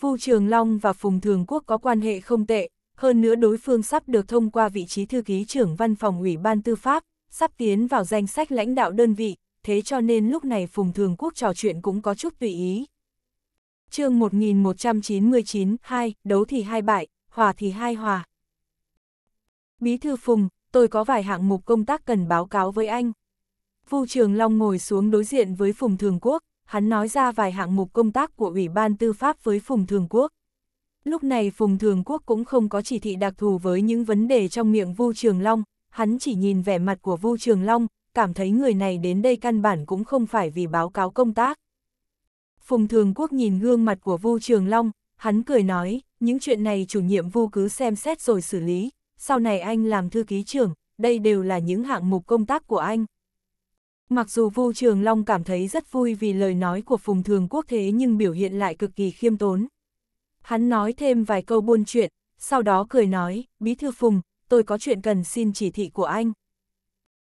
Vu Trường Long và Phùng Thường Quốc có quan hệ không tệ, hơn nữa đối phương sắp được thông qua vị trí thư ký trưởng văn phòng ủy ban tư pháp, sắp tiến vào danh sách lãnh đạo đơn vị, thế cho nên lúc này Phùng Thường Quốc trò chuyện cũng có chút tùy ý chương 1199, 2, đấu thì hai bại, hòa thì hai hòa. Bí thư Phùng, tôi có vài hạng mục công tác cần báo cáo với anh. Vu Trường Long ngồi xuống đối diện với Phùng Thường Quốc, hắn nói ra vài hạng mục công tác của Ủy ban Tư pháp với Phùng Thường Quốc. Lúc này Phùng Thường Quốc cũng không có chỉ thị đặc thù với những vấn đề trong miệng Vu Trường Long, hắn chỉ nhìn vẻ mặt của Vu Trường Long, cảm thấy người này đến đây căn bản cũng không phải vì báo cáo công tác. Phùng Thường Quốc nhìn gương mặt của Vu Trường Long, hắn cười nói, những chuyện này chủ nhiệm Vu cứ xem xét rồi xử lý, sau này anh làm thư ký trưởng, đây đều là những hạng mục công tác của anh. Mặc dù Vu Trường Long cảm thấy rất vui vì lời nói của Phùng Thường Quốc thế nhưng biểu hiện lại cực kỳ khiêm tốn. Hắn nói thêm vài câu buôn chuyện, sau đó cười nói, Bí thư Phùng, tôi có chuyện cần xin chỉ thị của anh.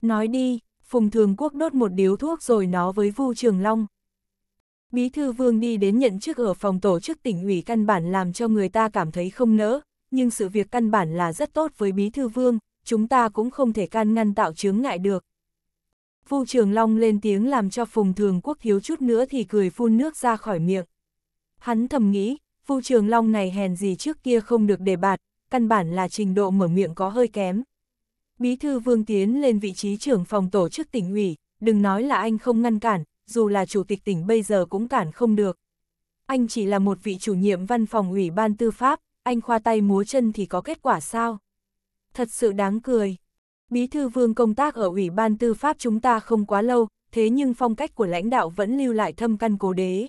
Nói đi, Phùng Thường Quốc đốt một điếu thuốc rồi nó với Vu Trường Long. Bí thư vương đi đến nhận chức ở phòng tổ chức tỉnh ủy căn bản làm cho người ta cảm thấy không nỡ, nhưng sự việc căn bản là rất tốt với bí thư vương, chúng ta cũng không thể can ngăn tạo chướng ngại được. Vu Trường Long lên tiếng làm cho Phùng Thường Quốc thiếu chút nữa thì cười phun nước ra khỏi miệng. Hắn thầm nghĩ, Vu Trường Long này hèn gì trước kia không được đề bạt, căn bản là trình độ mở miệng có hơi kém. Bí thư Vương Tiến lên vị trí trưởng phòng tổ chức tỉnh ủy, đừng nói là anh không ngăn cản, dù là chủ tịch tỉnh bây giờ cũng cản không được. Anh chỉ là một vị chủ nhiệm văn phòng ủy ban tư pháp, anh khoa tay múa chân thì có kết quả sao? Thật sự đáng cười. Bí thư vương công tác ở ủy ban tư pháp chúng ta không quá lâu, thế nhưng phong cách của lãnh đạo vẫn lưu lại thâm căn cố đế.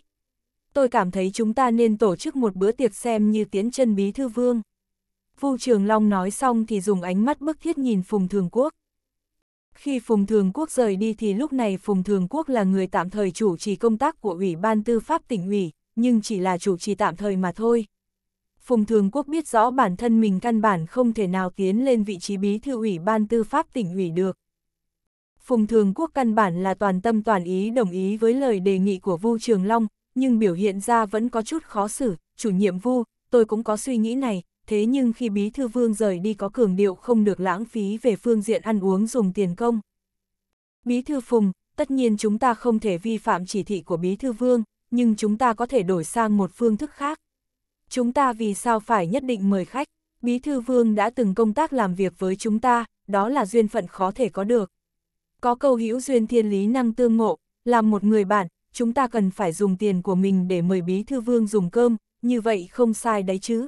Tôi cảm thấy chúng ta nên tổ chức một bữa tiệc xem như tiến chân bí thư vương. Vu Trường Long nói xong thì dùng ánh mắt bức thiết nhìn Phùng Thường Quốc. Khi Phùng Thường Quốc rời đi thì lúc này Phùng Thường Quốc là người tạm thời chủ trì công tác của Ủy ban Tư pháp tỉnh ủy, nhưng chỉ là chủ trì tạm thời mà thôi. Phùng Thường Quốc biết rõ bản thân mình căn bản không thể nào tiến lên vị trí bí thư Ủy ban Tư pháp tỉnh ủy được. Phùng Thường Quốc căn bản là toàn tâm toàn ý đồng ý với lời đề nghị của Vu Trường Long, nhưng biểu hiện ra vẫn có chút khó xử, chủ nhiệm Vu, tôi cũng có suy nghĩ này, thế nhưng khi Bí Thư Vương rời đi có cường điệu không được lãng phí về phương diện ăn uống dùng tiền công. Bí Thư Phùng, tất nhiên chúng ta không thể vi phạm chỉ thị của Bí Thư Vương, nhưng chúng ta có thể đổi sang một phương thức khác. Chúng ta vì sao phải nhất định mời khách? Bí Thư Vương đã từng công tác làm việc với chúng ta, đó là duyên phận khó thể có được. Có câu hữu duyên thiên lý năng tương ngộ, làm một người bạn, chúng ta cần phải dùng tiền của mình để mời Bí Thư Vương dùng cơm, như vậy không sai đấy chứ.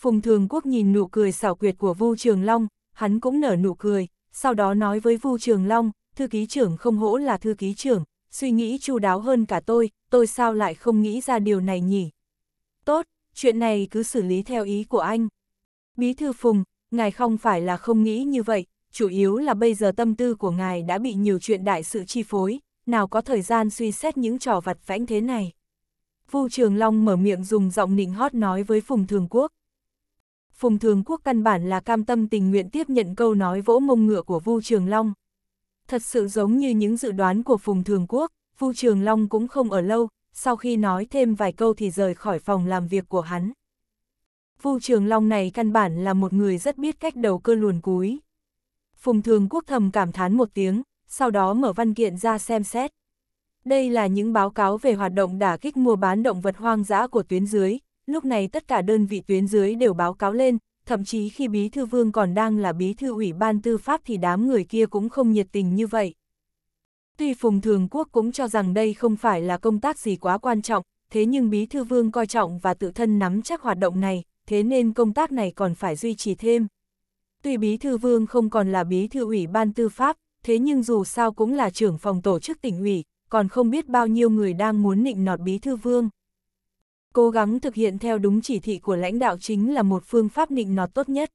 Phùng Thường Quốc nhìn nụ cười xảo quyệt của Vu Trường Long, hắn cũng nở nụ cười, sau đó nói với Vu Trường Long, thư ký trưởng không hỗ là thư ký trưởng, suy nghĩ chu đáo hơn cả tôi, tôi sao lại không nghĩ ra điều này nhỉ? Tốt, chuyện này cứ xử lý theo ý của anh. Bí thư Phùng, ngài không phải là không nghĩ như vậy, chủ yếu là bây giờ tâm tư của ngài đã bị nhiều chuyện đại sự chi phối, nào có thời gian suy xét những trò vặt vãnh thế này. Vu Trường Long mở miệng dùng giọng nịnh hót nói với Phùng Thường Quốc. Phùng Thường Quốc căn bản là cam tâm tình nguyện tiếp nhận câu nói vỗ mông ngựa của Vu Trường Long. Thật sự giống như những dự đoán của Phùng Thường Quốc, Vu Trường Long cũng không ở lâu, sau khi nói thêm vài câu thì rời khỏi phòng làm việc của hắn. Vu Trường Long này căn bản là một người rất biết cách đầu cơ luồn cúi. Phùng Thường Quốc thầm cảm thán một tiếng, sau đó mở văn kiện ra xem xét. Đây là những báo cáo về hoạt động đả kích mua bán động vật hoang dã của tuyến dưới, lúc này tất cả đơn vị tuyến dưới đều báo cáo lên, thậm chí khi Bí Thư Vương còn đang là Bí Thư Ủy ban Tư pháp thì đám người kia cũng không nhiệt tình như vậy. Tuy Phùng Thường Quốc cũng cho rằng đây không phải là công tác gì quá quan trọng, thế nhưng Bí Thư Vương coi trọng và tự thân nắm chắc hoạt động này, thế nên công tác này còn phải duy trì thêm. Tuy Bí Thư Vương không còn là Bí Thư Ủy ban Tư pháp, thế nhưng dù sao cũng là trưởng phòng tổ chức tỉnh ủy, còn không biết bao nhiêu người đang muốn nịnh nọt Bí Thư Vương cố gắng thực hiện theo đúng chỉ thị của lãnh đạo chính là một phương pháp định nọt tốt nhất.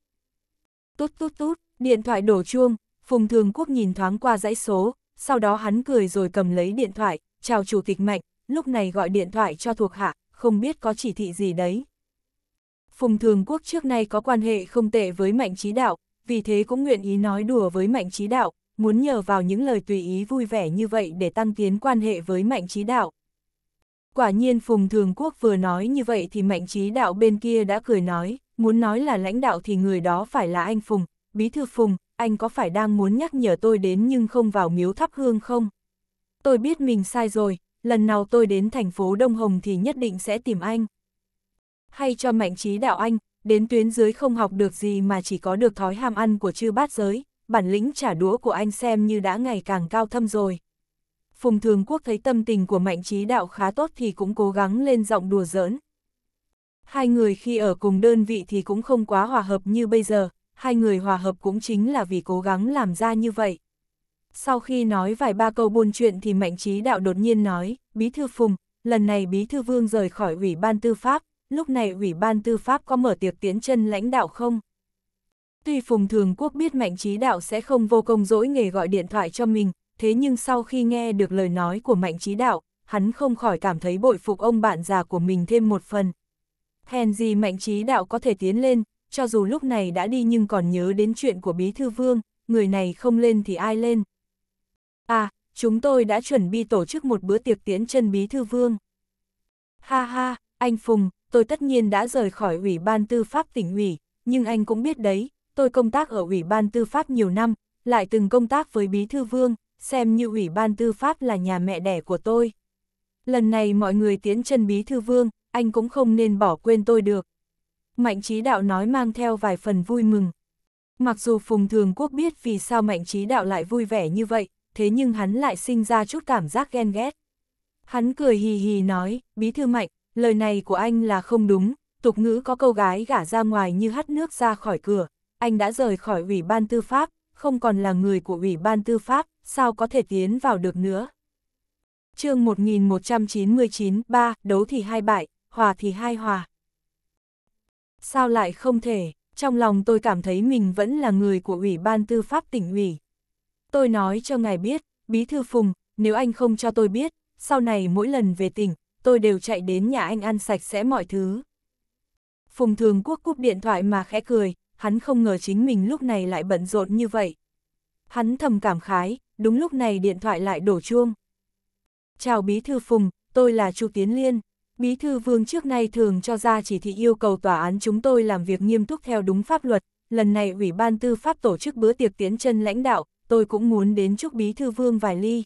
Tút tút tút, điện thoại đổ chuông, Phùng Thường Quốc nhìn thoáng qua dãy số, sau đó hắn cười rồi cầm lấy điện thoại, chào chủ tịch mạnh, lúc này gọi điện thoại cho thuộc hạ, không biết có chỉ thị gì đấy. Phùng Thường Quốc trước nay có quan hệ không tệ với Mạnh Trí Đạo, vì thế cũng nguyện ý nói đùa với Mạnh Trí Đạo, muốn nhờ vào những lời tùy ý vui vẻ như vậy để tăng tiến quan hệ với Mạnh Trí Đạo. Quả nhiên Phùng Thường Quốc vừa nói như vậy thì mạnh trí đạo bên kia đã cười nói, muốn nói là lãnh đạo thì người đó phải là anh Phùng, bí thư Phùng, anh có phải đang muốn nhắc nhở tôi đến nhưng không vào miếu thắp hương không? Tôi biết mình sai rồi, lần nào tôi đến thành phố Đông Hồng thì nhất định sẽ tìm anh. Hay cho mạnh trí đạo anh, đến tuyến dưới không học được gì mà chỉ có được thói ham ăn của chư bát giới, bản lĩnh trả đũa của anh xem như đã ngày càng cao thâm rồi. Phùng Thường Quốc thấy tâm tình của Mạnh Trí Đạo khá tốt thì cũng cố gắng lên giọng đùa giỡn. Hai người khi ở cùng đơn vị thì cũng không quá hòa hợp như bây giờ, hai người hòa hợp cũng chính là vì cố gắng làm ra như vậy. Sau khi nói vài ba câu buôn chuyện thì Mạnh Trí Đạo đột nhiên nói, Bí Thư Phùng, lần này Bí Thư Vương rời khỏi Ủy ban Tư pháp, lúc này Ủy ban Tư pháp có mở tiệc tiến chân lãnh đạo không? Tuy Phùng Thường Quốc biết Mạnh Trí Đạo sẽ không vô công dỗi nghề gọi điện thoại cho mình, thế nhưng sau khi nghe được lời nói của Mạnh chí Đạo, hắn không khỏi cảm thấy bội phục ông bạn già của mình thêm một phần. Hèn gì Mạnh chí Đạo có thể tiến lên, cho dù lúc này đã đi nhưng còn nhớ đến chuyện của Bí Thư Vương, người này không lên thì ai lên. À, chúng tôi đã chuẩn bị tổ chức một bữa tiệc tiễn chân Bí Thư Vương. Ha ha, anh Phùng, tôi tất nhiên đã rời khỏi Ủy ban Tư pháp tỉnh ủy, nhưng anh cũng biết đấy, tôi công tác ở Ủy ban Tư pháp nhiều năm, lại từng công tác với Bí Thư Vương, xem như Ủy ban Tư pháp là nhà mẹ đẻ của tôi. Lần này mọi người tiến chân bí thư vương, anh cũng không nên bỏ quên tôi được. Mạnh trí đạo nói mang theo vài phần vui mừng. Mặc dù Phùng Thường Quốc biết vì sao Mạnh trí đạo lại vui vẻ như vậy, thế nhưng hắn lại sinh ra chút cảm giác ghen ghét. Hắn cười hì hì nói, bí thư Mạnh, lời này của anh là không đúng, tục ngữ có câu gái gả ra ngoài như hắt nước ra khỏi cửa, anh đã rời khỏi ủy ban tư pháp, không còn là người của Ủy ban Tư pháp, sao có thể tiến vào được nữa. chương 1199, 3, đấu thì hai bại, hòa thì hai hòa. Sao lại không thể, trong lòng tôi cảm thấy mình vẫn là người của Ủy ban Tư pháp tỉnh ủy. Tôi nói cho ngài biết, Bí Thư Phùng, nếu anh không cho tôi biết, sau này mỗi lần về tỉnh, tôi đều chạy đến nhà anh ăn sạch sẽ mọi thứ. Phùng Thường Quốc cúp điện thoại mà khẽ cười, hắn không ngờ chính mình lúc này lại bận rộn như vậy. Hắn thầm cảm khái, đúng lúc này điện thoại lại đổ chuông. Chào Bí Thư Phùng, tôi là Chu Tiến Liên. Bí Thư Vương trước nay thường cho ra chỉ thị yêu cầu tòa án chúng tôi làm việc nghiêm túc theo đúng pháp luật. Lần này Ủy ban Tư pháp tổ chức bữa tiệc tiến chân lãnh đạo, tôi cũng muốn đến chúc Bí Thư Vương vài ly.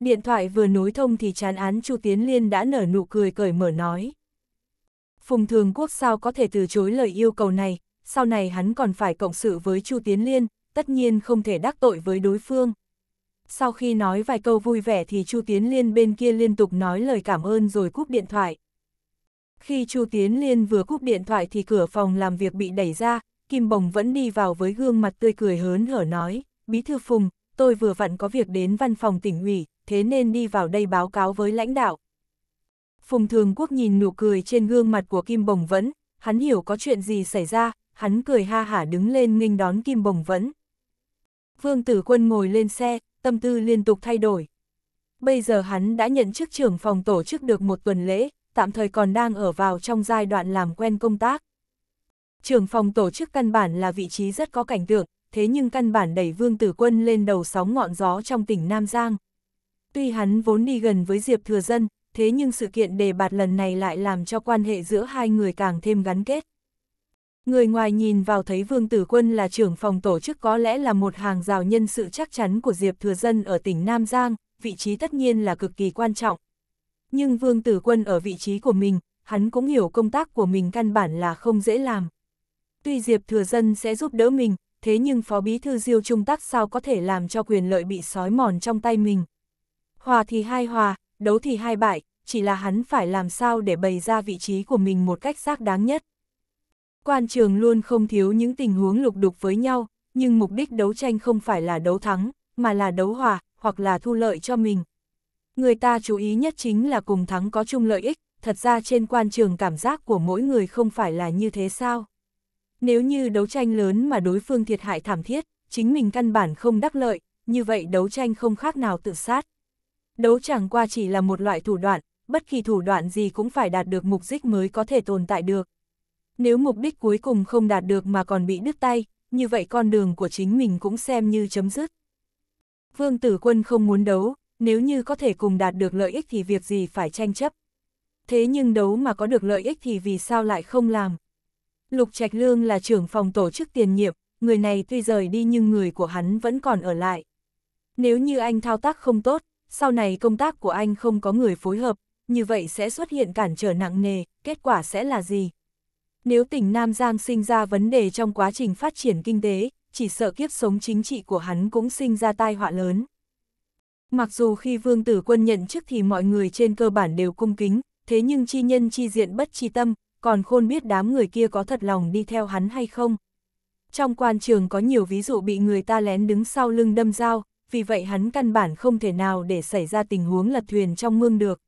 Điện thoại vừa nối thông thì chán án Chu Tiến Liên đã nở nụ cười cởi mở nói. Phùng Thường Quốc sao có thể từ chối lời yêu cầu này, sau này hắn còn phải cộng sự với Chu Tiến Liên, tất nhiên không thể đắc tội với đối phương. Sau khi nói vài câu vui vẻ thì Chu Tiến Liên bên kia liên tục nói lời cảm ơn rồi cúp điện thoại. Khi Chu Tiến Liên vừa cúp điện thoại thì cửa phòng làm việc bị đẩy ra, Kim Bồng vẫn đi vào với gương mặt tươi cười hớn hở nói, Bí Thư Phùng, tôi vừa vặn có việc đến văn phòng tỉnh ủy, thế nên đi vào đây báo cáo với lãnh đạo. Phùng Thường Quốc nhìn nụ cười trên gương mặt của Kim Bồng vẫn, hắn hiểu có chuyện gì xảy ra, hắn cười ha hả đứng lên nghênh đón Kim Bồng Vẫn. Vương Tử Quân ngồi lên xe, tâm tư liên tục thay đổi. Bây giờ hắn đã nhận chức trưởng phòng tổ chức được một tuần lễ, tạm thời còn đang ở vào trong giai đoạn làm quen công tác. Trưởng phòng tổ chức căn bản là vị trí rất có cảnh tượng, thế nhưng căn bản đẩy Vương Tử Quân lên đầu sóng ngọn gió trong tỉnh Nam Giang. Tuy hắn vốn đi gần với Diệp Thừa Dân, thế nhưng sự kiện đề bạt lần này lại làm cho quan hệ giữa hai người càng thêm gắn kết. Người ngoài nhìn vào thấy Vương Tử Quân là trưởng phòng tổ chức có lẽ là một hàng rào nhân sự chắc chắn của Diệp Thừa Dân ở tỉnh Nam Giang, vị trí tất nhiên là cực kỳ quan trọng. Nhưng Vương Tử Quân ở vị trí của mình, hắn cũng hiểu công tác của mình căn bản là không dễ làm. Tuy Diệp Thừa Dân sẽ giúp đỡ mình, thế nhưng Phó Bí Thư Diêu Trung Tắc sao có thể làm cho quyền lợi bị sói mòn trong tay mình. Hòa thì hai hòa, đấu thì hai bại, chỉ là hắn phải làm sao để bày ra vị trí của mình một cách xác đáng nhất. Quan trường luôn không thiếu những tình huống lục đục với nhau, nhưng mục đích đấu tranh không phải là đấu thắng, mà là đấu hòa, hoặc là thu lợi cho mình. Người ta chú ý nhất chính là cùng thắng có chung lợi ích, thật ra trên quan trường cảm giác của mỗi người không phải là như thế sao. Nếu như đấu tranh lớn mà đối phương thiệt hại thảm thiết, chính mình căn bản không đắc lợi, như vậy đấu tranh không khác nào tự sát. Đấu chẳng qua chỉ là một loại thủ đoạn, bất kỳ thủ đoạn gì cũng phải đạt được mục đích mới có thể tồn tại được. Nếu mục đích cuối cùng không đạt được mà còn bị đứt tay, như vậy con đường của chính mình cũng xem như chấm dứt. Vương Tử Quân không muốn đấu, nếu như có thể cùng đạt được lợi ích thì việc gì phải tranh chấp. Thế nhưng đấu mà có được lợi ích thì vì sao lại không làm? Lục Trạch Lương là trưởng phòng tổ chức tiền nhiệm, người này tuy rời đi nhưng người của hắn vẫn còn ở lại. Nếu như anh thao tác không tốt, sau này công tác của anh không có người phối hợp, như vậy sẽ xuất hiện cản trở nặng nề, kết quả sẽ là gì? Nếu tỉnh Nam Giang sinh ra vấn đề trong quá trình phát triển kinh tế, chỉ sợ kiếp sống chính trị của hắn cũng sinh ra tai họa lớn. Mặc dù khi vương tử quân nhận chức thì mọi người trên cơ bản đều cung kính, thế nhưng chi nhân chi diện bất chi tâm, còn khôn biết đám người kia có thật lòng đi theo hắn hay không. Trong quan trường có nhiều ví dụ bị người ta lén đứng sau lưng đâm dao, vì vậy hắn căn bản không thể nào để xảy ra tình huống lật thuyền trong mương được.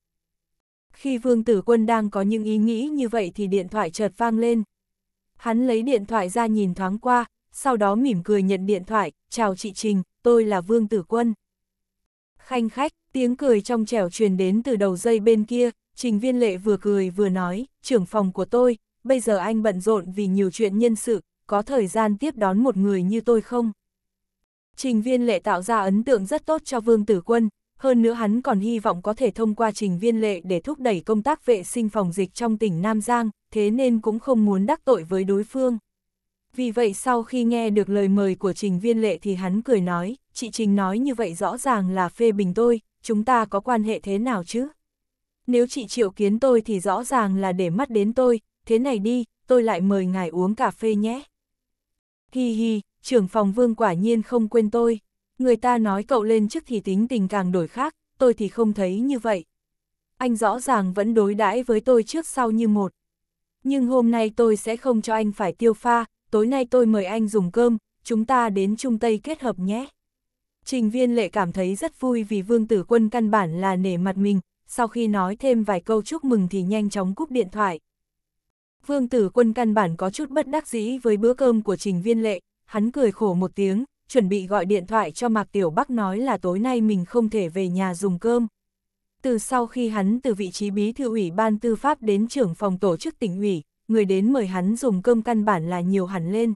Khi Vương Tử Quân đang có những ý nghĩ như vậy thì điện thoại chợt vang lên. Hắn lấy điện thoại ra nhìn thoáng qua, sau đó mỉm cười nhận điện thoại, chào chị Trình, tôi là Vương Tử Quân. Khanh khách, tiếng cười trong trẻo truyền đến từ đầu dây bên kia, Trình Viên Lệ vừa cười vừa nói, trưởng phòng của tôi, bây giờ anh bận rộn vì nhiều chuyện nhân sự, có thời gian tiếp đón một người như tôi không? Trình Viên Lệ tạo ra ấn tượng rất tốt cho Vương Tử Quân, hơn nữa hắn còn hy vọng có thể thông qua trình viên lệ để thúc đẩy công tác vệ sinh phòng dịch trong tỉnh Nam Giang, thế nên cũng không muốn đắc tội với đối phương. Vì vậy sau khi nghe được lời mời của trình viên lệ thì hắn cười nói, chị Trình nói như vậy rõ ràng là phê bình tôi, chúng ta có quan hệ thế nào chứ? Nếu chị triệu kiến tôi thì rõ ràng là để mắt đến tôi, thế này đi, tôi lại mời ngài uống cà phê nhé. Hi hi, trưởng phòng vương quả nhiên không quên tôi. Người ta nói cậu lên trước thì tính tình càng đổi khác, tôi thì không thấy như vậy. Anh rõ ràng vẫn đối đãi với tôi trước sau như một. Nhưng hôm nay tôi sẽ không cho anh phải tiêu pha, tối nay tôi mời anh dùng cơm, chúng ta đến Trung Tây kết hợp nhé. Trình viên lệ cảm thấy rất vui vì vương tử quân căn bản là nể mặt mình, sau khi nói thêm vài câu chúc mừng thì nhanh chóng cúp điện thoại. Vương tử quân căn bản có chút bất đắc dĩ với bữa cơm của trình viên lệ, hắn cười khổ một tiếng, chuẩn bị gọi điện thoại cho Mạc Tiểu Bắc nói là tối nay mình không thể về nhà dùng cơm. Từ sau khi hắn từ vị trí bí thư ủy ban tư pháp đến trưởng phòng tổ chức tỉnh ủy, người đến mời hắn dùng cơm căn bản là nhiều hẳn lên.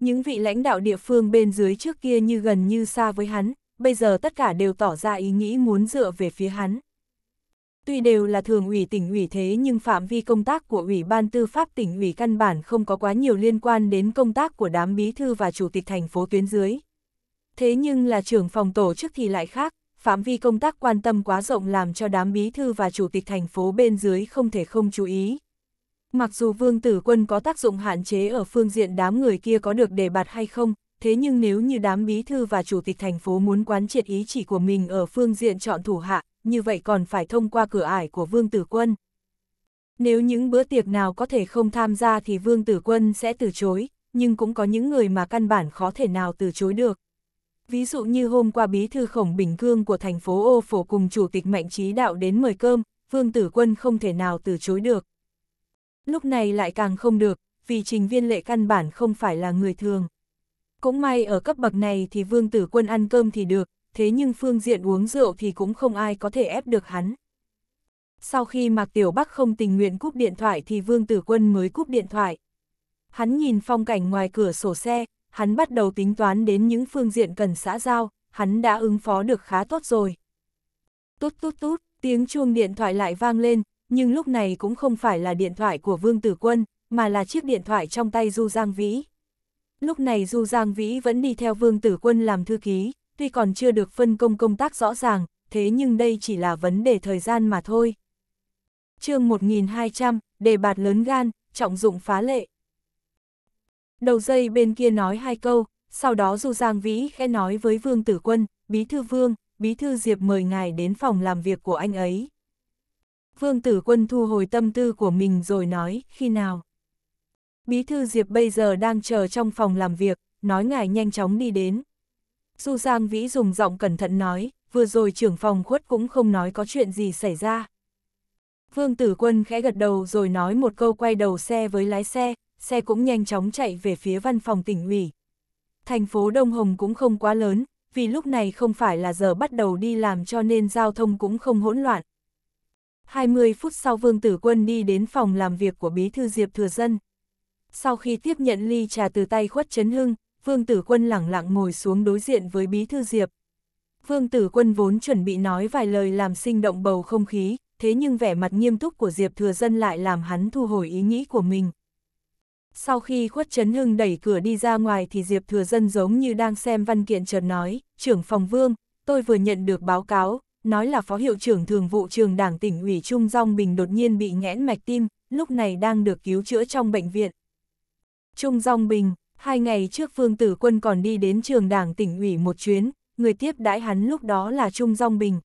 Những vị lãnh đạo địa phương bên dưới trước kia như gần như xa với hắn, bây giờ tất cả đều tỏ ra ý nghĩ muốn dựa về phía hắn tuy đều là thường ủy tỉnh ủy thế nhưng phạm vi công tác của Ủy ban Tư pháp tỉnh ủy căn bản không có quá nhiều liên quan đến công tác của đám bí thư và chủ tịch thành phố tuyến dưới. Thế nhưng là trưởng phòng tổ chức thì lại khác, phạm vi công tác quan tâm quá rộng làm cho đám bí thư và chủ tịch thành phố bên dưới không thể không chú ý. Mặc dù Vương Tử Quân có tác dụng hạn chế ở phương diện đám người kia có được đề bạt hay không, thế nhưng nếu như đám bí thư và chủ tịch thành phố muốn quán triệt ý chỉ của mình ở phương diện chọn thủ hạ, như vậy còn phải thông qua cửa ải của Vương Tử Quân. Nếu những bữa tiệc nào có thể không tham gia thì Vương Tử Quân sẽ từ chối, nhưng cũng có những người mà căn bản khó thể nào từ chối được. Ví dụ như hôm qua bí thư khổng Bình Cương của thành phố Ô Phổ cùng chủ tịch Mạnh Trí Đạo đến mời cơm, Vương Tử Quân không thể nào từ chối được. Lúc này lại càng không được, vì trình viên lệ căn bản không phải là người thường. Cũng may ở cấp bậc này thì Vương Tử Quân ăn cơm thì được, thế nhưng phương diện uống rượu thì cũng không ai có thể ép được hắn. Sau khi Mạc Tiểu Bắc không tình nguyện cúp điện thoại thì Vương Tử Quân mới cúp điện thoại. Hắn nhìn phong cảnh ngoài cửa sổ xe, hắn bắt đầu tính toán đến những phương diện cần xã giao, hắn đã ứng phó được khá tốt rồi. Tốt tốt tốt, tiếng chuông điện thoại lại vang lên, nhưng lúc này cũng không phải là điện thoại của Vương Tử Quân, mà là chiếc điện thoại trong tay Du Giang Vĩ. Lúc này Du Giang Vĩ vẫn đi theo Vương Tử Quân làm thư ký, tuy còn chưa được phân công công tác rõ ràng, thế nhưng đây chỉ là vấn đề thời gian mà thôi. chương 1200, đề bạt lớn gan, trọng dụng phá lệ. Đầu dây bên kia nói hai câu, sau đó Du Giang Vĩ khẽ nói với Vương Tử Quân, Bí Thư Vương, Bí Thư Diệp mời ngài đến phòng làm việc của anh ấy. Vương Tử Quân thu hồi tâm tư của mình rồi nói, khi nào? Bí Thư Diệp bây giờ đang chờ trong phòng làm việc, nói ngài nhanh chóng đi đến. Su Giang Vĩ dùng giọng cẩn thận nói, vừa rồi trưởng phòng khuất cũng không nói có chuyện gì xảy ra. Vương Tử Quân khẽ gật đầu rồi nói một câu quay đầu xe với lái xe, xe cũng nhanh chóng chạy về phía văn phòng tỉnh ủy. Thành phố Đông Hồng cũng không quá lớn, vì lúc này không phải là giờ bắt đầu đi làm cho nên giao thông cũng không hỗn loạn. 20 phút sau Vương Tử Quân đi đến phòng làm việc của Bí Thư Diệp Thừa Dân. Sau khi tiếp nhận ly trà từ tay Khuất Trấn Hưng, Vương Tử Quân lẳng lặng ngồi xuống đối diện với Bí Thư Diệp. Vương Tử Quân vốn chuẩn bị nói vài lời làm sinh động bầu không khí, thế nhưng vẻ mặt nghiêm túc của Diệp Thừa Dân lại làm hắn thu hồi ý nghĩ của mình. Sau khi khuất Trấn Hưng đẩy cửa đi ra ngoài thì Diệp Thừa Dân giống như đang xem văn kiện chợt nói, trưởng phòng vương, tôi vừa nhận được báo cáo, nói là phó hiệu trưởng thường vụ trường đảng tỉnh ủy Trung Dong Bình đột nhiên bị nghẽn mạch tim, lúc này đang được cứu chữa trong bệnh viện. Trung Dong Bình, Hai ngày trước Vương Tử Quân còn đi đến trường đảng tỉnh ủy một chuyến, người tiếp đãi hắn lúc đó là Trung Dong Bình.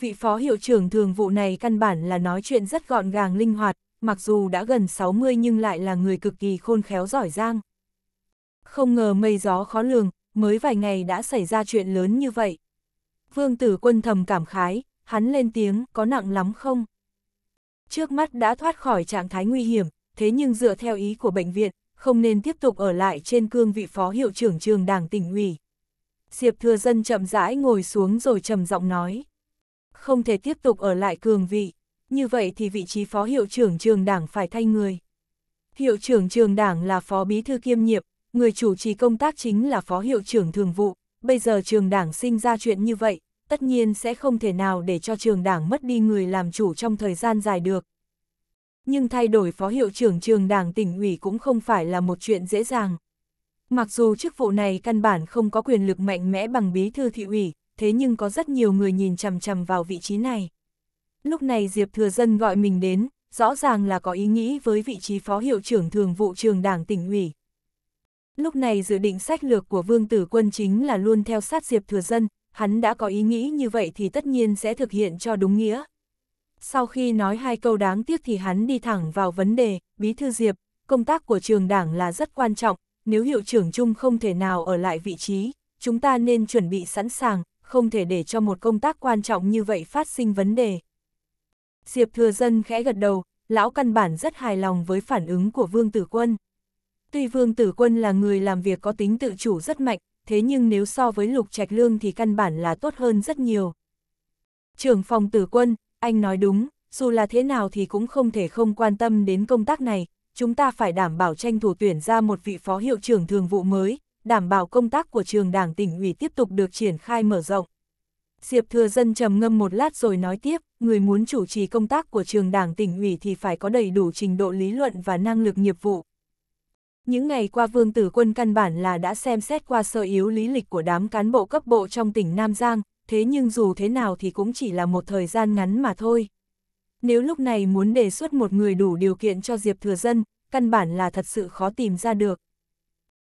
Vị phó hiệu trưởng thường vụ này căn bản là nói chuyện rất gọn gàng linh hoạt, mặc dù đã gần 60 nhưng lại là người cực kỳ khôn khéo giỏi giang. Không ngờ mây gió khó lường, mới vài ngày đã xảy ra chuyện lớn như vậy. Vương Tử Quân thầm cảm khái, hắn lên tiếng có nặng lắm không? Trước mắt đã thoát khỏi trạng thái nguy hiểm, thế nhưng dựa theo ý của bệnh viện, không nên tiếp tục ở lại trên cương vị phó hiệu trưởng trường đảng tỉnh ủy. Diệp Thừa Dân chậm rãi ngồi xuống rồi trầm giọng nói. Không thể tiếp tục ở lại cương vị, như vậy thì vị trí phó hiệu trưởng trường đảng phải thay người. Hiệu trưởng trường đảng là phó bí thư kiêm nhiệm, người chủ trì công tác chính là phó hiệu trưởng thường vụ. Bây giờ trường đảng sinh ra chuyện như vậy, tất nhiên sẽ không thể nào để cho trường đảng mất đi người làm chủ trong thời gian dài được, nhưng thay đổi phó hiệu trưởng trường đảng tỉnh ủy cũng không phải là một chuyện dễ dàng. Mặc dù chức vụ này căn bản không có quyền lực mạnh mẽ bằng bí thư thị ủy, thế nhưng có rất nhiều người nhìn chằm chằm vào vị trí này. Lúc này Diệp Thừa Dân gọi mình đến, rõ ràng là có ý nghĩ với vị trí phó hiệu trưởng thường vụ trường đảng tỉnh ủy. Lúc này dự định sách lược của Vương Tử Quân chính là luôn theo sát Diệp Thừa Dân, hắn đã có ý nghĩ như vậy thì tất nhiên sẽ thực hiện cho đúng nghĩa, sau khi nói hai câu đáng tiếc thì hắn đi thẳng vào vấn đề, Bí Thư Diệp, công tác của trường đảng là rất quan trọng, nếu hiệu trưởng chung không thể nào ở lại vị trí, chúng ta nên chuẩn bị sẵn sàng, không thể để cho một công tác quan trọng như vậy phát sinh vấn đề. Diệp Thừa Dân khẽ gật đầu, lão căn bản rất hài lòng với phản ứng của Vương Tử Quân. Tuy Vương Tử Quân là người làm việc có tính tự chủ rất mạnh, thế nhưng nếu so với Lục Trạch Lương thì căn bản là tốt hơn rất nhiều. Trưởng phòng Tử Quân, anh nói đúng, dù là thế nào thì cũng không thể không quan tâm đến công tác này, chúng ta phải đảm bảo tranh thủ tuyển ra một vị phó hiệu trưởng thường vụ mới, đảm bảo công tác của trường đảng tỉnh ủy tiếp tục được triển khai mở rộng. Diệp Thừa Dân trầm ngâm một lát rồi nói tiếp, người muốn chủ trì công tác của trường đảng tỉnh ủy thì phải có đầy đủ trình độ lý luận và năng lực nghiệp vụ. Những ngày qua Vương Tử Quân căn bản là đã xem xét qua sơ yếu lý lịch của đám cán bộ cấp bộ trong tỉnh Nam Giang, thế nhưng dù thế nào thì cũng chỉ là một thời gian ngắn mà thôi. Nếu lúc này muốn đề xuất một người đủ điều kiện cho Diệp Thừa Dân, căn bản là thật sự khó tìm ra được.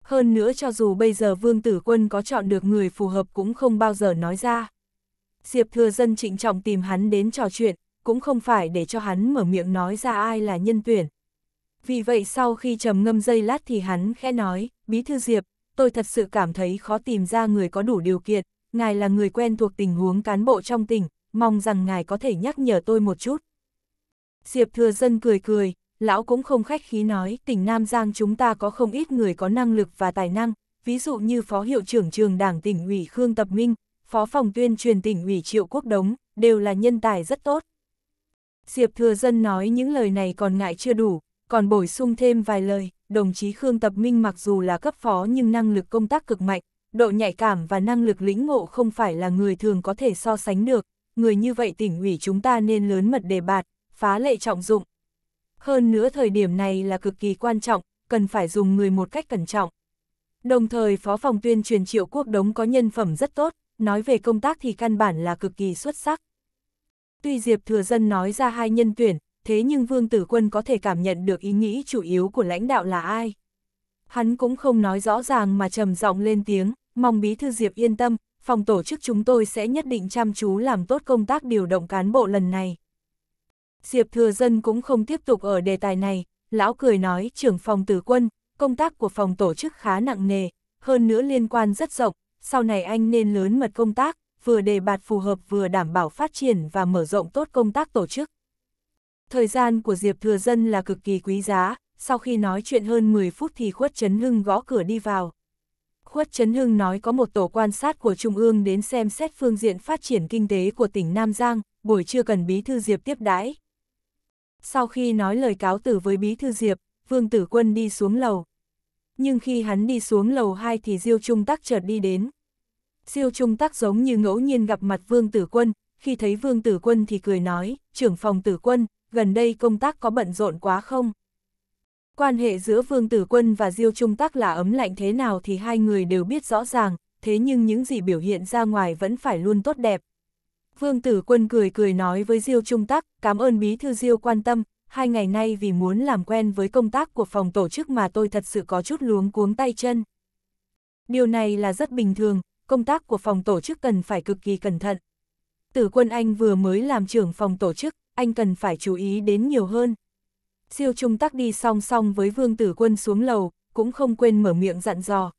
Hơn nữa cho dù bây giờ Vương Tử Quân có chọn được người phù hợp cũng không bao giờ nói ra. Diệp Thừa Dân trịnh trọng tìm hắn đến trò chuyện, cũng không phải để cho hắn mở miệng nói ra ai là nhân tuyển. Vì vậy sau khi trầm ngâm dây lát thì hắn khẽ nói, Bí Thư Diệp, tôi thật sự cảm thấy khó tìm ra người có đủ điều kiện, ngài là người quen thuộc tình huống cán bộ trong tỉnh, mong rằng ngài có thể nhắc nhở tôi một chút. Diệp Thừa Dân cười cười, lão cũng không khách khí nói, tỉnh Nam Giang chúng ta có không ít người có năng lực và tài năng, ví dụ như Phó Hiệu trưởng Trường Đảng tỉnh ủy Khương Tập Minh, Phó Phòng tuyên truyền tỉnh ủy Triệu Quốc Đống, đều là nhân tài rất tốt. Diệp Thừa Dân nói những lời này còn ngại chưa đủ, còn bổ sung thêm vài lời, đồng chí Khương Tập Minh mặc dù là cấp phó nhưng năng lực công tác cực mạnh, độ nhạy cảm và năng lực lĩnh ngộ không phải là người thường có thể so sánh được, người như vậy tỉnh ủy chúng ta nên lớn mật đề bạt, phá lệ trọng dụng. Hơn nữa thời điểm này là cực kỳ quan trọng, cần phải dùng người một cách cẩn trọng. Đồng thời phó phòng tuyên truyền triệu quốc đống có nhân phẩm rất tốt, nói về công tác thì căn bản là cực kỳ xuất sắc. Tuy Diệp Thừa Dân nói ra hai nhân tuyển, thế nhưng Vương Tử Quân có thể cảm nhận được ý nghĩ chủ yếu của lãnh đạo là ai hắn cũng không nói rõ ràng mà trầm giọng lên tiếng, mong Bí Thư Diệp yên tâm, phòng tổ chức chúng tôi sẽ nhất định chăm chú làm tốt công tác điều động cán bộ lần này. Diệp Thừa Dân cũng không tiếp tục ở đề tài này, lão cười nói trưởng phòng tử quân, công tác của phòng tổ chức khá nặng nề, hơn nữa liên quan rất rộng, sau này anh nên lớn mật công tác, vừa đề bạt phù hợp vừa đảm bảo phát triển và mở rộng tốt công tác tổ chức. Thời gian của Diệp Thừa Dân là cực kỳ quý giá, sau khi nói chuyện hơn 10 phút thì Khuất Trấn Hưng gõ cửa đi vào. Khuất Trấn Hưng nói có một tổ quan sát của Trung ương đến xem xét phương diện phát triển kinh tế của tỉnh Nam Giang, buổi trưa cần Bí Thư Diệp tiếp đãi. Sau khi nói lời cáo tử với Bí Thư Diệp, Vương Tử Quân đi xuống lầu. Nhưng khi hắn đi xuống lầu 2 thì Diêu Trung Tắc chợt đi đến. Diêu Trung Tắc giống như ngẫu nhiên gặp mặt Vương Tử Quân, khi thấy Vương Tử Quân thì cười nói, trưởng phòng Tử Quân, gần đây công tác có bận rộn quá không? Quan hệ giữa Vương Tử Quân và Diêu Trung Tắc là ấm lạnh thế nào thì hai người đều biết rõ ràng, thế nhưng những gì biểu hiện ra ngoài vẫn phải luôn tốt đẹp. Vương Tử Quân cười cười nói với Diêu Trung Tắc, cảm ơn Bí Thư Diêu quan tâm, hai ngày nay vì muốn làm quen với công tác của phòng tổ chức mà tôi thật sự có chút luống cuống tay chân. Điều này là rất bình thường, công tác của phòng tổ chức cần phải cực kỳ cẩn thận. Tử Quân Anh vừa mới làm trưởng phòng tổ chức, anh cần phải chú ý đến nhiều hơn siêu trung tắc đi song song với vương tử quân xuống lầu, cũng không quên mở miệng dặn dò.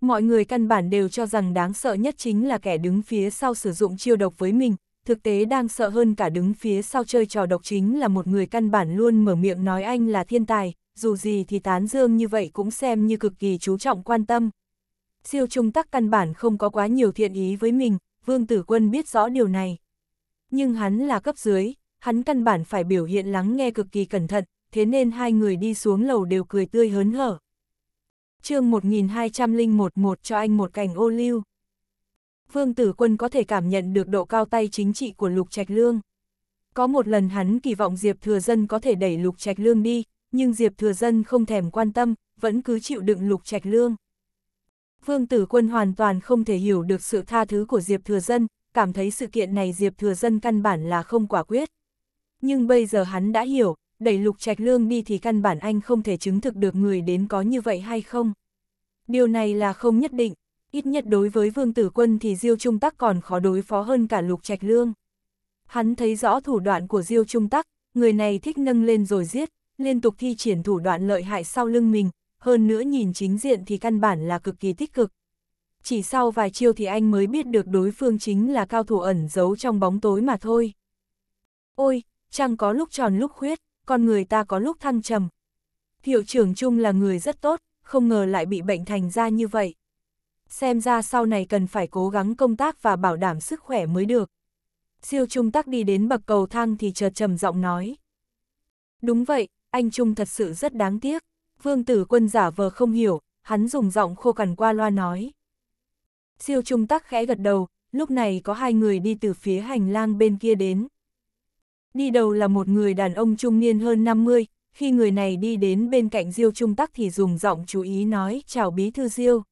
Mọi người căn bản đều cho rằng đáng sợ nhất chính là kẻ đứng phía sau sử dụng chiêu độc với mình, thực tế đang sợ hơn cả đứng phía sau chơi trò độc chính là một người căn bản luôn mở miệng nói anh là thiên tài, dù gì thì tán dương như vậy cũng xem như cực kỳ chú trọng quan tâm. Siêu trung tắc căn bản không có quá nhiều thiện ý với mình, vương tử quân biết rõ điều này. Nhưng hắn là cấp dưới, hắn căn bản phải biểu hiện lắng nghe cực kỳ cẩn thận, thế nên hai người đi xuống lầu đều cười tươi hớn hở. chương 1201 một cho anh một cảnh ô lưu. Vương Tử Quân có thể cảm nhận được độ cao tay chính trị của Lục Trạch Lương. Có một lần hắn kỳ vọng Diệp Thừa Dân có thể đẩy Lục Trạch Lương đi, nhưng Diệp Thừa Dân không thèm quan tâm, vẫn cứ chịu đựng Lục Trạch Lương. Vương Tử Quân hoàn toàn không thể hiểu được sự tha thứ của Diệp Thừa Dân, cảm thấy sự kiện này Diệp Thừa Dân căn bản là không quả quyết nhưng bây giờ hắn đã hiểu, đẩy lục trạch lương đi thì căn bản anh không thể chứng thực được người đến có như vậy hay không. Điều này là không nhất định, ít nhất đối với vương tử quân thì Diêu Trung Tắc còn khó đối phó hơn cả lục trạch lương. Hắn thấy rõ thủ đoạn của Diêu Trung Tắc, người này thích nâng lên rồi giết, liên tục thi triển thủ đoạn lợi hại sau lưng mình, hơn nữa nhìn chính diện thì căn bản là cực kỳ tích cực. Chỉ sau vài chiêu thì anh mới biết được đối phương chính là cao thủ ẩn giấu trong bóng tối mà thôi. Ôi, chẳng có lúc tròn lúc khuyết, con người ta có lúc thăng trầm. Hiệu trưởng Trung là người rất tốt, không ngờ lại bị bệnh thành ra như vậy. Xem ra sau này cần phải cố gắng công tác và bảo đảm sức khỏe mới được. Siêu Trung tắc đi đến bậc cầu thang thì chợt trầm giọng nói. Đúng vậy, anh Trung thật sự rất đáng tiếc. Vương tử quân giả vờ không hiểu, hắn dùng giọng khô cằn qua loa nói. Siêu Trung tắc khẽ gật đầu, lúc này có hai người đi từ phía hành lang bên kia đến. Đi đầu là một người đàn ông trung niên hơn 50, khi người này đi đến bên cạnh Diêu Trung Tắc thì dùng giọng chú ý nói chào bí thư Diêu.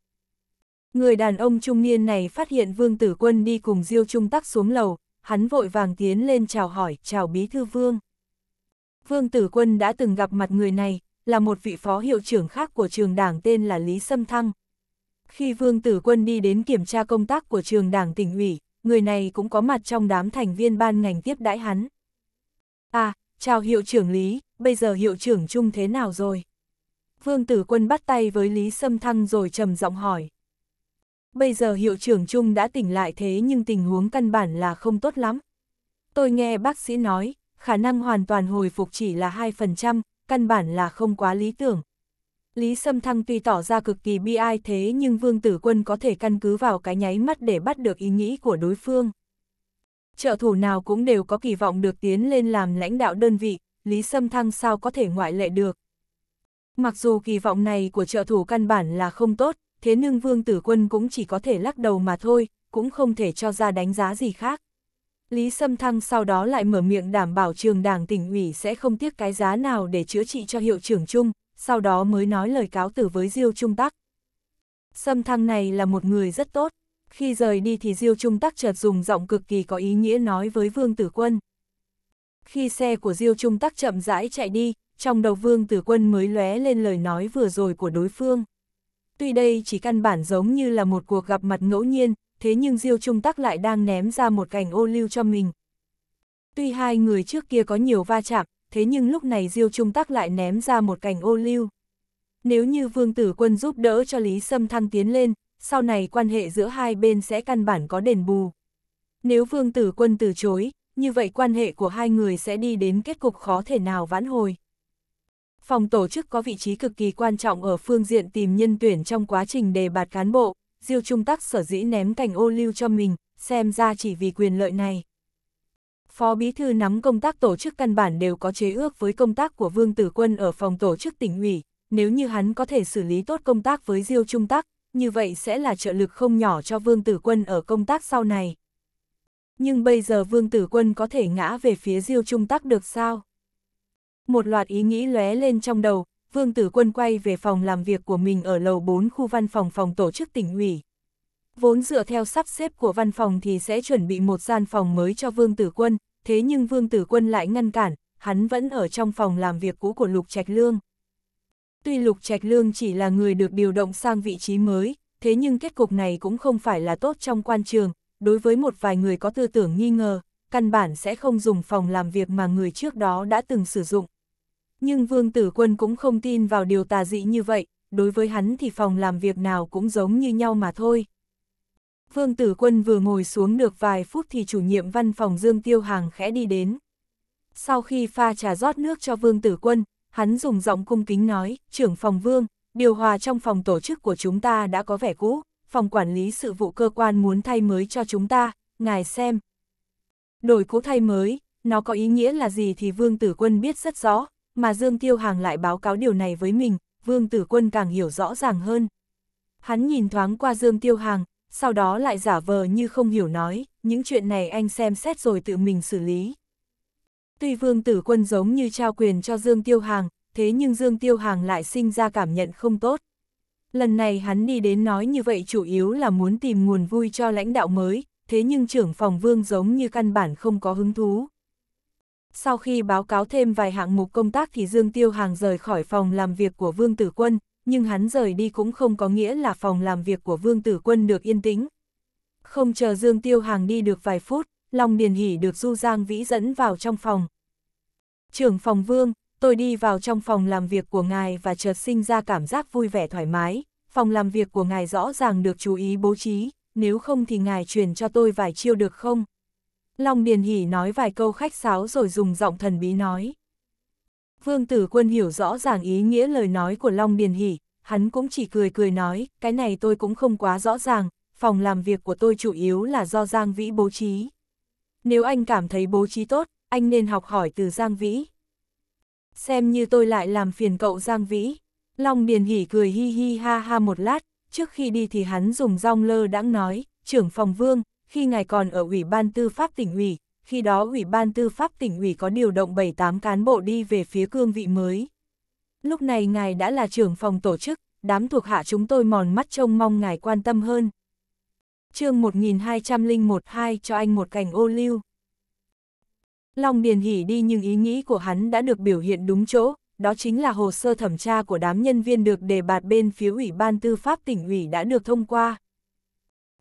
Người đàn ông trung niên này phát hiện Vương Tử Quân đi cùng Diêu Trung Tắc xuống lầu, hắn vội vàng tiến lên chào hỏi chào bí thư Vương. Vương Tử Quân đã từng gặp mặt người này, là một vị phó hiệu trưởng khác của trường đảng tên là Lý Sâm Thăng. Khi Vương Tử Quân đi đến kiểm tra công tác của trường đảng tỉnh ủy, người này cũng có mặt trong đám thành viên ban ngành tiếp đãi hắn. À, chào hiệu trưởng Lý, bây giờ hiệu trưởng chung thế nào rồi? Vương Tử Quân bắt tay với Lý Sâm Thăng rồi trầm giọng hỏi. Bây giờ hiệu trưởng chung đã tỉnh lại thế nhưng tình huống căn bản là không tốt lắm. Tôi nghe bác sĩ nói, khả năng hoàn toàn hồi phục chỉ là 2%, căn bản là không quá lý tưởng. Lý Sâm Thăng tuy tỏ ra cực kỳ bi ai thế nhưng Vương Tử Quân có thể căn cứ vào cái nháy mắt để bắt được ý nghĩ của đối phương trợ thủ nào cũng đều có kỳ vọng được tiến lên làm lãnh đạo đơn vị, Lý Sâm Thăng sao có thể ngoại lệ được. Mặc dù kỳ vọng này của trợ thủ căn bản là không tốt, thế nhưng Vương Tử Quân cũng chỉ có thể lắc đầu mà thôi, cũng không thể cho ra đánh giá gì khác. Lý Sâm Thăng sau đó lại mở miệng đảm bảo trường đảng tỉnh ủy sẽ không tiếc cái giá nào để chữa trị cho hiệu trưởng chung, sau đó mới nói lời cáo từ với Diêu Trung Tắc. Sâm Thăng này là một người rất tốt, khi rời đi thì Diêu Trung Tắc chợt dùng giọng cực kỳ có ý nghĩa nói với Vương Tử Quân. Khi xe của Diêu Trung Tắc chậm rãi chạy đi, trong đầu Vương Tử Quân mới lóe lên lời nói vừa rồi của đối phương. Tuy đây chỉ căn bản giống như là một cuộc gặp mặt ngẫu nhiên, thế nhưng Diêu Trung Tắc lại đang ném ra một cảnh ô lưu cho mình. Tuy hai người trước kia có nhiều va chạm, thế nhưng lúc này Diêu Trung Tắc lại ném ra một cảnh ô lưu. Nếu như Vương Tử Quân giúp đỡ cho Lý Sâm Thăng tiến lên, sau này quan hệ giữa hai bên sẽ căn bản có đền bù. Nếu vương tử quân từ chối, như vậy quan hệ của hai người sẽ đi đến kết cục khó thể nào vãn hồi. Phòng tổ chức có vị trí cực kỳ quan trọng ở phương diện tìm nhân tuyển trong quá trình đề bạt cán bộ, Diêu Trung Tắc sở dĩ ném cành ô lưu cho mình, xem ra chỉ vì quyền lợi này. Phó Bí Thư nắm công tác tổ chức căn bản đều có chế ước với công tác của Vương Tử Quân ở phòng tổ chức tỉnh ủy, nếu như hắn có thể xử lý tốt công tác với Diêu Trung Tắc, như vậy sẽ là trợ lực không nhỏ cho Vương Tử Quân ở công tác sau này. Nhưng bây giờ Vương Tử Quân có thể ngã về phía Diêu Trung Tắc được sao? Một loạt ý nghĩ lóe lên trong đầu, Vương Tử Quân quay về phòng làm việc của mình ở lầu 4 khu văn phòng phòng tổ chức tỉnh ủy. Vốn dựa theo sắp xếp của văn phòng thì sẽ chuẩn bị một gian phòng mới cho Vương Tử Quân, thế nhưng Vương Tử Quân lại ngăn cản, hắn vẫn ở trong phòng làm việc cũ của Lục Trạch Lương. Tuy Lục Trạch Lương chỉ là người được điều động sang vị trí mới, thế nhưng kết cục này cũng không phải là tốt trong quan trường, đối với một vài người có tư tưởng nghi ngờ, căn bản sẽ không dùng phòng làm việc mà người trước đó đã từng sử dụng. Nhưng Vương Tử Quân cũng không tin vào điều tà dị như vậy, đối với hắn thì phòng làm việc nào cũng giống như nhau mà thôi. Vương Tử Quân vừa ngồi xuống được vài phút thì chủ nhiệm văn phòng Dương Tiêu Hàng khẽ đi đến. Sau khi pha trà rót nước cho Vương Tử Quân, hắn dùng giọng cung kính nói, trưởng phòng vương, điều hòa trong phòng tổ chức của chúng ta đã có vẻ cũ, phòng quản lý sự vụ cơ quan muốn thay mới cho chúng ta, ngài xem. Đổi cũ thay mới, nó có ý nghĩa là gì thì vương tử quân biết rất rõ, mà Dương Tiêu Hàng lại báo cáo điều này với mình, vương tử quân càng hiểu rõ ràng hơn. Hắn nhìn thoáng qua Dương Tiêu Hàng, sau đó lại giả vờ như không hiểu nói, những chuyện này anh xem xét rồi tự mình xử lý tuy vương tử quân giống như trao quyền cho Dương Tiêu Hàng, thế nhưng Dương Tiêu Hàng lại sinh ra cảm nhận không tốt. Lần này hắn đi đến nói như vậy chủ yếu là muốn tìm nguồn vui cho lãnh đạo mới, thế nhưng trưởng phòng vương giống như căn bản không có hứng thú. Sau khi báo cáo thêm vài hạng mục công tác thì Dương Tiêu Hàng rời khỏi phòng làm việc của Vương Tử Quân, nhưng hắn rời đi cũng không có nghĩa là phòng làm việc của Vương Tử Quân được yên tĩnh. Không chờ Dương Tiêu Hàng đi được vài phút, Long Điền Hỷ được Du Giang Vĩ dẫn vào trong phòng. Trưởng phòng vương, tôi đi vào trong phòng làm việc của ngài và chợt sinh ra cảm giác vui vẻ thoải mái, phòng làm việc của ngài rõ ràng được chú ý bố trí, nếu không thì ngài truyền cho tôi vài chiêu được không? Long Điền Hỷ nói vài câu khách sáo rồi dùng giọng thần bí nói. Vương Tử Quân hiểu rõ ràng ý nghĩa lời nói của Long Điền Hỷ, hắn cũng chỉ cười cười nói, cái này tôi cũng không quá rõ ràng, phòng làm việc của tôi chủ yếu là do Giang Vĩ bố trí. Nếu anh cảm thấy bố trí tốt, anh nên học hỏi từ Giang Vĩ. Xem như tôi lại làm phiền cậu Giang Vĩ. Long Điền Hỉ cười hi hi ha ha một lát, trước khi đi thì hắn dùng rong lơ đãng nói, trưởng phòng vương, khi ngài còn ở Ủy ban Tư pháp tỉnh ủy, khi đó Ủy ban Tư pháp tỉnh ủy có điều động 7-8 cán bộ đi về phía cương vị mới. Lúc này ngài đã là trưởng phòng tổ chức, đám thuộc hạ chúng tôi mòn mắt trông mong ngài quan tâm hơn. chương 1201-2 cho anh một cành ô lưu. Long Điền hỉ đi nhưng ý nghĩ của hắn đã được biểu hiện đúng chỗ, đó chính là hồ sơ thẩm tra của đám nhân viên được đề bạt bên phía ủy ban tư pháp tỉnh ủy đã được thông qua.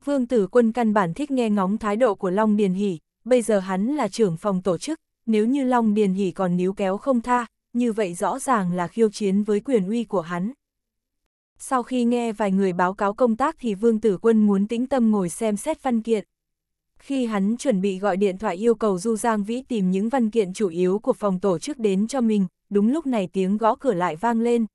Vương Tử Quân căn bản thích nghe ngóng thái độ của Long Điền Hỉ. bây giờ hắn là trưởng phòng tổ chức, nếu như Long Điền Hỉ còn níu kéo không tha, như vậy rõ ràng là khiêu chiến với quyền uy của hắn. Sau khi nghe vài người báo cáo công tác thì Vương Tử Quân muốn tĩnh tâm ngồi xem xét văn kiện khi hắn chuẩn bị gọi điện thoại yêu cầu Du Giang Vĩ tìm những văn kiện chủ yếu của phòng tổ chức đến cho mình, đúng lúc này tiếng gõ cửa lại vang lên.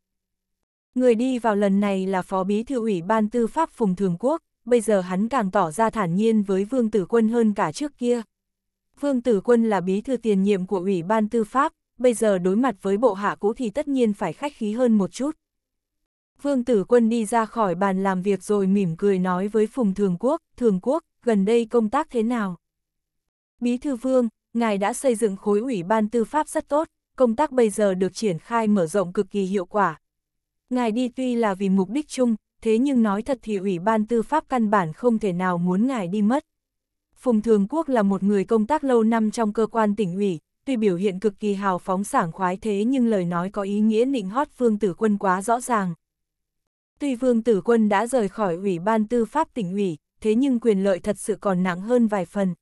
Người đi vào lần này là Phó Bí Thư ủy Ban Tư pháp Phùng Thường Quốc, bây giờ hắn càng tỏ ra thản nhiên với Vương Tử Quân hơn cả trước kia. Vương Tử Quân là Bí Thư tiền nhiệm của Ủy Ban Tư pháp, bây giờ đối mặt với bộ hạ cũ thì tất nhiên phải khách khí hơn một chút. Vương Tử Quân đi ra khỏi bàn làm việc rồi mỉm cười nói với Phùng Thường Quốc, Thường Quốc, gần đây công tác thế nào? Bí thư vương, ngài đã xây dựng khối ủy ban tư pháp rất tốt, công tác bây giờ được triển khai mở rộng cực kỳ hiệu quả. Ngài đi tuy là vì mục đích chung, thế nhưng nói thật thì ủy ban tư pháp căn bản không thể nào muốn ngài đi mất. Phùng Thường Quốc là một người công tác lâu năm trong cơ quan tỉnh ủy, tuy biểu hiện cực kỳ hào phóng sảng khoái thế nhưng lời nói có ý nghĩa nịnh hót Vương Tử Quân quá rõ ràng. Tuy Vương Tử Quân đã rời khỏi ủy ban tư pháp tỉnh ủy, thế nhưng quyền lợi thật sự còn nặng hơn vài phần.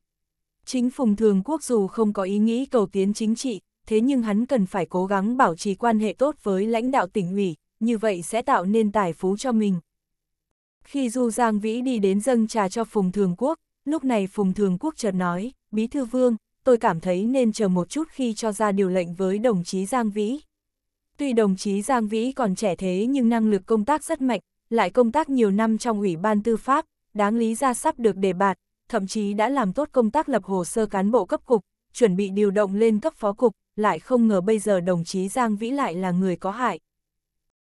Chính Phùng Thường Quốc dù không có ý nghĩ cầu tiến chính trị, thế nhưng hắn cần phải cố gắng bảo trì quan hệ tốt với lãnh đạo tỉnh ủy, như vậy sẽ tạo nên tài phú cho mình. Khi Du Giang Vĩ đi đến dâng trà cho Phùng Thường Quốc, lúc này Phùng Thường Quốc chợt nói, Bí Thư Vương, tôi cảm thấy nên chờ một chút khi cho ra điều lệnh với đồng chí Giang Vĩ. Tuy đồng chí Giang Vĩ còn trẻ thế nhưng năng lực công tác rất mạnh, lại công tác nhiều năm trong Ủy ban Tư pháp, đáng lý ra sắp được đề bạt, thậm chí đã làm tốt công tác lập hồ sơ cán bộ cấp cục, chuẩn bị điều động lên cấp phó cục, lại không ngờ bây giờ đồng chí Giang Vĩ lại là người có hại.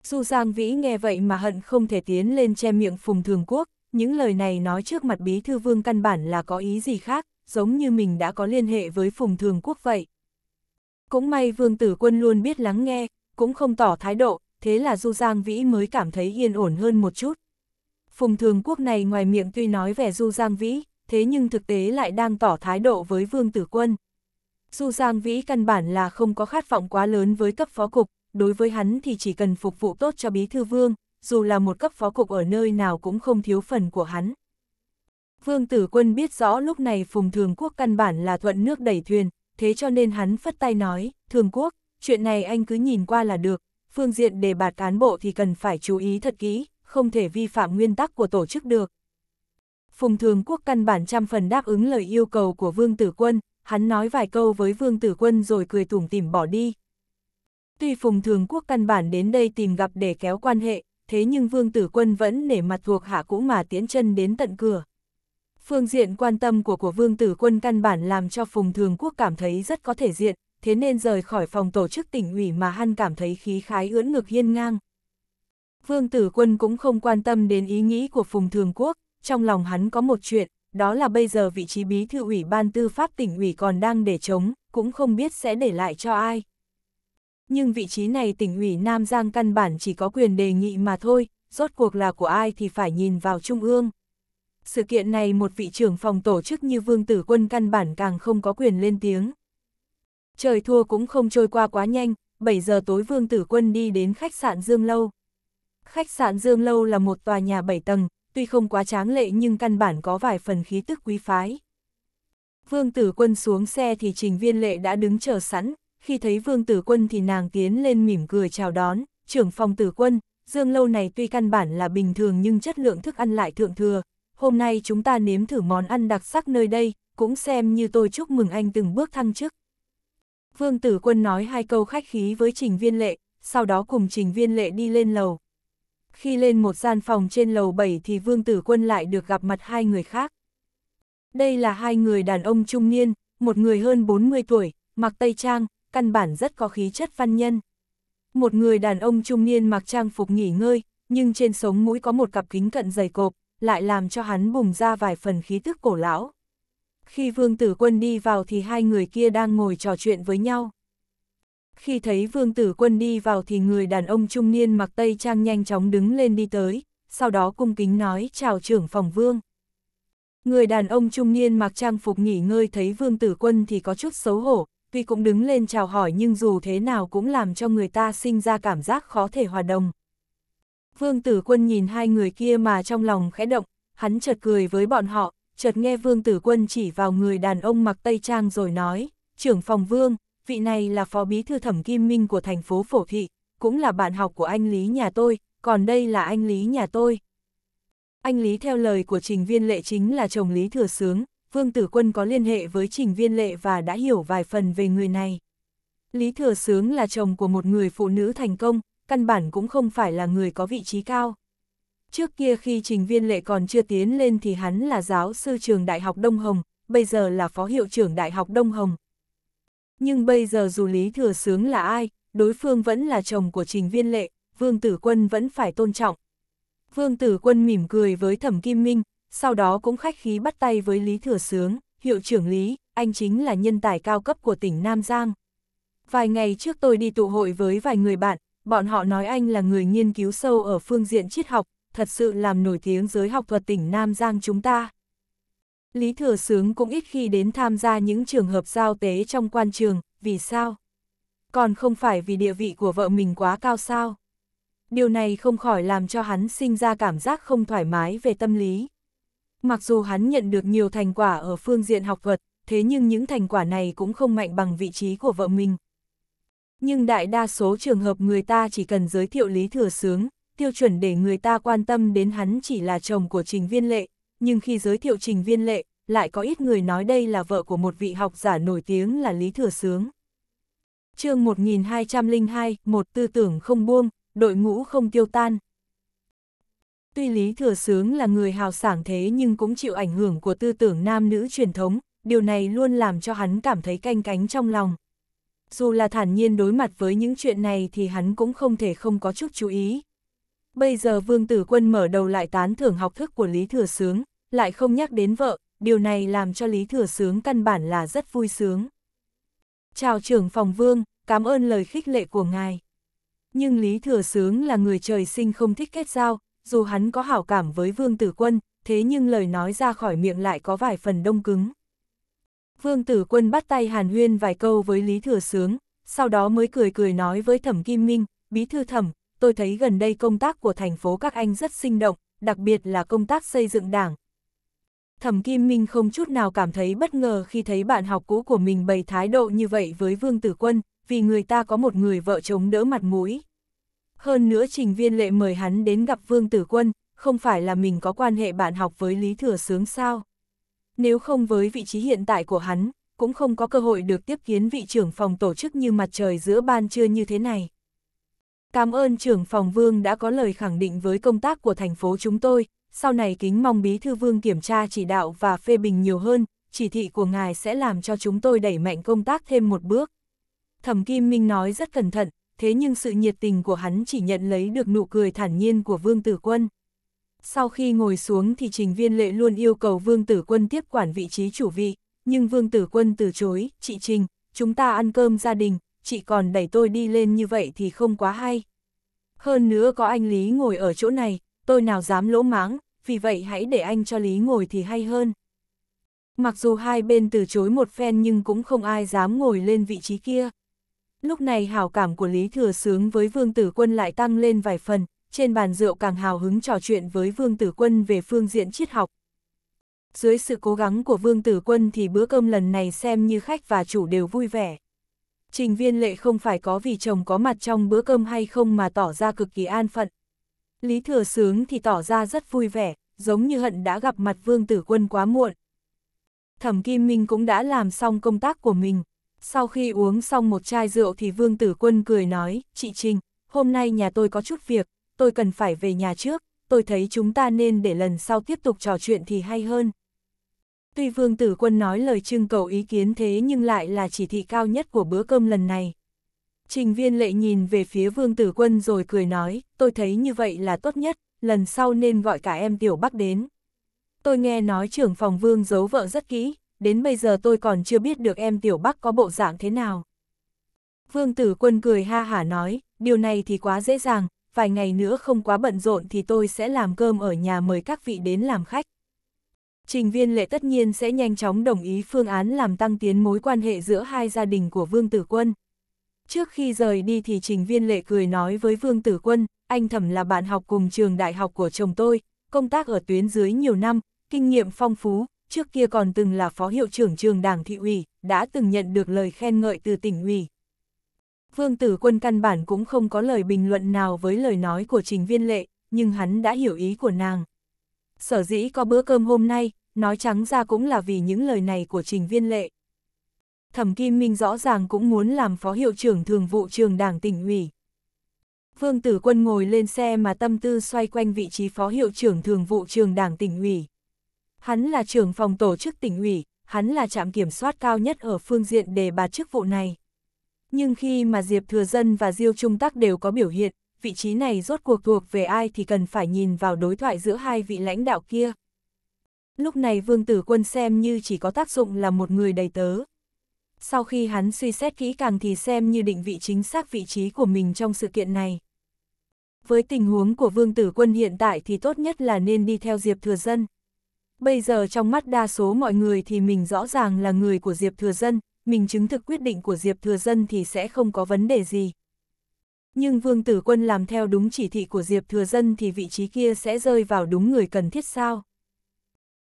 Du Giang Vĩ nghe vậy mà hận không thể tiến lên che miệng Phùng Thường Quốc, những lời này nói trước mặt Bí Thư Vương căn bản là có ý gì khác, giống như mình đã có liên hệ với Phùng Thường Quốc vậy. Cũng may Vương Tử Quân luôn biết lắng nghe, cũng không tỏ thái độ, thế là Du Giang Vĩ mới cảm thấy yên ổn hơn một chút. Phùng Thường Quốc này ngoài miệng tuy nói vẻ Du Giang Vĩ, thế nhưng thực tế lại đang tỏ thái độ với Vương Tử Quân. Du Giang Vĩ căn bản là không có khát vọng quá lớn với cấp phó cục, đối với hắn thì chỉ cần phục vụ tốt cho Bí Thư Vương, dù là một cấp phó cục ở nơi nào cũng không thiếu phần của hắn. Vương Tử Quân biết rõ lúc này Phùng Thường Quốc căn bản là thuận nước đẩy thuyền, thế cho nên hắn phất tay nói, Thường Quốc, chuyện này anh cứ nhìn qua là được, phương diện đề bạt cán bộ thì cần phải chú ý thật kỹ, không thể vi phạm nguyên tắc của tổ chức được. Phùng Thường Quốc căn bản trăm phần đáp ứng lời yêu cầu của Vương Tử Quân, hắn nói vài câu với Vương Tử Quân rồi cười tủm tỉm bỏ đi. Tuy Phùng Thường Quốc căn bản đến đây tìm gặp để kéo quan hệ, thế nhưng Vương Tử Quân vẫn nể mặt thuộc hạ cũ mà tiến chân đến tận cửa. Phương diện quan tâm của của Vương Tử Quân căn bản làm cho Phùng Thường Quốc cảm thấy rất có thể diện, thế nên rời khỏi phòng tổ chức tỉnh ủy mà hắn cảm thấy khí khái ưỡn ngực hiên ngang. Vương Tử Quân cũng không quan tâm đến ý nghĩ của Phùng Thường Quốc, trong lòng hắn có một chuyện, đó là bây giờ vị trí bí thư ủy ban tư pháp tỉnh ủy còn đang để chống, cũng không biết sẽ để lại cho ai. Nhưng vị trí này tỉnh ủy Nam Giang căn bản chỉ có quyền đề nghị mà thôi, rốt cuộc là của ai thì phải nhìn vào Trung ương. Sự kiện này một vị trưởng phòng tổ chức như Vương Tử Quân căn bản càng không có quyền lên tiếng. Trời thua cũng không trôi qua quá nhanh, 7 giờ tối Vương Tử Quân đi đến khách sạn Dương Lâu. Khách sạn Dương Lâu là một tòa nhà 7 tầng, tuy không quá tráng lệ nhưng căn bản có vài phần khí tức quý phái. Vương Tử Quân xuống xe thì Trình Viên Lệ đã đứng chờ sẵn, khi thấy Vương Tử Quân thì nàng tiến lên mỉm cười chào đón, trưởng phòng Tử Quân, Dương Lâu này tuy căn bản là bình thường nhưng chất lượng thức ăn lại thượng thừa, hôm nay chúng ta nếm thử món ăn đặc sắc nơi đây, cũng xem như tôi chúc mừng anh từng bước thăng chức. Vương Tử Quân nói hai câu khách khí với Trình Viên Lệ, sau đó cùng Trình Viên Lệ đi lên lầu khi lên một gian phòng trên lầu 7 thì Vương Tử Quân lại được gặp mặt hai người khác. Đây là hai người đàn ông trung niên, một người hơn 40 tuổi, mặc tây trang, căn bản rất có khí chất văn nhân. Một người đàn ông trung niên mặc trang phục nghỉ ngơi, nhưng trên sống mũi có một cặp kính cận dày cộp, lại làm cho hắn bùng ra vài phần khí tức cổ lão. Khi Vương Tử Quân đi vào thì hai người kia đang ngồi trò chuyện với nhau khi thấy vương tử quân đi vào thì người đàn ông trung niên mặc tây trang nhanh chóng đứng lên đi tới, sau đó cung kính nói chào trưởng phòng vương. Người đàn ông trung niên mặc trang phục nghỉ ngơi thấy vương tử quân thì có chút xấu hổ, tuy cũng đứng lên chào hỏi nhưng dù thế nào cũng làm cho người ta sinh ra cảm giác khó thể hòa đồng. Vương tử quân nhìn hai người kia mà trong lòng khẽ động, hắn chợt cười với bọn họ, chợt nghe vương tử quân chỉ vào người đàn ông mặc tây trang rồi nói, trưởng phòng vương, vị này là phó bí thư thẩm kim minh của thành phố Phổ Thị, cũng là bạn học của anh Lý nhà tôi, còn đây là anh Lý nhà tôi. Anh Lý theo lời của trình viên lệ chính là chồng Lý Thừa Sướng, Vương Tử Quân có liên hệ với trình viên lệ và đã hiểu vài phần về người này. Lý Thừa Sướng là chồng của một người phụ nữ thành công, căn bản cũng không phải là người có vị trí cao. Trước kia khi trình viên lệ còn chưa tiến lên thì hắn là giáo sư trường Đại học Đông Hồng, bây giờ là phó hiệu trưởng Đại học Đông Hồng, nhưng bây giờ dù Lý Thừa Sướng là ai, đối phương vẫn là chồng của Trình Viên Lệ, Vương Tử Quân vẫn phải tôn trọng. Vương Tử Quân mỉm cười với Thẩm Kim Minh, sau đó cũng khách khí bắt tay với Lý Thừa Sướng, hiệu trưởng Lý, anh chính là nhân tài cao cấp của tỉnh Nam Giang. Vài ngày trước tôi đi tụ hội với vài người bạn, bọn họ nói anh là người nghiên cứu sâu ở phương diện triết học, thật sự làm nổi tiếng giới học thuật tỉnh Nam Giang chúng ta. Lý Thừa Sướng cũng ít khi đến tham gia những trường hợp giao tế trong quan trường, vì sao? Còn không phải vì địa vị của vợ mình quá cao sao? Điều này không khỏi làm cho hắn sinh ra cảm giác không thoải mái về tâm lý. Mặc dù hắn nhận được nhiều thành quả ở phương diện học thuật, thế nhưng những thành quả này cũng không mạnh bằng vị trí của vợ mình. Nhưng đại đa số trường hợp người ta chỉ cần giới thiệu lý thừa sướng, tiêu chuẩn để người ta quan tâm đến hắn chỉ là chồng của trình viên lệ, nhưng khi giới thiệu Trình Viên Lệ, lại có ít người nói đây là vợ của một vị học giả nổi tiếng là Lý Thừa Sướng. chương 1202, một tư tưởng không buông, đội ngũ không tiêu tan. Tuy Lý Thừa Sướng là người hào sảng thế nhưng cũng chịu ảnh hưởng của tư tưởng nam nữ truyền thống, điều này luôn làm cho hắn cảm thấy canh cánh trong lòng. Dù là thản nhiên đối mặt với những chuyện này thì hắn cũng không thể không có chút chú ý, Bây giờ Vương Tử Quân mở đầu lại tán thưởng học thức của Lý Thừa Sướng, lại không nhắc đến vợ, điều này làm cho Lý Thừa Sướng căn bản là rất vui sướng. Chào trưởng phòng Vương, cảm ơn lời khích lệ của ngài. Nhưng Lý Thừa Sướng là người trời sinh không thích kết giao, dù hắn có hảo cảm với Vương Tử Quân, thế nhưng lời nói ra khỏi miệng lại có vài phần đông cứng. Vương Tử Quân bắt tay Hàn Huyên vài câu với Lý Thừa Sướng, sau đó mới cười cười nói với Thẩm Kim Minh, Bí Thư Thẩm, tôi thấy gần đây công tác của thành phố các anh rất sinh động, đặc biệt là công tác xây dựng đảng. Thẩm Kim Minh không chút nào cảm thấy bất ngờ khi thấy bạn học cũ của mình bày thái độ như vậy với Vương Tử Quân, vì người ta có một người vợ chống đỡ mặt mũi. Hơn nữa trình viên lệ mời hắn đến gặp Vương Tử Quân, không phải là mình có quan hệ bạn học với Lý Thừa Sướng sao. Nếu không với vị trí hiện tại của hắn, cũng không có cơ hội được tiếp kiến vị trưởng phòng tổ chức như mặt trời giữa ban trưa như thế này. Cảm ơn trưởng phòng vương đã có lời khẳng định với công tác của thành phố chúng tôi, sau này kính mong bí thư vương kiểm tra chỉ đạo và phê bình nhiều hơn, chỉ thị của ngài sẽ làm cho chúng tôi đẩy mạnh công tác thêm một bước. Thẩm Kim Minh nói rất cẩn thận, thế nhưng sự nhiệt tình của hắn chỉ nhận lấy được nụ cười thản nhiên của Vương Tử Quân. Sau khi ngồi xuống thì trình viên lệ luôn yêu cầu Vương Tử Quân tiếp quản vị trí chủ vị, nhưng Vương Tử Quân từ chối, chị Trình, chúng ta ăn cơm gia đình, chị còn đẩy tôi đi lên như vậy thì không quá hay. Hơn nữa có anh Lý ngồi ở chỗ này, tôi nào dám lỗ máng, vì vậy hãy để anh cho Lý ngồi thì hay hơn. Mặc dù hai bên từ chối một phen nhưng cũng không ai dám ngồi lên vị trí kia. Lúc này hảo cảm của Lý Thừa Sướng với Vương Tử Quân lại tăng lên vài phần, trên bàn rượu càng hào hứng trò chuyện với Vương Tử Quân về phương diện triết học. Dưới sự cố gắng của Vương Tử Quân thì bữa cơm lần này xem như khách và chủ đều vui vẻ trình viên lệ không phải có vì chồng có mặt trong bữa cơm hay không mà tỏ ra cực kỳ an phận. Lý thừa sướng thì tỏ ra rất vui vẻ, giống như hận đã gặp mặt vương tử quân quá muộn. Thẩm Kim Minh cũng đã làm xong công tác của mình. Sau khi uống xong một chai rượu thì vương tử quân cười nói, chị Trình, hôm nay nhà tôi có chút việc, tôi cần phải về nhà trước, tôi thấy chúng ta nên để lần sau tiếp tục trò chuyện thì hay hơn. Tuy Vương Tử Quân nói lời trưng cầu ý kiến thế nhưng lại là chỉ thị cao nhất của bữa cơm lần này. Trình viên lệ nhìn về phía Vương Tử Quân rồi cười nói, tôi thấy như vậy là tốt nhất, lần sau nên gọi cả em Tiểu Bắc đến. Tôi nghe nói trưởng phòng Vương giấu vợ rất kỹ, đến bây giờ tôi còn chưa biết được em Tiểu Bắc có bộ dạng thế nào. Vương Tử Quân cười ha hả nói, điều này thì quá dễ dàng, vài ngày nữa không quá bận rộn thì tôi sẽ làm cơm ở nhà mời các vị đến làm khách. Trình Viên Lệ tất nhiên sẽ nhanh chóng đồng ý phương án làm tăng tiến mối quan hệ giữa hai gia đình của Vương Tử Quân. Trước khi rời đi thì Trình Viên Lệ cười nói với Vương Tử Quân, anh thẩm là bạn học cùng trường đại học của chồng tôi, công tác ở tuyến dưới nhiều năm, kinh nghiệm phong phú, trước kia còn từng là phó hiệu trưởng trường đảng thị ủy, đã từng nhận được lời khen ngợi từ tỉnh ủy. Vương Tử Quân căn bản cũng không có lời bình luận nào với lời nói của Trình Viên Lệ, nhưng hắn đã hiểu ý của nàng. Sở dĩ có bữa cơm hôm nay, nói trắng ra cũng là vì những lời này của trình viên lệ. Thẩm Kim Minh rõ ràng cũng muốn làm phó hiệu trưởng thường vụ trường đảng tỉnh ủy. Vương Tử Quân ngồi lên xe mà tâm tư xoay quanh vị trí phó hiệu trưởng thường vụ trường đảng tỉnh ủy. Hắn là trưởng phòng tổ chức tỉnh ủy, hắn là trạm kiểm soát cao nhất ở phương diện đề bà chức vụ này. Nhưng khi mà Diệp Thừa Dân và Diêu Trung Tắc đều có biểu hiện, vị trí này rốt cuộc thuộc về ai thì cần phải nhìn vào đối thoại giữa hai vị lãnh đạo kia. Lúc này vương tử quân xem như chỉ có tác dụng là một người đầy tớ. Sau khi hắn suy xét kỹ càng thì xem như định vị chính xác vị trí của mình trong sự kiện này. Với tình huống của vương tử quân hiện tại thì tốt nhất là nên đi theo Diệp Thừa Dân. Bây giờ trong mắt đa số mọi người thì mình rõ ràng là người của Diệp Thừa Dân, mình chứng thực quyết định của Diệp Thừa Dân thì sẽ không có vấn đề gì. Nhưng Vương Tử Quân làm theo đúng chỉ thị của Diệp Thừa Dân thì vị trí kia sẽ rơi vào đúng người cần thiết sao?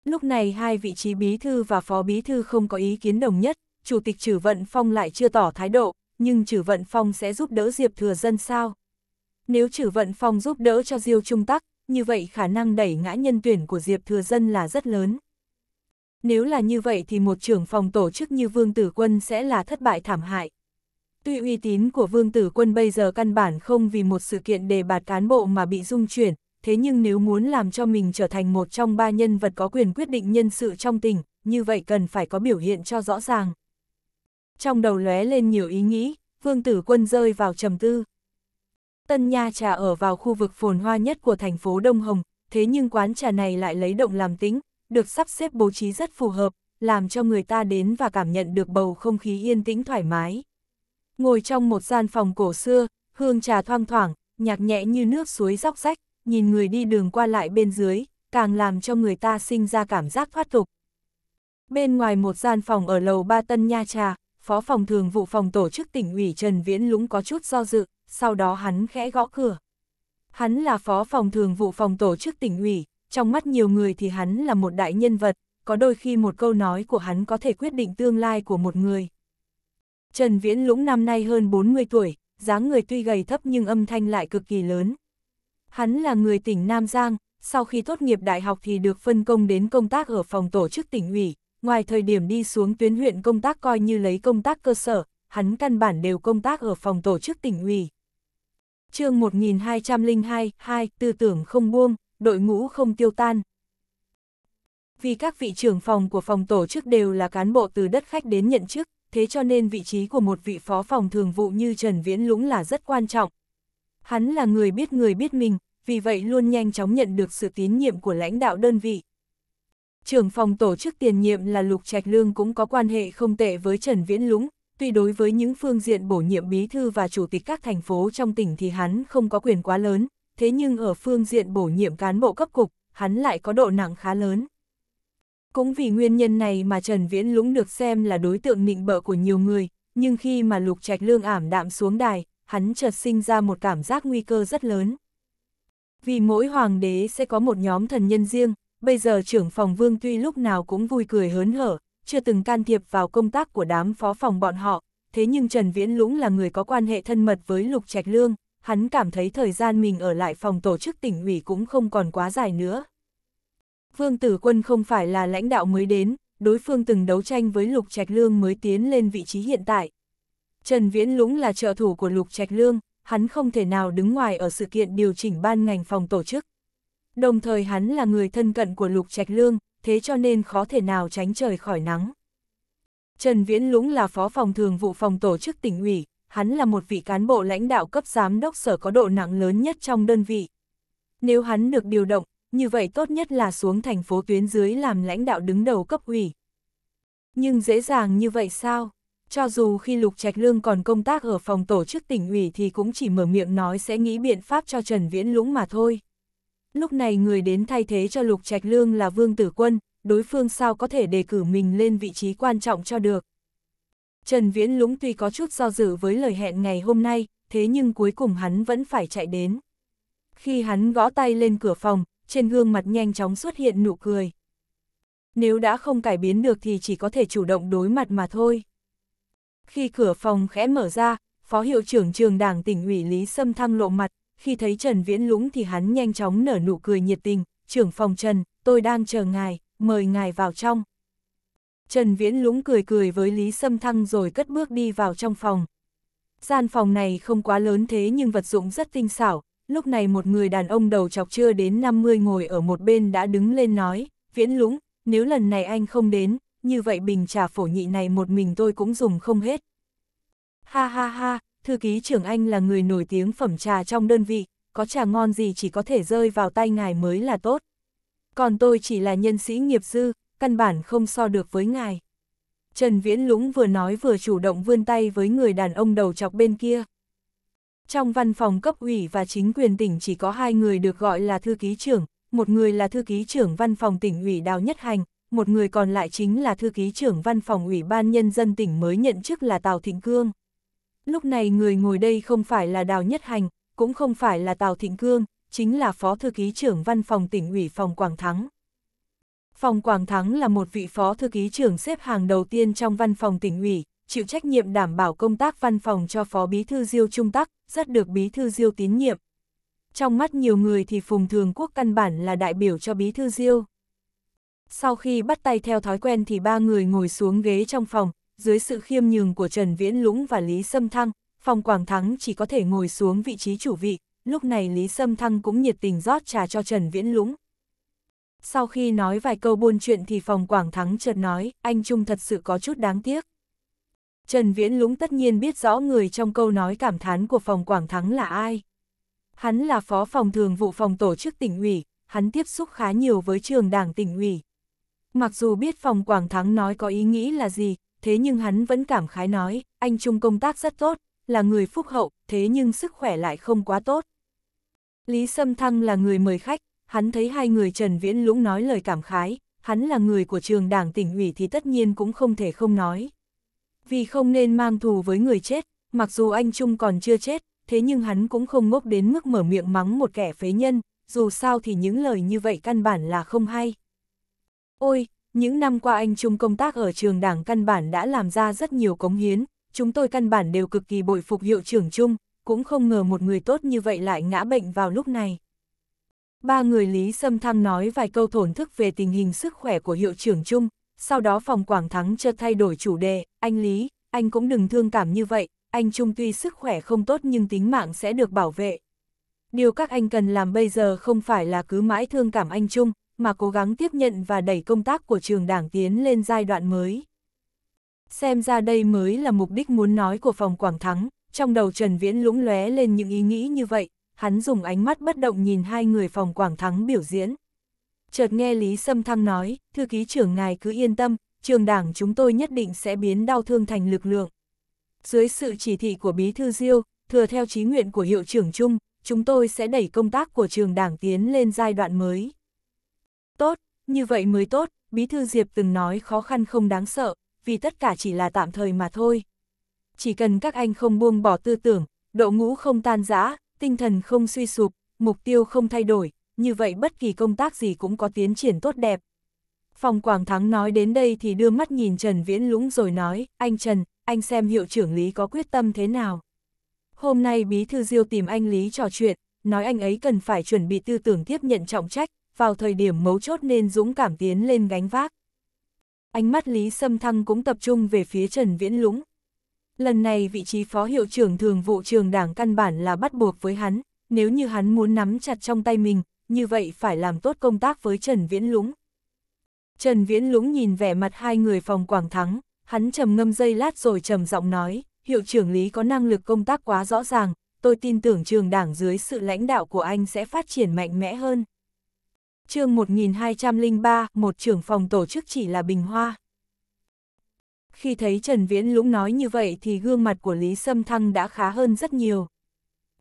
Lúc này hai vị trí bí thư và phó bí thư không có ý kiến đồng nhất, Chủ tịch Trử Vận Phong lại chưa tỏ thái độ, nhưng Trử Vận Phong sẽ giúp đỡ Diệp Thừa Dân sao? Nếu Trử Vận Phong giúp đỡ cho Diêu Trung Tắc, như vậy khả năng đẩy ngã nhân tuyển của Diệp Thừa Dân là rất lớn. Nếu là như vậy thì một trưởng phòng tổ chức như Vương Tử Quân sẽ là thất bại thảm hại. Tuy uy tín của Vương Tử Quân bây giờ căn bản không vì một sự kiện đề bạt cán bộ mà bị dung chuyển, thế nhưng nếu muốn làm cho mình trở thành một trong ba nhân vật có quyền quyết định nhân sự trong tỉnh, như vậy cần phải có biểu hiện cho rõ ràng. Trong đầu lóe lên nhiều ý nghĩ, vương tử quân rơi vào trầm tư. Tân Nha trà ở vào khu vực phồn hoa nhất của thành phố Đông Hồng, thế nhưng quán trà này lại lấy động làm tính, được sắp xếp bố trí rất phù hợp, làm cho người ta đến và cảm nhận được bầu không khí yên tĩnh thoải mái. Ngồi trong một gian phòng cổ xưa, hương trà thoang thoảng, nhạc nhẽ như nước suối róc rách, nhìn người đi đường qua lại bên dưới, càng làm cho người ta sinh ra cảm giác thoát tục. Bên ngoài một gian phòng ở lầu Ba Tân Nha Trà, Phó phòng thường vụ phòng tổ chức tỉnh ủy Trần Viễn Lũng có chút do dự, sau đó hắn khẽ gõ cửa. Hắn là phó phòng thường vụ phòng tổ chức tỉnh ủy, trong mắt nhiều người thì hắn là một đại nhân vật, có đôi khi một câu nói của hắn có thể quyết định tương lai của một người. Trần Viễn Lũng năm nay hơn 40 tuổi, dáng người tuy gầy thấp nhưng âm thanh lại cực kỳ lớn. Hắn là người tỉnh Nam Giang, sau khi tốt nghiệp đại học thì được phân công đến công tác ở phòng tổ chức tỉnh ủy, ngoài thời điểm đi xuống tuyến huyện công tác coi như lấy công tác cơ sở, hắn căn bản đều công tác ở phòng tổ chức tỉnh ủy. chương 1202, 2, tư tưởng không buông, đội ngũ không tiêu tan. Vì các vị trưởng phòng của phòng tổ chức đều là cán bộ từ đất khách đến nhận chức, thế cho nên vị trí của một vị phó phòng thường vụ như Trần Viễn Lũng là rất quan trọng. Hắn là người biết người biết mình, vì vậy luôn nhanh chóng nhận được sự tín nhiệm của lãnh đạo đơn vị. Trưởng phòng tổ chức tiền nhiệm là Lục Trạch Lương cũng có quan hệ không tệ với Trần Viễn Lũng, tuy đối với những phương diện bổ nhiệm bí thư và chủ tịch các thành phố trong tỉnh thì hắn không có quyền quá lớn, thế nhưng ở phương diện bổ nhiệm cán bộ cấp cục, hắn lại có độ nặng khá lớn. Cũng vì nguyên nhân này mà Trần Viễn Lũng được xem là đối tượng nịnh bợ của nhiều người, nhưng khi mà Lục Trạch Lương ảm đạm xuống đài, hắn chợt sinh ra một cảm giác nguy cơ rất lớn. Vì mỗi hoàng đế sẽ có một nhóm thần nhân riêng, bây giờ trưởng phòng vương tuy lúc nào cũng vui cười hớn hở, chưa từng can thiệp vào công tác của đám phó phòng bọn họ, thế nhưng Trần Viễn Lũng là người có quan hệ thân mật với Lục Trạch Lương, hắn cảm thấy thời gian mình ở lại phòng tổ chức tỉnh ủy cũng không còn quá dài nữa. Vương Tử Quân không phải là lãnh đạo mới đến, đối phương từng đấu tranh với Lục Trạch Lương mới tiến lên vị trí hiện tại. Trần Viễn Lũng là trợ thủ của Lục Trạch Lương, hắn không thể nào đứng ngoài ở sự kiện điều chỉnh ban ngành phòng tổ chức. Đồng thời hắn là người thân cận của Lục Trạch Lương, thế cho nên khó thể nào tránh trời khỏi nắng. Trần Viễn Lũng là phó phòng thường vụ phòng tổ chức tỉnh ủy, hắn là một vị cán bộ lãnh đạo cấp giám đốc sở có độ nặng lớn nhất trong đơn vị. Nếu hắn được điều động, như vậy tốt nhất là xuống thành phố tuyến dưới làm lãnh đạo đứng đầu cấp ủy. Nhưng dễ dàng như vậy sao? Cho dù khi Lục Trạch Lương còn công tác ở phòng tổ chức tỉnh ủy thì cũng chỉ mở miệng nói sẽ nghĩ biện pháp cho Trần Viễn Lũng mà thôi. Lúc này người đến thay thế cho Lục Trạch Lương là Vương Tử Quân, đối phương sao có thể đề cử mình lên vị trí quan trọng cho được. Trần Viễn Lũng tuy có chút do dự với lời hẹn ngày hôm nay, thế nhưng cuối cùng hắn vẫn phải chạy đến. Khi hắn gõ tay lên cửa phòng, trên gương mặt nhanh chóng xuất hiện nụ cười. Nếu đã không cải biến được thì chỉ có thể chủ động đối mặt mà thôi. Khi cửa phòng khẽ mở ra, Phó Hiệu trưởng trường đảng tỉnh ủy Lý Sâm Thăng lộ mặt, khi thấy Trần Viễn Lũng thì hắn nhanh chóng nở nụ cười nhiệt tình, trưởng phòng Trần, tôi đang chờ ngài, mời ngài vào trong. Trần Viễn Lũng cười cười với Lý Sâm Thăng rồi cất bước đi vào trong phòng. Gian phòng này không quá lớn thế nhưng vật dụng rất tinh xảo, lúc này một người đàn ông đầu chọc chưa đến 50 ngồi ở một bên đã đứng lên nói, Viễn Lũng, nếu lần này anh không đến, như vậy bình trà phổ nhị này một mình tôi cũng dùng không hết. Ha ha ha, thư ký trưởng anh là người nổi tiếng phẩm trà trong đơn vị, có trà ngon gì chỉ có thể rơi vào tay ngài mới là tốt. Còn tôi chỉ là nhân sĩ nghiệp dư, căn bản không so được với ngài. Trần Viễn Lũng vừa nói vừa chủ động vươn tay với người đàn ông đầu chọc bên kia. Trong văn phòng cấp ủy và chính quyền tỉnh chỉ có hai người được gọi là thư ký trưởng, một người là thư ký trưởng văn phòng tỉnh ủy Đào Nhất Hành, một người còn lại chính là thư ký trưởng văn phòng Ủy ban Nhân dân tỉnh mới nhận chức là Tào Thịnh Cương. Lúc này người ngồi đây không phải là Đào Nhất Hành, cũng không phải là Tào Thịnh Cương, chính là Phó Thư ký trưởng văn phòng tỉnh ủy phòng Quảng Thắng. Phòng Quảng Thắng là một vị Phó Thư ký trưởng xếp hàng đầu tiên trong văn phòng tỉnh ủy, chịu trách nhiệm đảm bảo công tác văn phòng cho Phó Bí Thư Diêu Trung Tắc, rất được Bí Thư Diêu tín nhiệm. Trong mắt nhiều người thì Phùng Thường Quốc căn bản là đại biểu cho Bí Thư Diêu. Sau khi bắt tay theo thói quen thì ba người ngồi xuống ghế trong phòng, dưới sự khiêm nhường của Trần Viễn Lũng và Lý Sâm Thăng, phòng Quảng Thắng chỉ có thể ngồi xuống vị trí chủ vị, lúc này Lý Sâm Thăng cũng nhiệt tình rót trà cho Trần Viễn Lũng. Sau khi nói vài câu buôn chuyện thì phòng Quảng Thắng chợt nói, anh Trung thật sự có chút đáng tiếc. Trần Viễn Lũng tất nhiên biết rõ người trong câu nói cảm thán của phòng Quảng Thắng là ai. Hắn là phó phòng thường vụ phòng tổ chức tỉnh ủy, hắn tiếp xúc khá nhiều với trường đảng tỉnh ủy, Mặc dù biết phòng Quảng Thắng nói có ý nghĩ là gì, thế nhưng hắn vẫn cảm khái nói, anh Trung công tác rất tốt, là người phúc hậu, thế nhưng sức khỏe lại không quá tốt. Lý Sâm Thăng là người mời khách, hắn thấy hai người Trần Viễn Lũng nói lời cảm khái, hắn là người của trường đảng tỉnh ủy thì tất nhiên cũng không thể không nói. Vì không nên mang thù với người chết, mặc dù anh Trung còn chưa chết, thế nhưng hắn cũng không ngốc đến mức mở miệng mắng một kẻ phế nhân, dù sao thì những lời như vậy căn bản là không hay. Ôi, những năm qua anh Trung công tác ở trường đảng căn bản đã làm ra rất nhiều cống hiến, chúng tôi căn bản đều cực kỳ bội phục hiệu trưởng Trung, cũng không ngờ một người tốt như vậy lại ngã bệnh vào lúc này. Ba người Lý Sâm Thăng nói vài câu thổn thức về tình hình sức khỏe của hiệu trưởng Trung, sau đó phòng Quảng Thắng chợt thay đổi chủ đề, anh Lý, anh cũng đừng thương cảm như vậy, anh Trung tuy sức khỏe không tốt nhưng tính mạng sẽ được bảo vệ. Điều các anh cần làm bây giờ không phải là cứ mãi thương cảm anh Trung, mà cố gắng tiếp nhận và đẩy công tác của trường đảng tiến lên giai đoạn mới. Xem ra đây mới là mục đích muốn nói của phòng Quảng Thắng, trong đầu Trần Viễn lũng lóe lên những ý nghĩ như vậy, hắn dùng ánh mắt bất động nhìn hai người phòng Quảng Thắng biểu diễn. Chợt nghe Lý Sâm Thăng nói, thư ký trưởng ngài cứ yên tâm, trường đảng chúng tôi nhất định sẽ biến đau thương thành lực lượng. Dưới sự chỉ thị của Bí Thư Diêu, thừa theo chí nguyện của hiệu trưởng chung, chúng tôi sẽ đẩy công tác của trường đảng tiến lên giai đoạn mới. Tốt, như vậy mới tốt, Bí Thư Diệp từng nói khó khăn không đáng sợ, vì tất cả chỉ là tạm thời mà thôi. Chỉ cần các anh không buông bỏ tư tưởng, độ ngũ không tan rã, tinh thần không suy sụp, mục tiêu không thay đổi, như vậy bất kỳ công tác gì cũng có tiến triển tốt đẹp. Phòng Quảng Thắng nói đến đây thì đưa mắt nhìn Trần Viễn Lũng rồi nói, anh Trần, anh xem hiệu trưởng Lý có quyết tâm thế nào. Hôm nay Bí Thư Diêu tìm anh Lý trò chuyện, nói anh ấy cần phải chuẩn bị tư tưởng tiếp nhận trọng trách, vào thời điểm mấu chốt nên dũng cảm tiến lên gánh vác. Ánh mắt Lý Sâm Thăng cũng tập trung về phía Trần Viễn Lũng. Lần này vị trí phó hiệu trưởng thường vụ trường đảng căn bản là bắt buộc với hắn, nếu như hắn muốn nắm chặt trong tay mình, như vậy phải làm tốt công tác với Trần Viễn Lũng. Trần Viễn Lũng nhìn vẻ mặt hai người phòng Quảng Thắng, hắn trầm ngâm dây lát rồi trầm giọng nói, hiệu trưởng Lý có năng lực công tác quá rõ ràng, tôi tin tưởng trường đảng dưới sự lãnh đạo của anh sẽ phát triển mạnh mẽ hơn chương 1203, một trưởng phòng tổ chức chỉ là bình hoa. Khi thấy Trần Viễn Lũng nói như vậy thì gương mặt của Lý Sâm Thăng đã khá hơn rất nhiều.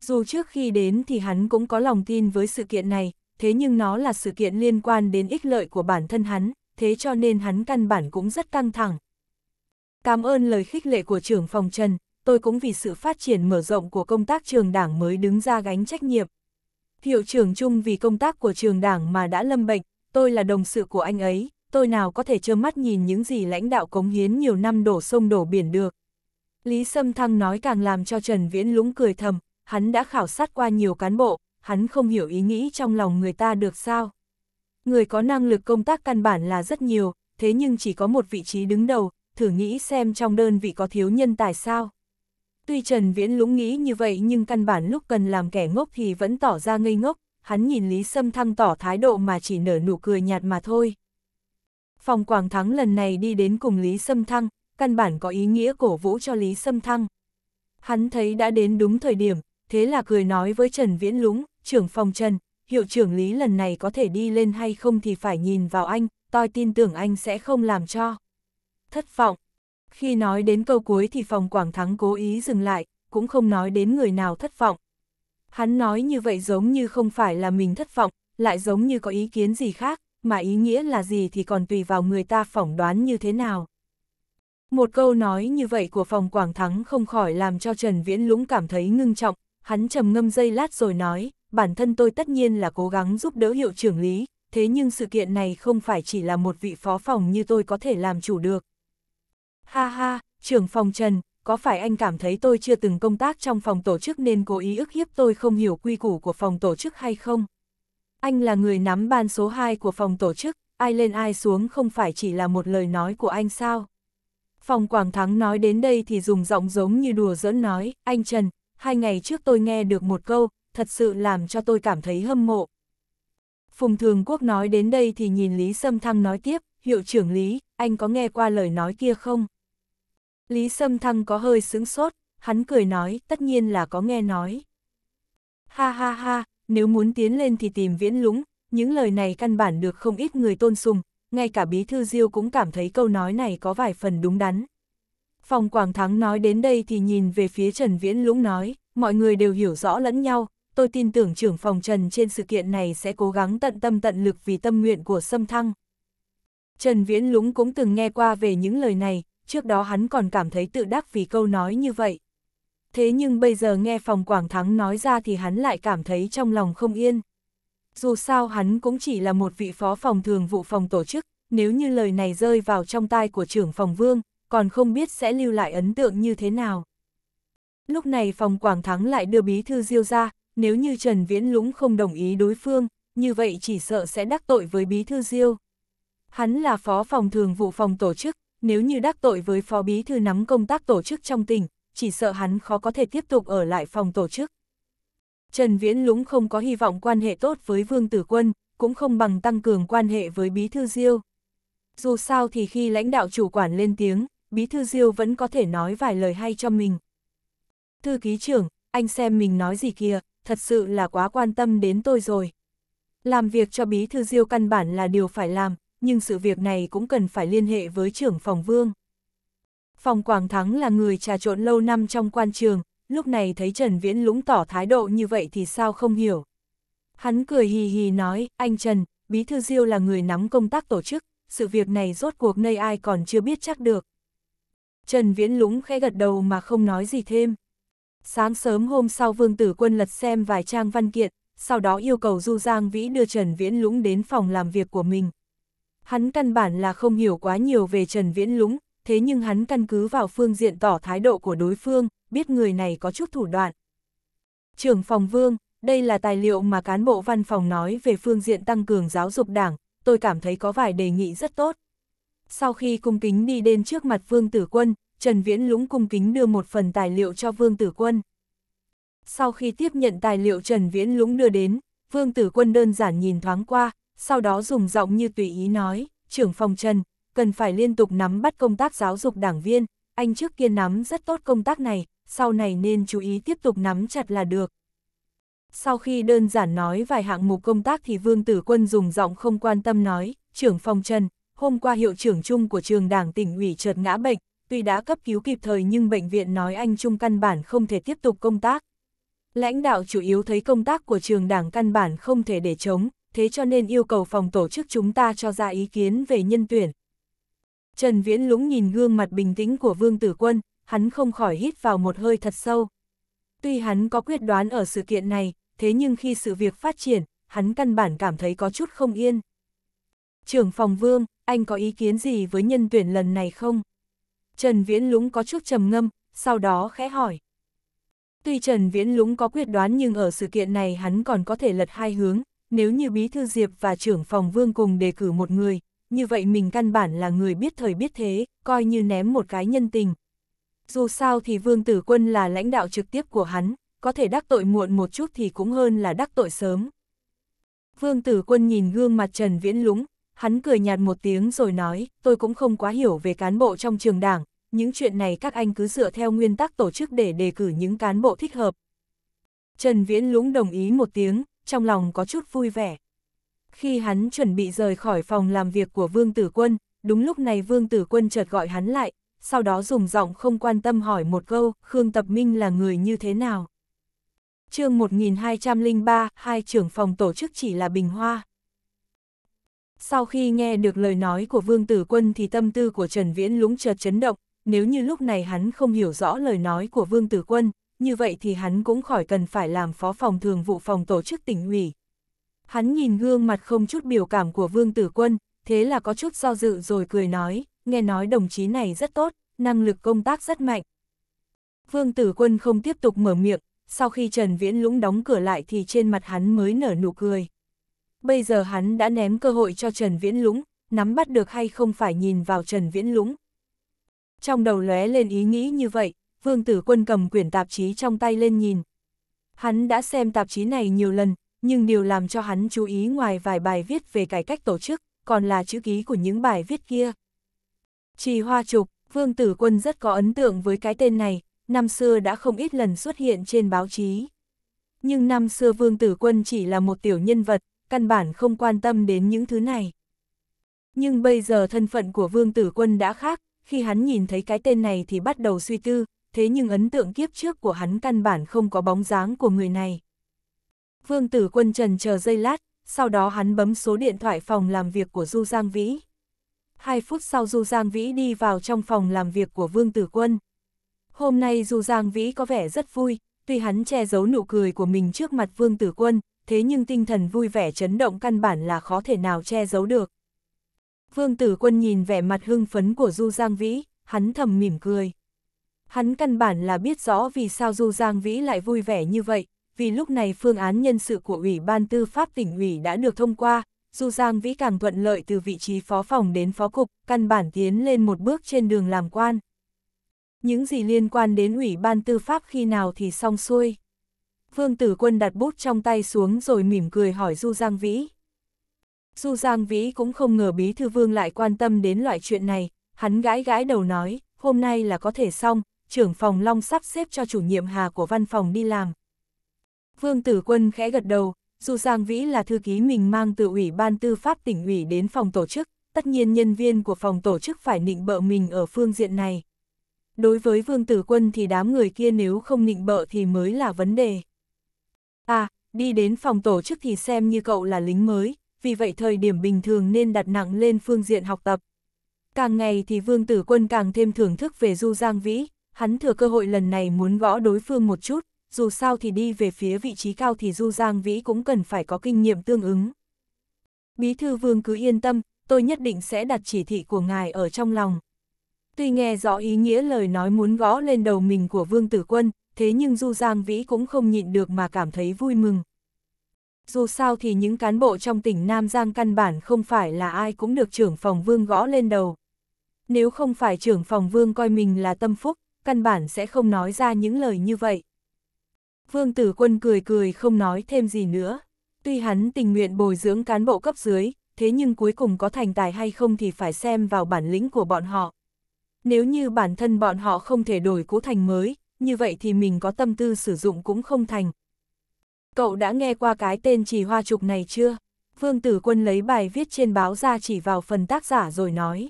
Dù trước khi đến thì hắn cũng có lòng tin với sự kiện này, thế nhưng nó là sự kiện liên quan đến ích lợi của bản thân hắn, thế cho nên hắn căn bản cũng rất căng thẳng. Cảm ơn lời khích lệ của trưởng phòng Trần, tôi cũng vì sự phát triển mở rộng của công tác trường đảng mới đứng ra gánh trách nhiệm. Hiệu trưởng chung vì công tác của trường đảng mà đã lâm bệnh, tôi là đồng sự của anh ấy, tôi nào có thể trơ mắt nhìn những gì lãnh đạo cống hiến nhiều năm đổ sông đổ biển được. Lý Sâm Thăng nói càng làm cho Trần Viễn Lũng cười thầm, hắn đã khảo sát qua nhiều cán bộ, hắn không hiểu ý nghĩ trong lòng người ta được sao. Người có năng lực công tác căn bản là rất nhiều, thế nhưng chỉ có một vị trí đứng đầu, thử nghĩ xem trong đơn vị có thiếu nhân tài sao. Tuy Trần Viễn lúng nghĩ như vậy nhưng căn bản lúc cần làm kẻ ngốc thì vẫn tỏ ra ngây ngốc, hắn nhìn Lý Sâm Thăng tỏ thái độ mà chỉ nở nụ cười nhạt mà thôi. Phòng Quảng Thắng lần này đi đến cùng Lý Sâm Thăng, căn bản có ý nghĩa cổ vũ cho Lý Sâm Thăng. Hắn thấy đã đến đúng thời điểm, thế là cười nói với Trần Viễn Lúng, trưởng phòng Trần, hiệu trưởng Lý lần này có thể đi lên hay không thì phải nhìn vào anh, tôi tin tưởng anh sẽ không làm cho. Thất vọng, khi nói đến câu cuối thì phòng Quảng Thắng cố ý dừng lại, cũng không nói đến người nào thất vọng. Hắn nói như vậy giống như không phải là mình thất vọng, lại giống như có ý kiến gì khác, mà ý nghĩa là gì thì còn tùy vào người ta phỏng đoán như thế nào. Một câu nói như vậy của phòng Quảng Thắng không khỏi làm cho Trần Viễn Lũng cảm thấy ngưng trọng, hắn trầm ngâm dây lát rồi nói, bản thân tôi tất nhiên là cố gắng giúp đỡ hiệu trưởng lý, thế nhưng sự kiện này không phải chỉ là một vị phó phòng như tôi có thể làm chủ được, Ha ha, trưởng phòng Trần, có phải anh cảm thấy tôi chưa từng công tác trong phòng tổ chức nên cố ý ức hiếp tôi không hiểu quy củ của phòng tổ chức hay không? Anh là người nắm ban số 2 của phòng tổ chức, ai lên ai xuống không phải chỉ là một lời nói của anh sao? Phòng Quảng Thắng nói đến đây thì dùng giọng giống như đùa dẫn nói, anh Trần, hai ngày trước tôi nghe được một câu, thật sự làm cho tôi cảm thấy hâm mộ. Phùng Thường Quốc nói đến đây thì nhìn Lý Sâm Thăng nói tiếp, hiệu trưởng Lý, anh có nghe qua lời nói kia không? Lý Sâm Thăng có hơi sướng sốt, hắn cười nói, tất nhiên là có nghe nói. Ha ha ha, nếu muốn tiến lên thì tìm viễn Lũng. những lời này căn bản được không ít người tôn sùng, ngay cả bí thư diêu cũng cảm thấy câu nói này có vài phần đúng đắn. Phòng Quảng Thắng nói đến đây thì nhìn về phía Trần Viễn Lũng nói, mọi người đều hiểu rõ lẫn nhau, tôi tin tưởng trưởng phòng Trần trên sự kiện này sẽ cố gắng tận tâm tận lực vì tâm nguyện của Sâm Thăng. Trần Viễn Lũng cũng từng nghe qua về những lời này, trước đó hắn còn cảm thấy tự đắc vì câu nói như vậy. Thế nhưng bây giờ nghe phòng Quảng Thắng nói ra thì hắn lại cảm thấy trong lòng không yên. Dù sao hắn cũng chỉ là một vị phó phòng thường vụ phòng tổ chức, nếu như lời này rơi vào trong tai của trưởng phòng vương, còn không biết sẽ lưu lại ấn tượng như thế nào. Lúc này phòng Quảng Thắng lại đưa bí thư diêu ra, nếu như Trần Viễn Lũng không đồng ý đối phương, như vậy chỉ sợ sẽ đắc tội với bí thư diêu. Hắn là phó phòng thường vụ phòng tổ chức, nếu như đắc tội với phó bí thư nắm công tác tổ chức trong tỉnh, chỉ sợ hắn khó có thể tiếp tục ở lại phòng tổ chức. Trần Viễn Lũng không có hy vọng quan hệ tốt với Vương Tử Quân, cũng không bằng tăng cường quan hệ với Bí Thư Diêu. Dù sao thì khi lãnh đạo chủ quản lên tiếng, Bí Thư Diêu vẫn có thể nói vài lời hay cho mình. Thư ký trưởng, anh xem mình nói gì kìa, thật sự là quá quan tâm đến tôi rồi. Làm việc cho Bí Thư Diêu căn bản là điều phải làm, nhưng sự việc này cũng cần phải liên hệ với trưởng phòng vương. Phòng Quảng Thắng là người trà trộn lâu năm trong quan trường, lúc này thấy Trần Viễn lũng tỏ thái độ như vậy thì sao không hiểu. Hắn cười hì hì nói, anh Trần, Bí Thư Diêu là người nắm công tác tổ chức, sự việc này rốt cuộc nơi ai còn chưa biết chắc được. Trần Viễn lũng khẽ gật đầu mà không nói gì thêm. Sáng sớm hôm sau Vương Tử Quân lật xem vài trang văn kiện, sau đó yêu cầu Du Giang Vĩ đưa Trần Viễn lũng đến phòng làm việc của mình, Hắn căn bản là không hiểu quá nhiều về Trần Viễn Lũng, thế nhưng hắn căn cứ vào phương diện tỏ thái độ của đối phương, biết người này có chút thủ đoạn. Trưởng phòng vương, đây là tài liệu mà cán bộ văn phòng nói về phương diện tăng cường giáo dục đảng, tôi cảm thấy có vài đề nghị rất tốt. Sau khi cung kính đi đến trước mặt vương tử quân, Trần Viễn Lũng cung kính đưa một phần tài liệu cho vương tử quân. Sau khi tiếp nhận tài liệu Trần Viễn Lũng đưa đến, vương tử quân đơn giản nhìn thoáng qua, sau đó dùng giọng như tùy ý nói, trưởng phòng Trần, cần phải liên tục nắm bắt công tác giáo dục đảng viên, anh trước kia nắm rất tốt công tác này, sau này nên chú ý tiếp tục nắm chặt là được. Sau khi đơn giản nói vài hạng mục công tác thì Vương Tử Quân dùng giọng không quan tâm nói, trưởng phòng Trần, hôm qua hiệu trưởng chung của trường đảng tỉnh ủy trượt ngã bệnh, tuy đã cấp cứu kịp thời nhưng bệnh viện nói anh Trung căn bản không thể tiếp tục công tác. Lãnh đạo chủ yếu thấy công tác của trường đảng căn bản không thể để chống, thế cho nên yêu cầu phòng tổ chức chúng ta cho ra ý kiến về nhân tuyển. Trần Viễn Lũng nhìn gương mặt bình tĩnh của Vương Tử Quân, hắn không khỏi hít vào một hơi thật sâu. Tuy hắn có quyết đoán ở sự kiện này, thế nhưng khi sự việc phát triển, hắn căn bản cảm thấy có chút không yên. Trưởng phòng Vương, anh có ý kiến gì với nhân tuyển lần này không? Trần Viễn Lũng có chút trầm ngâm, sau đó khẽ hỏi. Tuy Trần Viễn Lũng có quyết đoán nhưng ở sự kiện này hắn còn có thể lật hai hướng, nếu như Bí Thư Diệp và trưởng phòng vương cùng đề cử một người, như vậy mình căn bản là người biết thời biết thế, coi như ném một cái nhân tình. Dù sao thì Vương Tử Quân là lãnh đạo trực tiếp của hắn, có thể đắc tội muộn một chút thì cũng hơn là đắc tội sớm. Vương Tử Quân nhìn gương mặt Trần Viễn Lũng, hắn cười nhạt một tiếng rồi nói, tôi cũng không quá hiểu về cán bộ trong trường đảng, những chuyện này các anh cứ dựa theo nguyên tắc tổ chức để đề cử những cán bộ thích hợp. Trần Viễn Lũng đồng ý một tiếng, trong lòng có chút vui vẻ. Khi hắn chuẩn bị rời khỏi phòng làm việc của Vương Tử Quân, đúng lúc này Vương Tử Quân chợt gọi hắn lại, sau đó dùng giọng không quan tâm hỏi một câu, Khương Tập Minh là người như thế nào? chương 1203, hai trưởng phòng tổ chức chỉ là Bình Hoa. Sau khi nghe được lời nói của Vương Tử Quân thì tâm tư của Trần Viễn lúng chợt chấn động, nếu như lúc này hắn không hiểu rõ lời nói của Vương Tử Quân, như vậy thì hắn cũng khỏi cần phải làm phó phòng thường vụ phòng tổ chức tỉnh ủy. Hắn nhìn gương mặt không chút biểu cảm của Vương Tử Quân, thế là có chút do dự rồi cười nói, nghe nói đồng chí này rất tốt, năng lực công tác rất mạnh. Vương Tử Quân không tiếp tục mở miệng, sau khi Trần Viễn Lũng đóng cửa lại thì trên mặt hắn mới nở nụ cười. Bây giờ hắn đã ném cơ hội cho Trần Viễn Lũng, nắm bắt được hay không phải nhìn vào Trần Viễn Lũng. Trong đầu lóe lên ý nghĩ như vậy, Vương Tử Quân cầm quyển tạp chí trong tay lên nhìn. Hắn đã xem tạp chí này nhiều lần, nhưng điều làm cho hắn chú ý ngoài vài bài viết về cải cách tổ chức, còn là chữ ký của những bài viết kia. Trì Hoa Trục, Vương Tử Quân rất có ấn tượng với cái tên này, năm xưa đã không ít lần xuất hiện trên báo chí. Nhưng năm xưa Vương Tử Quân chỉ là một tiểu nhân vật, căn bản không quan tâm đến những thứ này. Nhưng bây giờ thân phận của Vương Tử Quân đã khác, khi hắn nhìn thấy cái tên này thì bắt đầu suy tư, thế nhưng ấn tượng kiếp trước của hắn căn bản không có bóng dáng của người này. Vương tử quân trần chờ giây lát, sau đó hắn bấm số điện thoại phòng làm việc của Du Giang Vĩ. Hai phút sau Du Giang Vĩ đi vào trong phòng làm việc của Vương Tử Quân. Hôm nay Du Giang Vĩ có vẻ rất vui, tuy hắn che giấu nụ cười của mình trước mặt Vương Tử Quân, thế nhưng tinh thần vui vẻ chấn động căn bản là khó thể nào che giấu được. Vương Tử Quân nhìn vẻ mặt hưng phấn của Du Giang Vĩ, hắn thầm mỉm cười. Hắn căn bản là biết rõ vì sao Du Giang Vĩ lại vui vẻ như vậy, vì lúc này phương án nhân sự của Ủy ban Tư pháp tỉnh ủy đã được thông qua, Du Giang Vĩ càng thuận lợi từ vị trí phó phòng đến phó cục, căn bản tiến lên một bước trên đường làm quan. Những gì liên quan đến Ủy ban Tư pháp khi nào thì xong xuôi. Vương Tử Quân đặt bút trong tay xuống rồi mỉm cười hỏi Du Giang Vĩ. Du Giang Vĩ cũng không ngờ Bí Thư Vương lại quan tâm đến loại chuyện này, hắn gãi gãi đầu nói, hôm nay là có thể xong, trưởng phòng Long sắp xếp cho chủ nhiệm Hà của văn phòng đi làm. Vương Tử Quân khẽ gật đầu, dù Giang Vĩ là thư ký mình mang từ Ủy ban Tư pháp tỉnh ủy đến phòng tổ chức, tất nhiên nhân viên của phòng tổ chức phải nịnh bợ mình ở phương diện này. Đối với Vương Tử Quân thì đám người kia nếu không nịnh bợ thì mới là vấn đề. À, đi đến phòng tổ chức thì xem như cậu là lính mới, vì vậy thời điểm bình thường nên đặt nặng lên phương diện học tập. Càng ngày thì Vương Tử Quân càng thêm thưởng thức về Du Giang Vĩ, hắn thừa cơ hội lần này muốn gõ đối phương một chút, dù sao thì đi về phía vị trí cao thì Du Giang Vĩ cũng cần phải có kinh nghiệm tương ứng. Bí thư vương cứ yên tâm, tôi nhất định sẽ đặt chỉ thị của ngài ở trong lòng. Tuy nghe rõ ý nghĩa lời nói muốn gõ lên đầu mình của vương tử quân, thế nhưng Du Giang Vĩ cũng không nhịn được mà cảm thấy vui mừng. Dù sao thì những cán bộ trong tỉnh Nam Giang căn bản không phải là ai cũng được trưởng phòng vương gõ lên đầu. Nếu không phải trưởng phòng vương coi mình là tâm phúc, căn bản sẽ không nói ra những lời như vậy. Vương Tử Quân cười cười không nói thêm gì nữa. Tuy hắn tình nguyện bồi dưỡng cán bộ cấp dưới, thế nhưng cuối cùng có thành tài hay không thì phải xem vào bản lĩnh của bọn họ. Nếu như bản thân bọn họ không thể đổi cũ thành mới, như vậy thì mình có tâm tư sử dụng cũng không thành. Cậu đã nghe qua cái tên Chỉ hoa trục này chưa? Vương Tử Quân lấy bài viết trên báo ra chỉ vào phần tác giả rồi nói.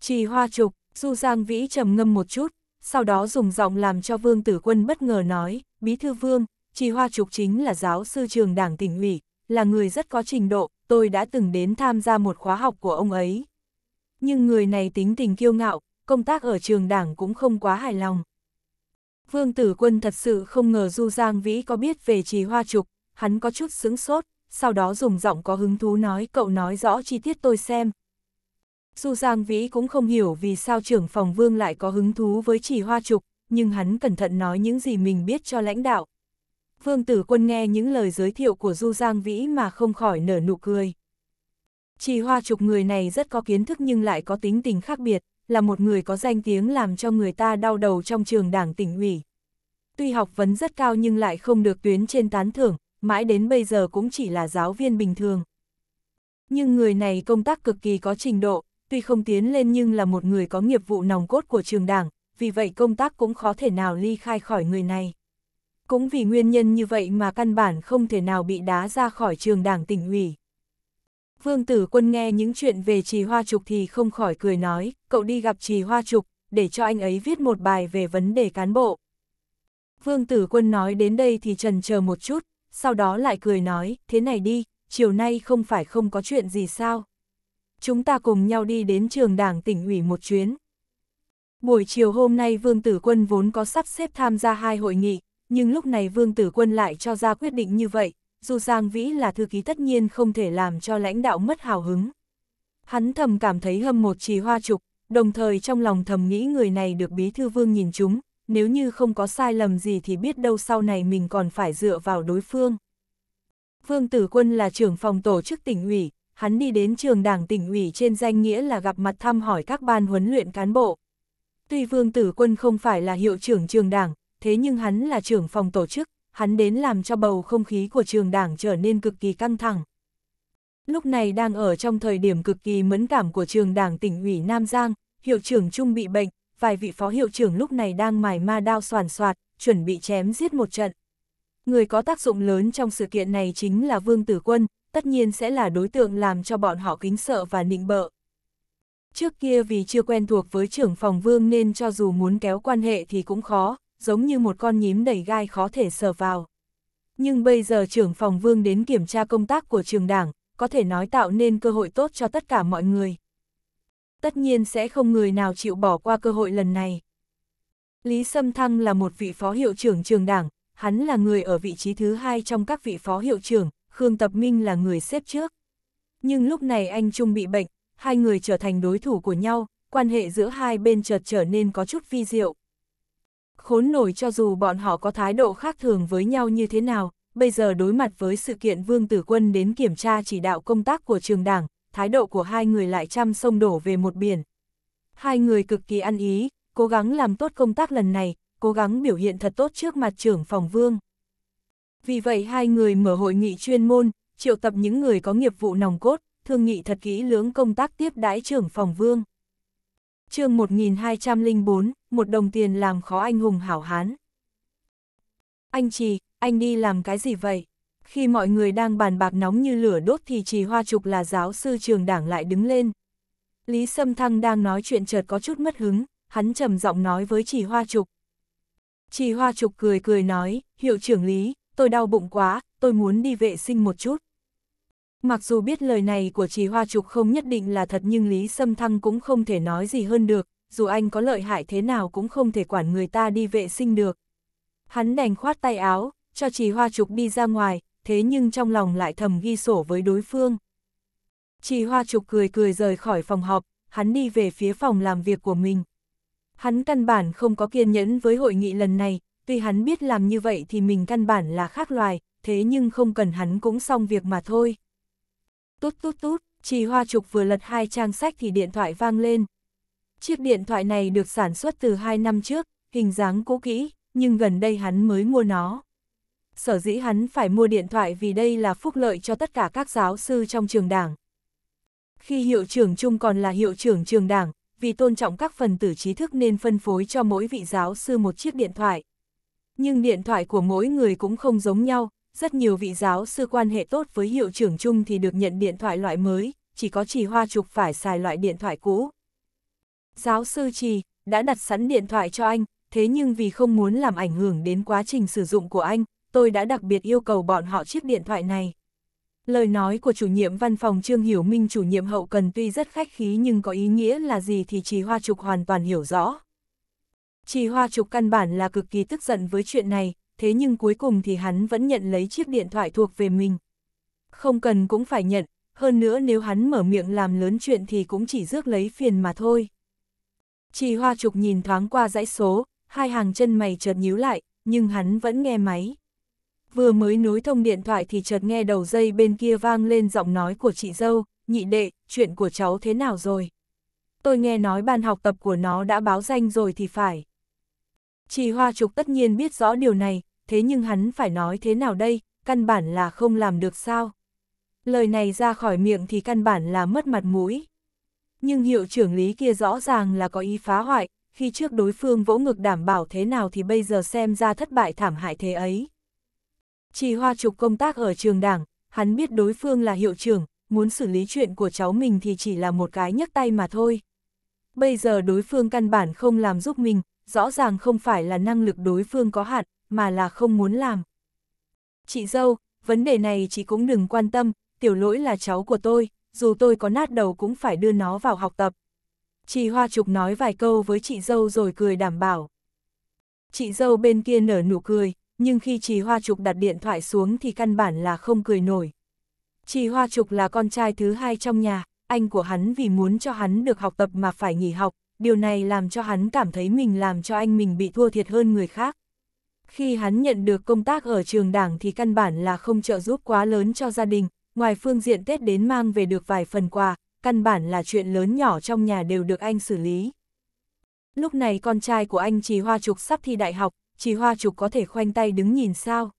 Trì hoa trục, Du Giang Vĩ trầm ngâm một chút, sau đó dùng giọng làm cho Vương Tử Quân bất ngờ nói, Bí Thư Vương, Trì Hoa Trục chính là giáo sư trường đảng tỉnh ủy, là người rất có trình độ, tôi đã từng đến tham gia một khóa học của ông ấy. Nhưng người này tính tình kiêu ngạo, công tác ở trường đảng cũng không quá hài lòng. Vương Tử Quân thật sự không ngờ Du Giang Vĩ có biết về Trì Hoa Trục, hắn có chút sững sốt, sau đó dùng giọng có hứng thú nói cậu nói rõ chi tiết tôi xem, dù Giang Vĩ cũng không hiểu vì sao trưởng phòng vương lại có hứng thú với chỉ hoa trục, nhưng hắn cẩn thận nói những gì mình biết cho lãnh đạo. Vương Tử Quân nghe những lời giới thiệu của Du Giang Vĩ mà không khỏi nở nụ cười. Chỉ hoa trục người này rất có kiến thức nhưng lại có tính tình khác biệt, là một người có danh tiếng làm cho người ta đau đầu trong trường đảng tỉnh ủy. Tuy học vấn rất cao nhưng lại không được tuyến trên tán thưởng, mãi đến bây giờ cũng chỉ là giáo viên bình thường. Nhưng người này công tác cực kỳ có trình độ, tuy không tiến lên nhưng là một người có nghiệp vụ nòng cốt của trường đảng, vì vậy công tác cũng khó thể nào ly khai khỏi người này. Cũng vì nguyên nhân như vậy mà căn bản không thể nào bị đá ra khỏi trường đảng tỉnh ủy. Vương Tử Quân nghe những chuyện về Trì Hoa Trục thì không khỏi cười nói, cậu đi gặp Trì Hoa Trục, để cho anh ấy viết một bài về vấn đề cán bộ. Vương Tử Quân nói đến đây thì trần chờ một chút, sau đó lại cười nói, thế này đi, chiều nay không phải không có chuyện gì sao chúng ta cùng nhau đi đến trường đảng tỉnh ủy một chuyến. Buổi chiều hôm nay Vương Tử Quân vốn có sắp xếp tham gia hai hội nghị, nhưng lúc này Vương Tử Quân lại cho ra quyết định như vậy, dù Giang Vĩ là thư ký tất nhiên không thể làm cho lãnh đạo mất hào hứng. Hắn thầm cảm thấy hâm một trì hoa trục, đồng thời trong lòng thầm nghĩ người này được bí thư vương nhìn chúng, nếu như không có sai lầm gì thì biết đâu sau này mình còn phải dựa vào đối phương. Vương Tử Quân là trưởng phòng tổ chức tỉnh ủy, hắn đi đến trường đảng tỉnh ủy trên danh nghĩa là gặp mặt thăm hỏi các ban huấn luyện cán bộ. Tuy Vương Tử Quân không phải là hiệu trưởng trường đảng, thế nhưng hắn là trưởng phòng tổ chức, hắn đến làm cho bầu không khí của trường đảng trở nên cực kỳ căng thẳng. Lúc này đang ở trong thời điểm cực kỳ mẫn cảm của trường đảng tỉnh ủy Nam Giang, hiệu trưởng Trung bị bệnh, vài vị phó hiệu trưởng lúc này đang mài ma đao soàn soạt, chuẩn bị chém giết một trận. Người có tác dụng lớn trong sự kiện này chính là Vương Tử Quân, tất nhiên sẽ là đối tượng làm cho bọn họ kính sợ và nịnh bợ. Trước kia vì chưa quen thuộc với trưởng phòng vương nên cho dù muốn kéo quan hệ thì cũng khó, giống như một con nhím đầy gai khó thể sờ vào. Nhưng bây giờ trưởng phòng vương đến kiểm tra công tác của trường đảng, có thể nói tạo nên cơ hội tốt cho tất cả mọi người. Tất nhiên sẽ không người nào chịu bỏ qua cơ hội lần này. Lý Sâm Thăng là một vị phó hiệu trưởng trường đảng, hắn là người ở vị trí thứ hai trong các vị phó hiệu trưởng, Khương Tập Minh là người xếp trước. Nhưng lúc này anh Trung bị bệnh, hai người trở thành đối thủ của nhau, quan hệ giữa hai bên chợt trở nên có chút vi diệu. Khốn nổi cho dù bọn họ có thái độ khác thường với nhau như thế nào, bây giờ đối mặt với sự kiện Vương Tử Quân đến kiểm tra chỉ đạo công tác của trường đảng, thái độ của hai người lại chăm sông đổ về một biển. Hai người cực kỳ ăn ý, cố gắng làm tốt công tác lần này, cố gắng biểu hiện thật tốt trước mặt trưởng phòng Vương. Vì vậy hai người mở hội nghị chuyên môn, triệu tập những người có nghiệp vụ nòng cốt, thương nghị thật kỹ lưỡng công tác tiếp đãi trưởng phòng vương. chương 1204, một đồng tiền làm khó anh hùng hảo hán. Anh Trì, anh đi làm cái gì vậy? Khi mọi người đang bàn bạc nóng như lửa đốt thì Trì Hoa Trục là giáo sư trường đảng lại đứng lên. Lý Sâm Thăng đang nói chuyện chợt có chút mất hứng, hắn trầm giọng nói với Trì Hoa Trục. Trì Hoa Trục cười cười nói, hiệu trưởng Lý, tôi đau bụng quá, tôi muốn đi vệ sinh một chút. Mặc dù biết lời này của Trì Hoa Trục không nhất định là thật nhưng Lý Sâm Thăng cũng không thể nói gì hơn được, dù anh có lợi hại thế nào cũng không thể quản người ta đi vệ sinh được. Hắn đành khoát tay áo, cho Trì Hoa Trục đi ra ngoài, thế nhưng trong lòng lại thầm ghi sổ với đối phương. Trì Hoa Trục cười cười rời khỏi phòng họp, hắn đi về phía phòng làm việc của mình. Hắn căn bản không có kiên nhẫn với hội nghị lần này, tuy hắn biết làm như vậy thì mình căn bản là khác loài, thế nhưng không cần hắn cũng xong việc mà thôi. Tút tút tút, Trì Hoa Trục vừa lật hai trang sách thì điện thoại vang lên. Chiếc điện thoại này được sản xuất từ hai năm trước, hình dáng cũ kỹ, nhưng gần đây hắn mới mua nó. Sở dĩ hắn phải mua điện thoại vì đây là phúc lợi cho tất cả các giáo sư trong trường đảng. Khi hiệu trưởng chung còn là hiệu trưởng trường đảng, vì tôn trọng các phần tử trí thức nên phân phối cho mỗi vị giáo sư một chiếc điện thoại. Nhưng điện thoại của mỗi người cũng không giống nhau, rất nhiều vị giáo sư quan hệ tốt với hiệu trưởng chung thì được nhận điện thoại loại mới, chỉ có chỉ hoa trục phải xài loại điện thoại cũ. Giáo sư trì, đã đặt sẵn điện thoại cho anh, thế nhưng vì không muốn làm ảnh hưởng đến quá trình sử dụng của anh, tôi đã đặc biệt yêu cầu bọn họ chiếc điện thoại này. Lời nói của chủ nhiệm văn phòng Trương Hiểu Minh chủ nhiệm hậu cần tuy rất khách khí nhưng có ý nghĩa là gì thì Trì Hoa Trục hoàn toàn hiểu rõ. Trì Hoa Trục căn bản là cực kỳ tức giận với chuyện này, thế nhưng cuối cùng thì hắn vẫn nhận lấy chiếc điện thoại thuộc về mình. Không cần cũng phải nhận, hơn nữa nếu hắn mở miệng làm lớn chuyện thì cũng chỉ rước lấy phiền mà thôi. Trì Hoa Trục nhìn thoáng qua dãy số, hai hàng chân mày chợt nhíu lại, nhưng hắn vẫn nghe máy. Vừa mới nối thông điện thoại thì chợt nghe đầu dây bên kia vang lên giọng nói của chị dâu, nhị đệ, chuyện của cháu thế nào rồi? Tôi nghe nói ban học tập của nó đã báo danh rồi thì phải. Chỉ hoa trục tất nhiên biết rõ điều này, thế nhưng hắn phải nói thế nào đây, căn bản là không làm được sao. Lời này ra khỏi miệng thì căn bản là mất mặt mũi. Nhưng hiệu trưởng lý kia rõ ràng là có ý phá hoại, khi trước đối phương vỗ ngực đảm bảo thế nào thì bây giờ xem ra thất bại thảm hại thế ấy. Chỉ hoa trục công tác ở trường đảng, hắn biết đối phương là hiệu trưởng, muốn xử lý chuyện của cháu mình thì chỉ là một cái nhấc tay mà thôi. Bây giờ đối phương căn bản không làm giúp mình, rõ ràng không phải là năng lực đối phương có hạn, mà là không muốn làm. Chị dâu, vấn đề này chị cũng đừng quan tâm, tiểu lỗi là cháu của tôi, dù tôi có nát đầu cũng phải đưa nó vào học tập. Chị Hoa Trục nói vài câu với chị dâu rồi cười đảm bảo. Chị dâu bên kia nở nụ cười, nhưng khi chị Hoa Trục đặt điện thoại xuống thì căn bản là không cười nổi. Chị Hoa Trục là con trai thứ hai trong nhà, anh của hắn vì muốn cho hắn được học tập mà phải nghỉ học, điều này làm cho hắn cảm thấy mình làm cho anh mình bị thua thiệt hơn người khác. Khi hắn nhận được công tác ở trường đảng thì căn bản là không trợ giúp quá lớn cho gia đình, ngoài phương diện Tết đến mang về được vài phần quà, căn bản là chuyện lớn nhỏ trong nhà đều được anh xử lý. Lúc này con trai của anh Trì Hoa Trục sắp thi đại học, Trì Hoa Trục có thể khoanh tay đứng nhìn sao.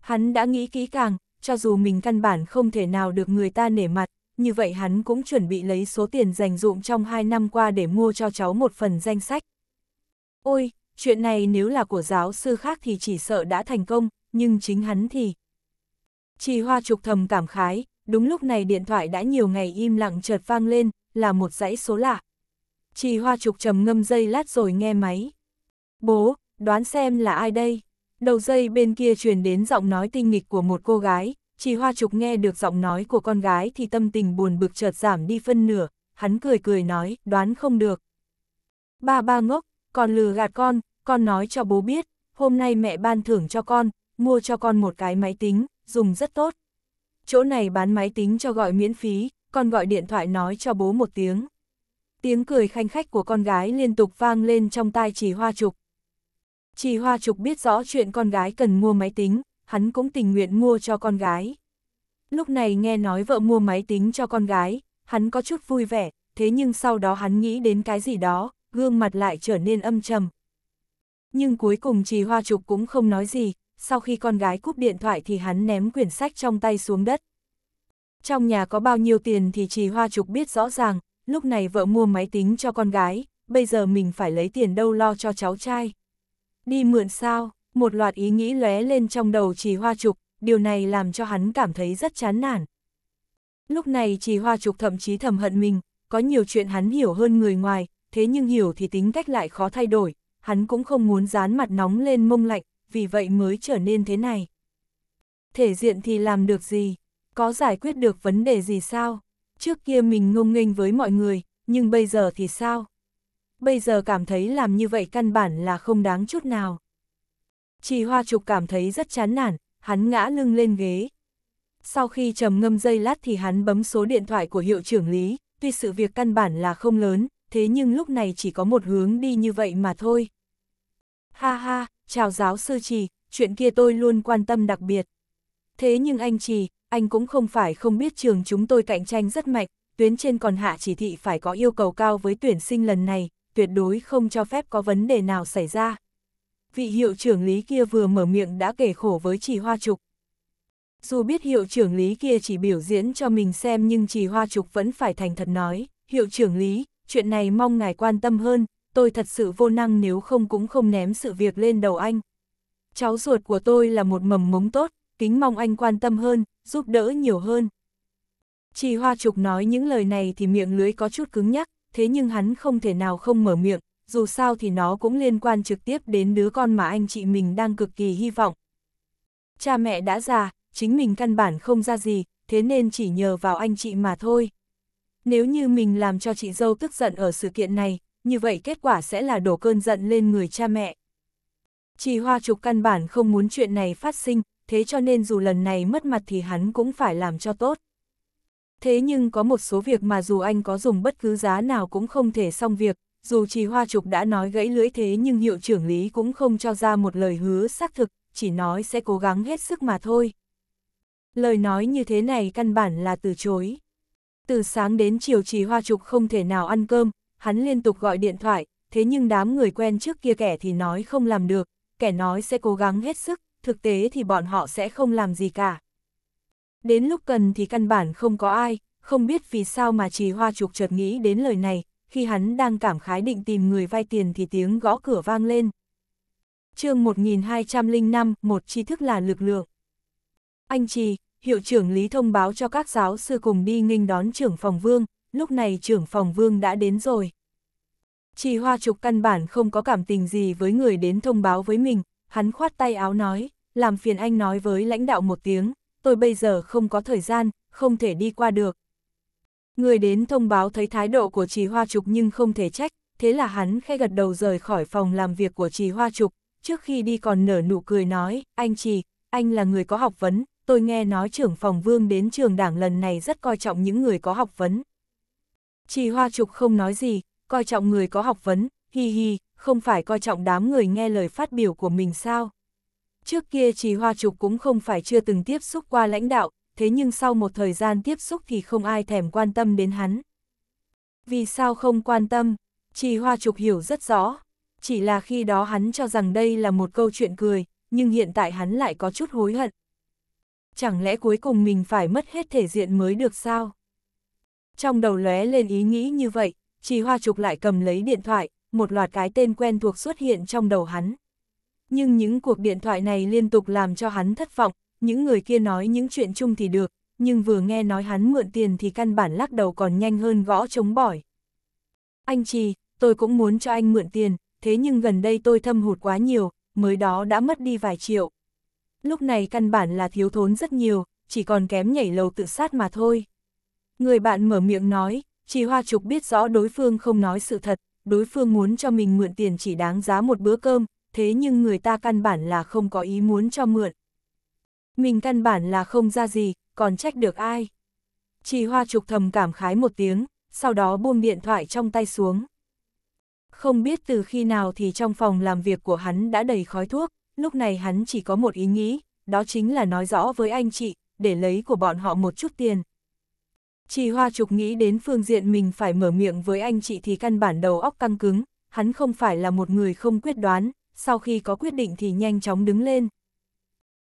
Hắn đã nghĩ kỹ càng, cho dù mình căn bản không thể nào được người ta nể mặt, như vậy hắn cũng chuẩn bị lấy số tiền dành dụm trong hai năm qua để mua cho cháu một phần danh sách. Ôi, chuyện này nếu là của giáo sư khác thì chỉ sợ đã thành công, nhưng chính hắn thì... Chị Hoa Trục thầm cảm khái, đúng lúc này điện thoại đã nhiều ngày im lặng chợt vang lên, là một dãy số lạ. Chị Hoa Trục trầm ngâm dây lát rồi nghe máy. Bố, đoán xem là ai đây? Đầu dây bên kia truyền đến giọng nói tinh nghịch của một cô gái, chỉ hoa trục nghe được giọng nói của con gái thì tâm tình buồn bực chợt giảm đi phân nửa, hắn cười cười nói, đoán không được. Ba ba ngốc, con lừa gạt con, con nói cho bố biết, hôm nay mẹ ban thưởng cho con, mua cho con một cái máy tính, dùng rất tốt. Chỗ này bán máy tính cho gọi miễn phí, con gọi điện thoại nói cho bố một tiếng. Tiếng cười khanh khách của con gái liên tục vang lên trong tai chỉ hoa trục. Chỉ hoa trục biết rõ chuyện con gái cần mua máy tính, hắn cũng tình nguyện mua cho con gái. Lúc này nghe nói vợ mua máy tính cho con gái, hắn có chút vui vẻ, thế nhưng sau đó hắn nghĩ đến cái gì đó, gương mặt lại trở nên âm trầm. Nhưng cuối cùng trì hoa trục cũng không nói gì, sau khi con gái cúp điện thoại thì hắn ném quyển sách trong tay xuống đất. Trong nhà có bao nhiêu tiền thì trì hoa trục biết rõ ràng, lúc này vợ mua máy tính cho con gái, bây giờ mình phải lấy tiền đâu lo cho cháu trai. Đi mượn sao? một loạt ý nghĩ lóe lên trong đầu trì hoa trục, điều này làm cho hắn cảm thấy rất chán nản. Lúc này trì hoa trục thậm chí thầm hận mình, có nhiều chuyện hắn hiểu hơn người ngoài, thế nhưng hiểu thì tính cách lại khó thay đổi, hắn cũng không muốn dán mặt nóng lên mông lạnh, vì vậy mới trở nên thế này. Thể diện thì làm được gì? Có giải quyết được vấn đề gì sao? Trước kia mình ngông nghênh với mọi người, nhưng bây giờ thì sao? Bây giờ cảm thấy làm như vậy căn bản là không đáng chút nào. Trì Hoa Trục cảm thấy rất chán nản, hắn ngã lưng lên ghế. Sau khi trầm ngâm dây lát thì hắn bấm số điện thoại của hiệu trưởng Lý, tuy sự việc căn bản là không lớn, thế nhưng lúc này chỉ có một hướng đi như vậy mà thôi. Ha ha, chào giáo sư Trì, chuyện kia tôi luôn quan tâm đặc biệt. Thế nhưng anh Trì, anh cũng không phải không biết trường chúng tôi cạnh tranh rất mạnh, tuyến trên còn hạ chỉ thị phải có yêu cầu cao với tuyển sinh lần này, tuyệt đối không cho phép có vấn đề nào xảy ra vị hiệu trưởng lý kia vừa mở miệng đã kể khổ với chỉ hoa trục. Dù biết hiệu trưởng lý kia chỉ biểu diễn cho mình xem nhưng chỉ hoa trục vẫn phải thành thật nói, hiệu trưởng lý, chuyện này mong ngài quan tâm hơn, tôi thật sự vô năng nếu không cũng không ném sự việc lên đầu anh. Cháu ruột của tôi là một mầm mống tốt, kính mong anh quan tâm hơn, giúp đỡ nhiều hơn. Chỉ hoa trục nói những lời này thì miệng lưới có chút cứng nhắc, thế nhưng hắn không thể nào không mở miệng, dù sao thì nó cũng liên quan trực tiếp đến đứa con mà anh chị mình đang cực kỳ hy vọng. Cha mẹ đã già, chính mình căn bản không ra gì, thế nên chỉ nhờ vào anh chị mà thôi. Nếu như mình làm cho chị dâu tức giận ở sự kiện này, như vậy kết quả sẽ là đổ cơn giận lên người cha mẹ. Chị Hoa Trục căn bản không muốn chuyện này phát sinh, thế cho nên dù lần này mất mặt thì hắn cũng phải làm cho tốt. Thế nhưng có một số việc mà dù anh có dùng bất cứ giá nào cũng không thể xong việc, dù trì hoa trục đã nói gãy lưỡi thế nhưng hiệu trưởng lý cũng không cho ra một lời hứa xác thực, chỉ nói sẽ cố gắng hết sức mà thôi. Lời nói như thế này căn bản là từ chối. Từ sáng đến chiều trì hoa trục không thể nào ăn cơm, hắn liên tục gọi điện thoại, thế nhưng đám người quen trước kia kẻ thì nói không làm được, kẻ nói sẽ cố gắng hết sức, thực tế thì bọn họ sẽ không làm gì cả. Đến lúc cần thì căn bản không có ai, không biết vì sao mà trì hoa trục chợt nghĩ đến lời này, khi hắn đang cảm khái định tìm người vay tiền thì tiếng gõ cửa vang lên. chương 1205, một tri thức là lực lượng. Anh Trì, hiệu trưởng Lý thông báo cho các giáo sư cùng đi nghênh đón trưởng phòng vương, lúc này trưởng phòng vương đã đến rồi. Trì Hoa Trục căn bản không có cảm tình gì với người đến thông báo với mình, hắn khoát tay áo nói, làm phiền anh nói với lãnh đạo một tiếng, tôi bây giờ không có thời gian, không thể đi qua được, Người đến thông báo thấy thái độ của Trì Hoa Trục nhưng không thể trách, thế là hắn khẽ gật đầu rời khỏi phòng làm việc của Trì Hoa Trục, trước khi đi còn nở nụ cười nói, anh Trì, anh là người có học vấn, tôi nghe nói trưởng phòng vương đến trường đảng lần này rất coi trọng những người có học vấn. Trì Hoa Trục không nói gì, coi trọng người có học vấn, hi hi, không phải coi trọng đám người nghe lời phát biểu của mình sao. Trước kia Trì Hoa Trục cũng không phải chưa từng tiếp xúc qua lãnh đạo, thế nhưng sau một thời gian tiếp xúc thì không ai thèm quan tâm đến hắn. Vì sao không quan tâm? Trì Hoa Trục hiểu rất rõ. Chỉ là khi đó hắn cho rằng đây là một câu chuyện cười, nhưng hiện tại hắn lại có chút hối hận. Chẳng lẽ cuối cùng mình phải mất hết thể diện mới được sao? Trong đầu lóe lên ý nghĩ như vậy, Trì Hoa Trục lại cầm lấy điện thoại, một loạt cái tên quen thuộc xuất hiện trong đầu hắn. Nhưng những cuộc điện thoại này liên tục làm cho hắn thất vọng, những người kia nói những chuyện chung thì được, nhưng vừa nghe nói hắn mượn tiền thì căn bản lắc đầu còn nhanh hơn gõ chống bỏi. Anh trì, tôi cũng muốn cho anh mượn tiền, thế nhưng gần đây tôi thâm hụt quá nhiều, mới đó đã mất đi vài triệu. Lúc này căn bản là thiếu thốn rất nhiều, chỉ còn kém nhảy lầu tự sát mà thôi. Người bạn mở miệng nói, chị Hoa Trục biết rõ đối phương không nói sự thật, đối phương muốn cho mình mượn tiền chỉ đáng giá một bữa cơm, thế nhưng người ta căn bản là không có ý muốn cho mượn. Mình căn bản là không ra gì, còn trách được ai. Chỉ hoa trục thầm cảm khái một tiếng, sau đó buông điện thoại trong tay xuống. Không biết từ khi nào thì trong phòng làm việc của hắn đã đầy khói thuốc, lúc này hắn chỉ có một ý nghĩ, đó chính là nói rõ với anh chị, để lấy của bọn họ một chút tiền. Chỉ hoa trục nghĩ đến phương diện mình phải mở miệng với anh chị thì căn bản đầu óc căng cứng, hắn không phải là một người không quyết đoán, sau khi có quyết định thì nhanh chóng đứng lên,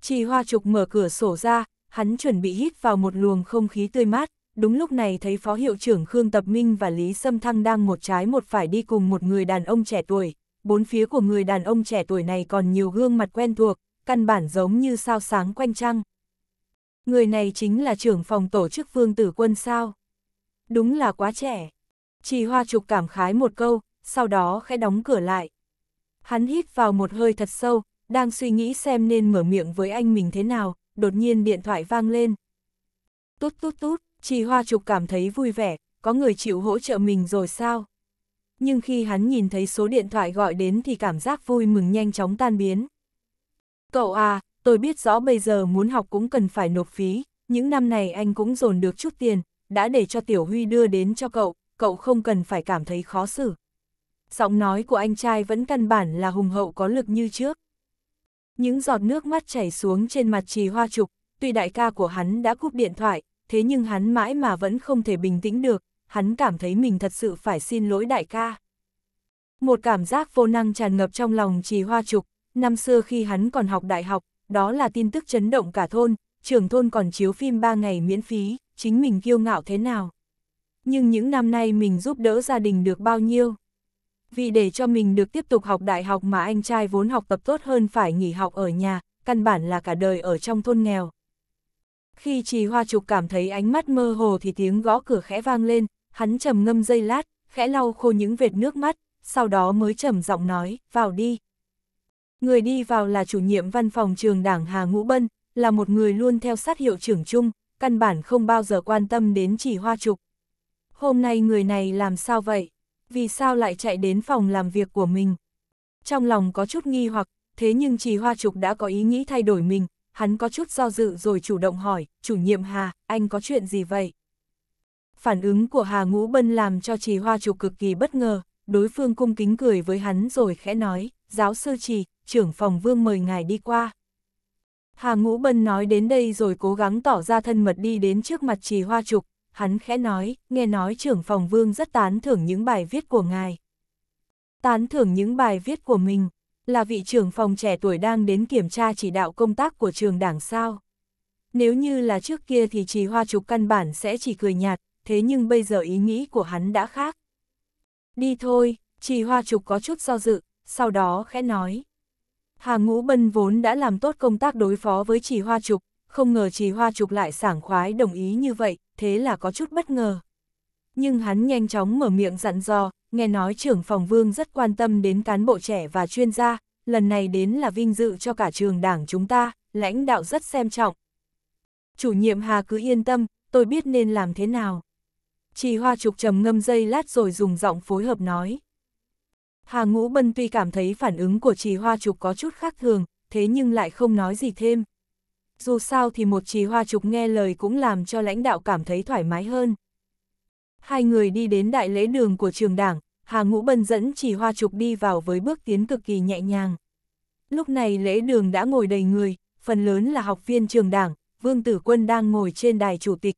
Trì Hoa Trục mở cửa sổ ra, hắn chuẩn bị hít vào một luồng không khí tươi mát, đúng lúc này thấy Phó Hiệu trưởng Khương Tập Minh và Lý Sâm Thăng đang một trái một phải đi cùng một người đàn ông trẻ tuổi. Bốn phía của người đàn ông trẻ tuổi này còn nhiều gương mặt quen thuộc, căn bản giống như sao sáng quanh trăng. Người này chính là trưởng phòng tổ chức phương Tử Quân sao? Đúng là quá trẻ. Trì Hoa Trục cảm khái một câu, sau đó khẽ đóng cửa lại. Hắn hít vào một hơi thật sâu, đang suy nghĩ xem nên mở miệng với anh mình thế nào, đột nhiên điện thoại vang lên. Tút tút tút, Trì Hoa Trục cảm thấy vui vẻ, có người chịu hỗ trợ mình rồi sao? Nhưng khi hắn nhìn thấy số điện thoại gọi đến thì cảm giác vui mừng nhanh chóng tan biến. Cậu à, tôi biết rõ bây giờ muốn học cũng cần phải nộp phí, những năm này anh cũng dồn được chút tiền, đã để cho Tiểu Huy đưa đến cho cậu, cậu không cần phải cảm thấy khó xử. Giọng nói của anh trai vẫn căn bản là hùng hậu có lực như trước. Những giọt nước mắt chảy xuống trên mặt trì hoa trục, tuy đại ca của hắn đã cúp điện thoại, thế nhưng hắn mãi mà vẫn không thể bình tĩnh được, hắn cảm thấy mình thật sự phải xin lỗi đại ca. Một cảm giác vô năng tràn ngập trong lòng trì hoa trục, năm xưa khi hắn còn học đại học, đó là tin tức chấn động cả thôn, trưởng thôn còn chiếu phim 3 ngày miễn phí, chính mình kiêu ngạo thế nào. Nhưng những năm nay mình giúp đỡ gia đình được bao nhiêu? vì để cho mình được tiếp tục học đại học mà anh trai vốn học tập tốt hơn phải nghỉ học ở nhà, căn bản là cả đời ở trong thôn nghèo. Khi Trì Hoa Trục cảm thấy ánh mắt mơ hồ thì tiếng gõ cửa khẽ vang lên, hắn trầm ngâm dây lát, khẽ lau khô những vệt nước mắt, sau đó mới trầm giọng nói, vào đi. Người đi vào là chủ nhiệm văn phòng trường đảng Hà Ngũ Bân, là một người luôn theo sát hiệu trưởng chung, căn bản không bao giờ quan tâm đến Trì Hoa Trục. Hôm nay người này làm sao vậy? vì sao lại chạy đến phòng làm việc của mình. Trong lòng có chút nghi hoặc, thế nhưng Trì Hoa Trục đã có ý nghĩ thay đổi mình, hắn có chút do dự rồi chủ động hỏi, chủ nhiệm Hà, anh có chuyện gì vậy? Phản ứng của Hà Ngũ Bân làm cho Trì Hoa Trục cực kỳ bất ngờ, đối phương cung kính cười với hắn rồi khẽ nói, giáo sư Trì, trưởng phòng vương mời ngài đi qua. Hà Ngũ Bân nói đến đây rồi cố gắng tỏ ra thân mật đi đến trước mặt Trì Hoa Trục, hắn khẽ nói, nghe nói trưởng phòng vương rất tán thưởng những bài viết của ngài. Tán thưởng những bài viết của mình, là vị trưởng phòng trẻ tuổi đang đến kiểm tra chỉ đạo công tác của trường đảng sao. Nếu như là trước kia thì trì hoa trục căn bản sẽ chỉ cười nhạt, thế nhưng bây giờ ý nghĩ của hắn đã khác. Đi thôi, trì hoa trục có chút do dự, sau đó khẽ nói. Hà Ngũ Bân vốn đã làm tốt công tác đối phó với trì hoa trục, không ngờ trì hoa trục lại sảng khoái đồng ý như vậy, thế là có chút bất ngờ. Nhưng hắn nhanh chóng mở miệng dặn dò, nghe nói trưởng phòng vương rất quan tâm đến cán bộ trẻ và chuyên gia, lần này đến là vinh dự cho cả trường đảng chúng ta, lãnh đạo rất xem trọng. Chủ nhiệm Hà cứ yên tâm, tôi biết nên làm thế nào. Chị Hoa Trục trầm ngâm dây lát rồi dùng giọng phối hợp nói. Hà Ngũ Bân tuy cảm thấy phản ứng của chị Hoa Trục có chút khác thường, thế nhưng lại không nói gì thêm dù sao thì một trì hoa trục nghe lời cũng làm cho lãnh đạo cảm thấy thoải mái hơn. Hai người đi đến đại lễ đường của trường đảng, Hà Ngũ Bân dẫn trì hoa trục đi vào với bước tiến cực kỳ nhẹ nhàng. Lúc này lễ đường đã ngồi đầy người, phần lớn là học viên trường đảng, Vương Tử Quân đang ngồi trên đài chủ tịch.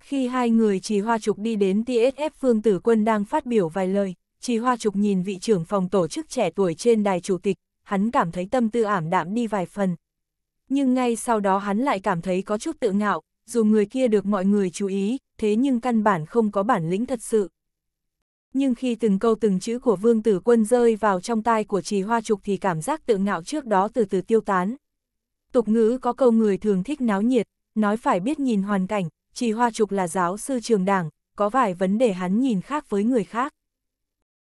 Khi hai người Trì Hoa Trục đi đến TSF Vương Tử Quân đang phát biểu vài lời, Trì Hoa Trục nhìn vị trưởng phòng tổ chức trẻ tuổi trên đài chủ tịch, hắn cảm thấy tâm tư ảm đạm đi vài phần nhưng ngay sau đó hắn lại cảm thấy có chút tự ngạo, dù người kia được mọi người chú ý, thế nhưng căn bản không có bản lĩnh thật sự. Nhưng khi từng câu từng chữ của Vương Tử Quân rơi vào trong tai của Trì Hoa Trục thì cảm giác tự ngạo trước đó từ từ tiêu tán. Tục ngữ có câu người thường thích náo nhiệt, nói phải biết nhìn hoàn cảnh, Trì Hoa Trục là giáo sư trường đảng, có vài vấn đề hắn nhìn khác với người khác.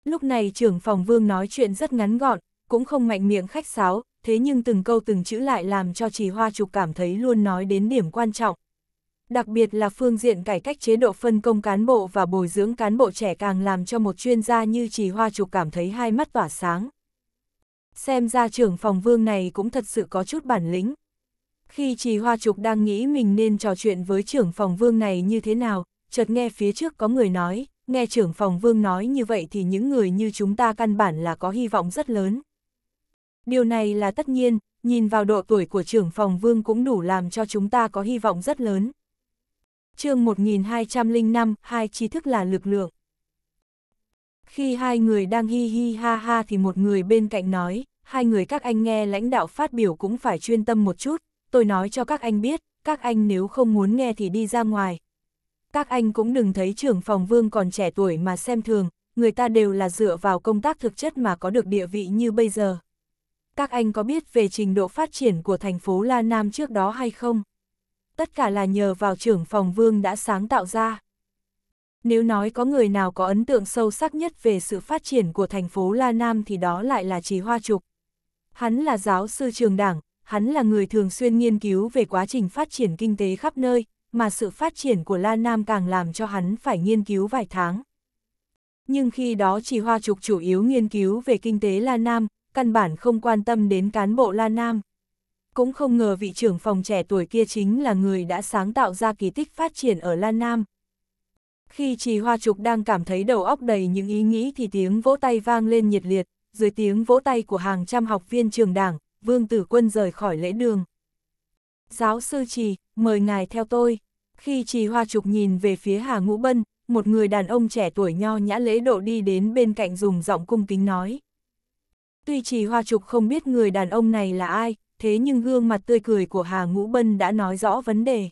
Lúc này trưởng phòng Vương nói chuyện rất ngắn gọn, cũng không mạnh miệng khách sáo, thế nhưng từng câu từng chữ lại làm cho trì hoa trục cảm thấy luôn nói đến điểm quan trọng. Đặc biệt là phương diện cải cách chế độ phân công cán bộ và bồi dưỡng cán bộ trẻ càng làm cho một chuyên gia như trì hoa trục cảm thấy hai mắt tỏa sáng. Xem ra trưởng phòng vương này cũng thật sự có chút bản lĩnh. Khi trì hoa trục đang nghĩ mình nên trò chuyện với trưởng phòng vương này như thế nào, chợt nghe phía trước có người nói, nghe trưởng phòng vương nói như vậy thì những người như chúng ta căn bản là có hy vọng rất lớn. Điều này là tất nhiên, nhìn vào độ tuổi của trưởng phòng vương cũng đủ làm cho chúng ta có hy vọng rất lớn. chương 1205, hai tri thức là lực lượng. Khi hai người đang hi hi ha ha thì một người bên cạnh nói, hai người các anh nghe lãnh đạo phát biểu cũng phải chuyên tâm một chút, tôi nói cho các anh biết, các anh nếu không muốn nghe thì đi ra ngoài. Các anh cũng đừng thấy trưởng phòng vương còn trẻ tuổi mà xem thường, người ta đều là dựa vào công tác thực chất mà có được địa vị như bây giờ các anh có biết về trình độ phát triển của thành phố La Nam trước đó hay không? Tất cả là nhờ vào trưởng phòng vương đã sáng tạo ra. Nếu nói có người nào có ấn tượng sâu sắc nhất về sự phát triển của thành phố La Nam thì đó lại là Trí Hoa Trục. Hắn là giáo sư trường đảng, hắn là người thường xuyên nghiên cứu về quá trình phát triển kinh tế khắp nơi, mà sự phát triển của La Nam càng làm cho hắn phải nghiên cứu vài tháng. Nhưng khi đó chỉ Hoa Trục chủ yếu nghiên cứu về kinh tế La Nam, căn bản không quan tâm đến cán bộ La Nam. Cũng không ngờ vị trưởng phòng trẻ tuổi kia chính là người đã sáng tạo ra kỳ tích phát triển ở La Nam. Khi Trì Hoa Trục đang cảm thấy đầu óc đầy những ý nghĩ thì tiếng vỗ tay vang lên nhiệt liệt, dưới tiếng vỗ tay của hàng trăm học viên trường đảng, Vương Tử Quân rời khỏi lễ đường. Giáo sư Trì, mời ngài theo tôi. Khi Trì Hoa Trục nhìn về phía Hà Ngũ Bân, một người đàn ông trẻ tuổi nho nhã lễ độ đi đến bên cạnh dùng giọng cung kính nói. Tuy trì hoa trục không biết người đàn ông này là ai, thế nhưng gương mặt tươi cười của Hà Ngũ Bân đã nói rõ vấn đề.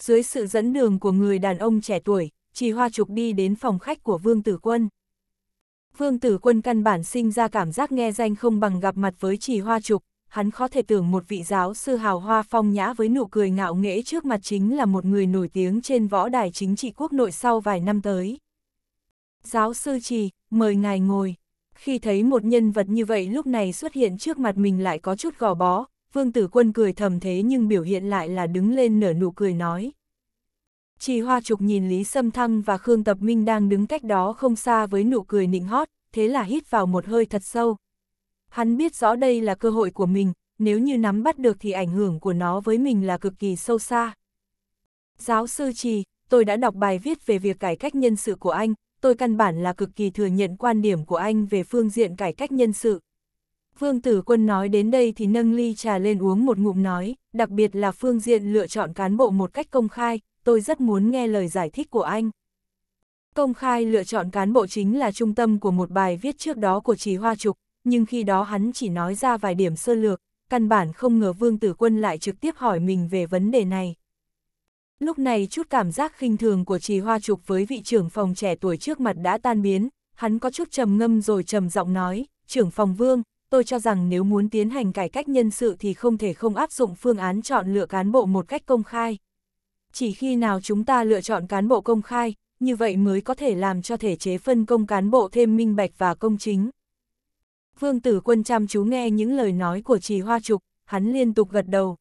Dưới sự dẫn đường của người đàn ông trẻ tuổi, Trì Hoa Trục đi đến phòng khách của Vương Tử Quân. Vương Tử Quân căn bản sinh ra cảm giác nghe danh không bằng gặp mặt với Trì Hoa Trục, hắn khó thể tưởng một vị giáo sư hào hoa phong nhã với nụ cười ngạo nghễ trước mặt chính là một người nổi tiếng trên võ đài chính trị quốc nội sau vài năm tới. Giáo sư Trì, mời ngài ngồi khi thấy một nhân vật như vậy lúc này xuất hiện trước mặt mình lại có chút gò bó, Vương Tử Quân cười thầm thế nhưng biểu hiện lại là đứng lên nở nụ cười nói. Chỉ Hoa Trục nhìn Lý Sâm Thăng và Khương Tập Minh đang đứng cách đó không xa với nụ cười nịnh hót, thế là hít vào một hơi thật sâu. Hắn biết rõ đây là cơ hội của mình, nếu như nắm bắt được thì ảnh hưởng của nó với mình là cực kỳ sâu xa. Giáo sư Trì, tôi đã đọc bài viết về việc cải cách nhân sự của anh, tôi căn bản là cực kỳ thừa nhận quan điểm của anh về phương diện cải cách nhân sự. Vương Tử Quân nói đến đây thì nâng ly trà lên uống một ngụm nói, đặc biệt là phương diện lựa chọn cán bộ một cách công khai, tôi rất muốn nghe lời giải thích của anh. Công khai lựa chọn cán bộ chính là trung tâm của một bài viết trước đó của Trì Hoa Trục, nhưng khi đó hắn chỉ nói ra vài điểm sơ lược, căn bản không ngờ Vương Tử Quân lại trực tiếp hỏi mình về vấn đề này. Lúc này chút cảm giác khinh thường của Trì Hoa Trục với vị trưởng phòng trẻ tuổi trước mặt đã tan biến, hắn có chút trầm ngâm rồi trầm giọng nói, trưởng phòng vương, tôi cho rằng nếu muốn tiến hành cải cách nhân sự thì không thể không áp dụng phương án chọn lựa cán bộ một cách công khai. Chỉ khi nào chúng ta lựa chọn cán bộ công khai, như vậy mới có thể làm cho thể chế phân công cán bộ thêm minh bạch và công chính. Vương Tử Quân chăm chú nghe những lời nói của Trì Hoa Trục, hắn liên tục gật đầu,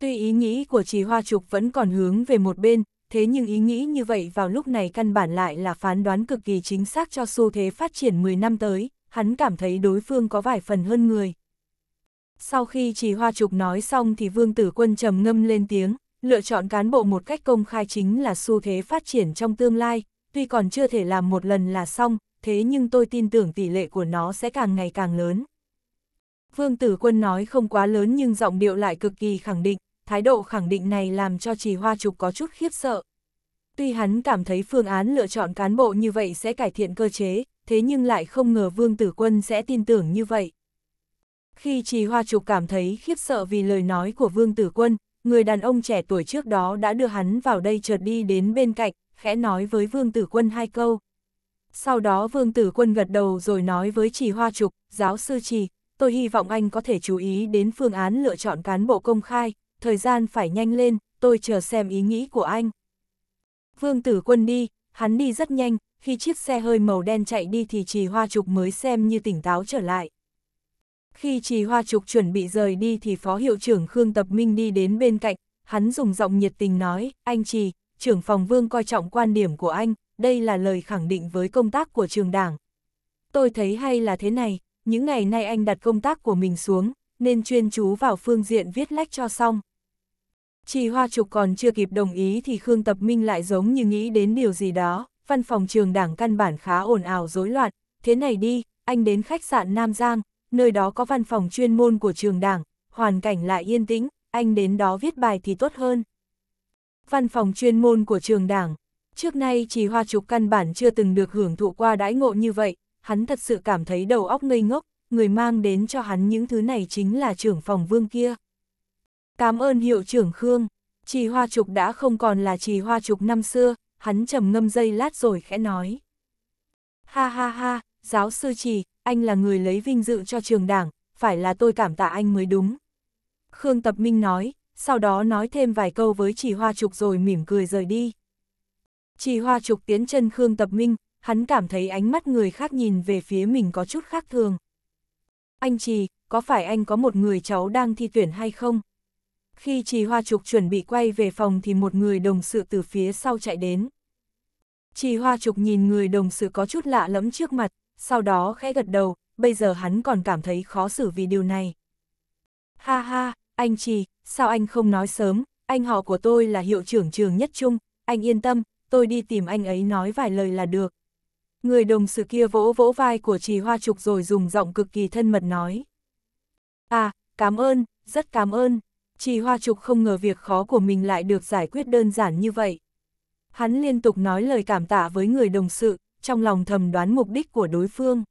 Tuy ý nghĩ của trì hoa trục vẫn còn hướng về một bên, thế nhưng ý nghĩ như vậy vào lúc này căn bản lại là phán đoán cực kỳ chính xác cho xu thế phát triển 10 năm tới, hắn cảm thấy đối phương có vài phần hơn người. Sau khi trì hoa trục nói xong thì vương tử quân trầm ngâm lên tiếng, lựa chọn cán bộ một cách công khai chính là xu thế phát triển trong tương lai, tuy còn chưa thể làm một lần là xong, thế nhưng tôi tin tưởng tỷ lệ của nó sẽ càng ngày càng lớn. Vương tử quân nói không quá lớn nhưng giọng điệu lại cực kỳ khẳng định, thái độ khẳng định này làm cho trì hoa trục có chút khiếp sợ. Tuy hắn cảm thấy phương án lựa chọn cán bộ như vậy sẽ cải thiện cơ chế, thế nhưng lại không ngờ Vương Tử Quân sẽ tin tưởng như vậy. Khi Trì Hoa Trục cảm thấy khiếp sợ vì lời nói của Vương Tử Quân, người đàn ông trẻ tuổi trước đó đã đưa hắn vào đây chợt đi đến bên cạnh, khẽ nói với Vương Tử Quân hai câu. Sau đó Vương Tử Quân gật đầu rồi nói với Trì Hoa Trục, giáo sư Trì, tôi hy vọng anh có thể chú ý đến phương án lựa chọn cán bộ công khai, thời gian phải nhanh lên, tôi chờ xem ý nghĩ của anh. Vương tử quân đi, hắn đi rất nhanh, khi chiếc xe hơi màu đen chạy đi thì trì hoa trục mới xem như tỉnh táo trở lại. Khi trì hoa trục chuẩn bị rời đi thì phó hiệu trưởng Khương Tập Minh đi đến bên cạnh, hắn dùng giọng nhiệt tình nói, anh trì, trưởng phòng vương coi trọng quan điểm của anh, đây là lời khẳng định với công tác của trường đảng. Tôi thấy hay là thế này, những ngày nay anh đặt công tác của mình xuống, nên chuyên chú vào phương diện viết lách cho xong. Chị Hoa Trục còn chưa kịp đồng ý thì Khương Tập Minh lại giống như nghĩ đến điều gì đó, văn phòng trường đảng căn bản khá ồn ào rối loạn, thế này đi, anh đến khách sạn Nam Giang, nơi đó có văn phòng chuyên môn của trường đảng, hoàn cảnh lại yên tĩnh, anh đến đó viết bài thì tốt hơn. Văn phòng chuyên môn của trường đảng, trước nay chỉ hoa trục căn bản chưa từng được hưởng thụ qua đãi ngộ như vậy, hắn thật sự cảm thấy đầu óc ngây ngốc, người mang đến cho hắn những thứ này chính là trưởng phòng vương kia. Cảm ơn hiệu trưởng Khương. Trì Hoa Trục đã không còn là Trì Hoa Trục năm xưa, hắn trầm ngâm dây lát rồi khẽ nói. Ha ha ha, giáo sư Trì, anh là người lấy vinh dự cho trường đảng, phải là tôi cảm tạ anh mới đúng. Khương Tập Minh nói, sau đó nói thêm vài câu với Trì Hoa Trục rồi mỉm cười rời đi. Trì Hoa Trục tiến chân Khương Tập Minh, hắn cảm thấy ánh mắt người khác nhìn về phía mình có chút khác thường. Anh Trì, có phải anh có một người cháu đang thi tuyển hay không? Khi Trì Hoa Trục chuẩn bị quay về phòng thì một người đồng sự từ phía sau chạy đến. Trì Hoa Trục nhìn người đồng sự có chút lạ lẫm trước mặt, sau đó khẽ gật đầu, bây giờ hắn còn cảm thấy khó xử vì điều này. Ha ha, anh Trì, sao anh không nói sớm, anh họ của tôi là hiệu trưởng trường nhất trung, anh yên tâm, tôi đi tìm anh ấy nói vài lời là được. Người đồng sự kia vỗ vỗ vai của Trì Hoa Trục rồi dùng giọng cực kỳ thân mật nói. À, cảm ơn, rất cảm ơn. Chỉ hoa trục không ngờ việc khó của mình lại được giải quyết đơn giản như vậy. Hắn liên tục nói lời cảm tạ với người đồng sự, trong lòng thầm đoán mục đích của đối phương.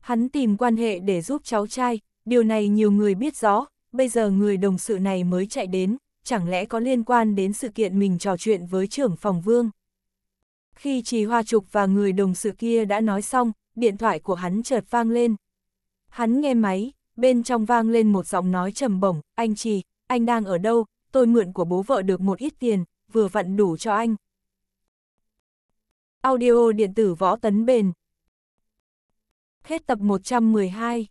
Hắn tìm quan hệ để giúp cháu trai, điều này nhiều người biết rõ, bây giờ người đồng sự này mới chạy đến, chẳng lẽ có liên quan đến sự kiện mình trò chuyện với trưởng phòng vương. Khi Trì Hoa Trục và người đồng sự kia đã nói xong, điện thoại của hắn chợt vang lên. Hắn nghe máy, bên trong vang lên một giọng nói trầm bổng, anh Trì, anh đang ở đâu, tôi mượn của bố vợ được một ít tiền, vừa vặn đủ cho anh. Audio điện tử võ tấn bền. Hết tập 112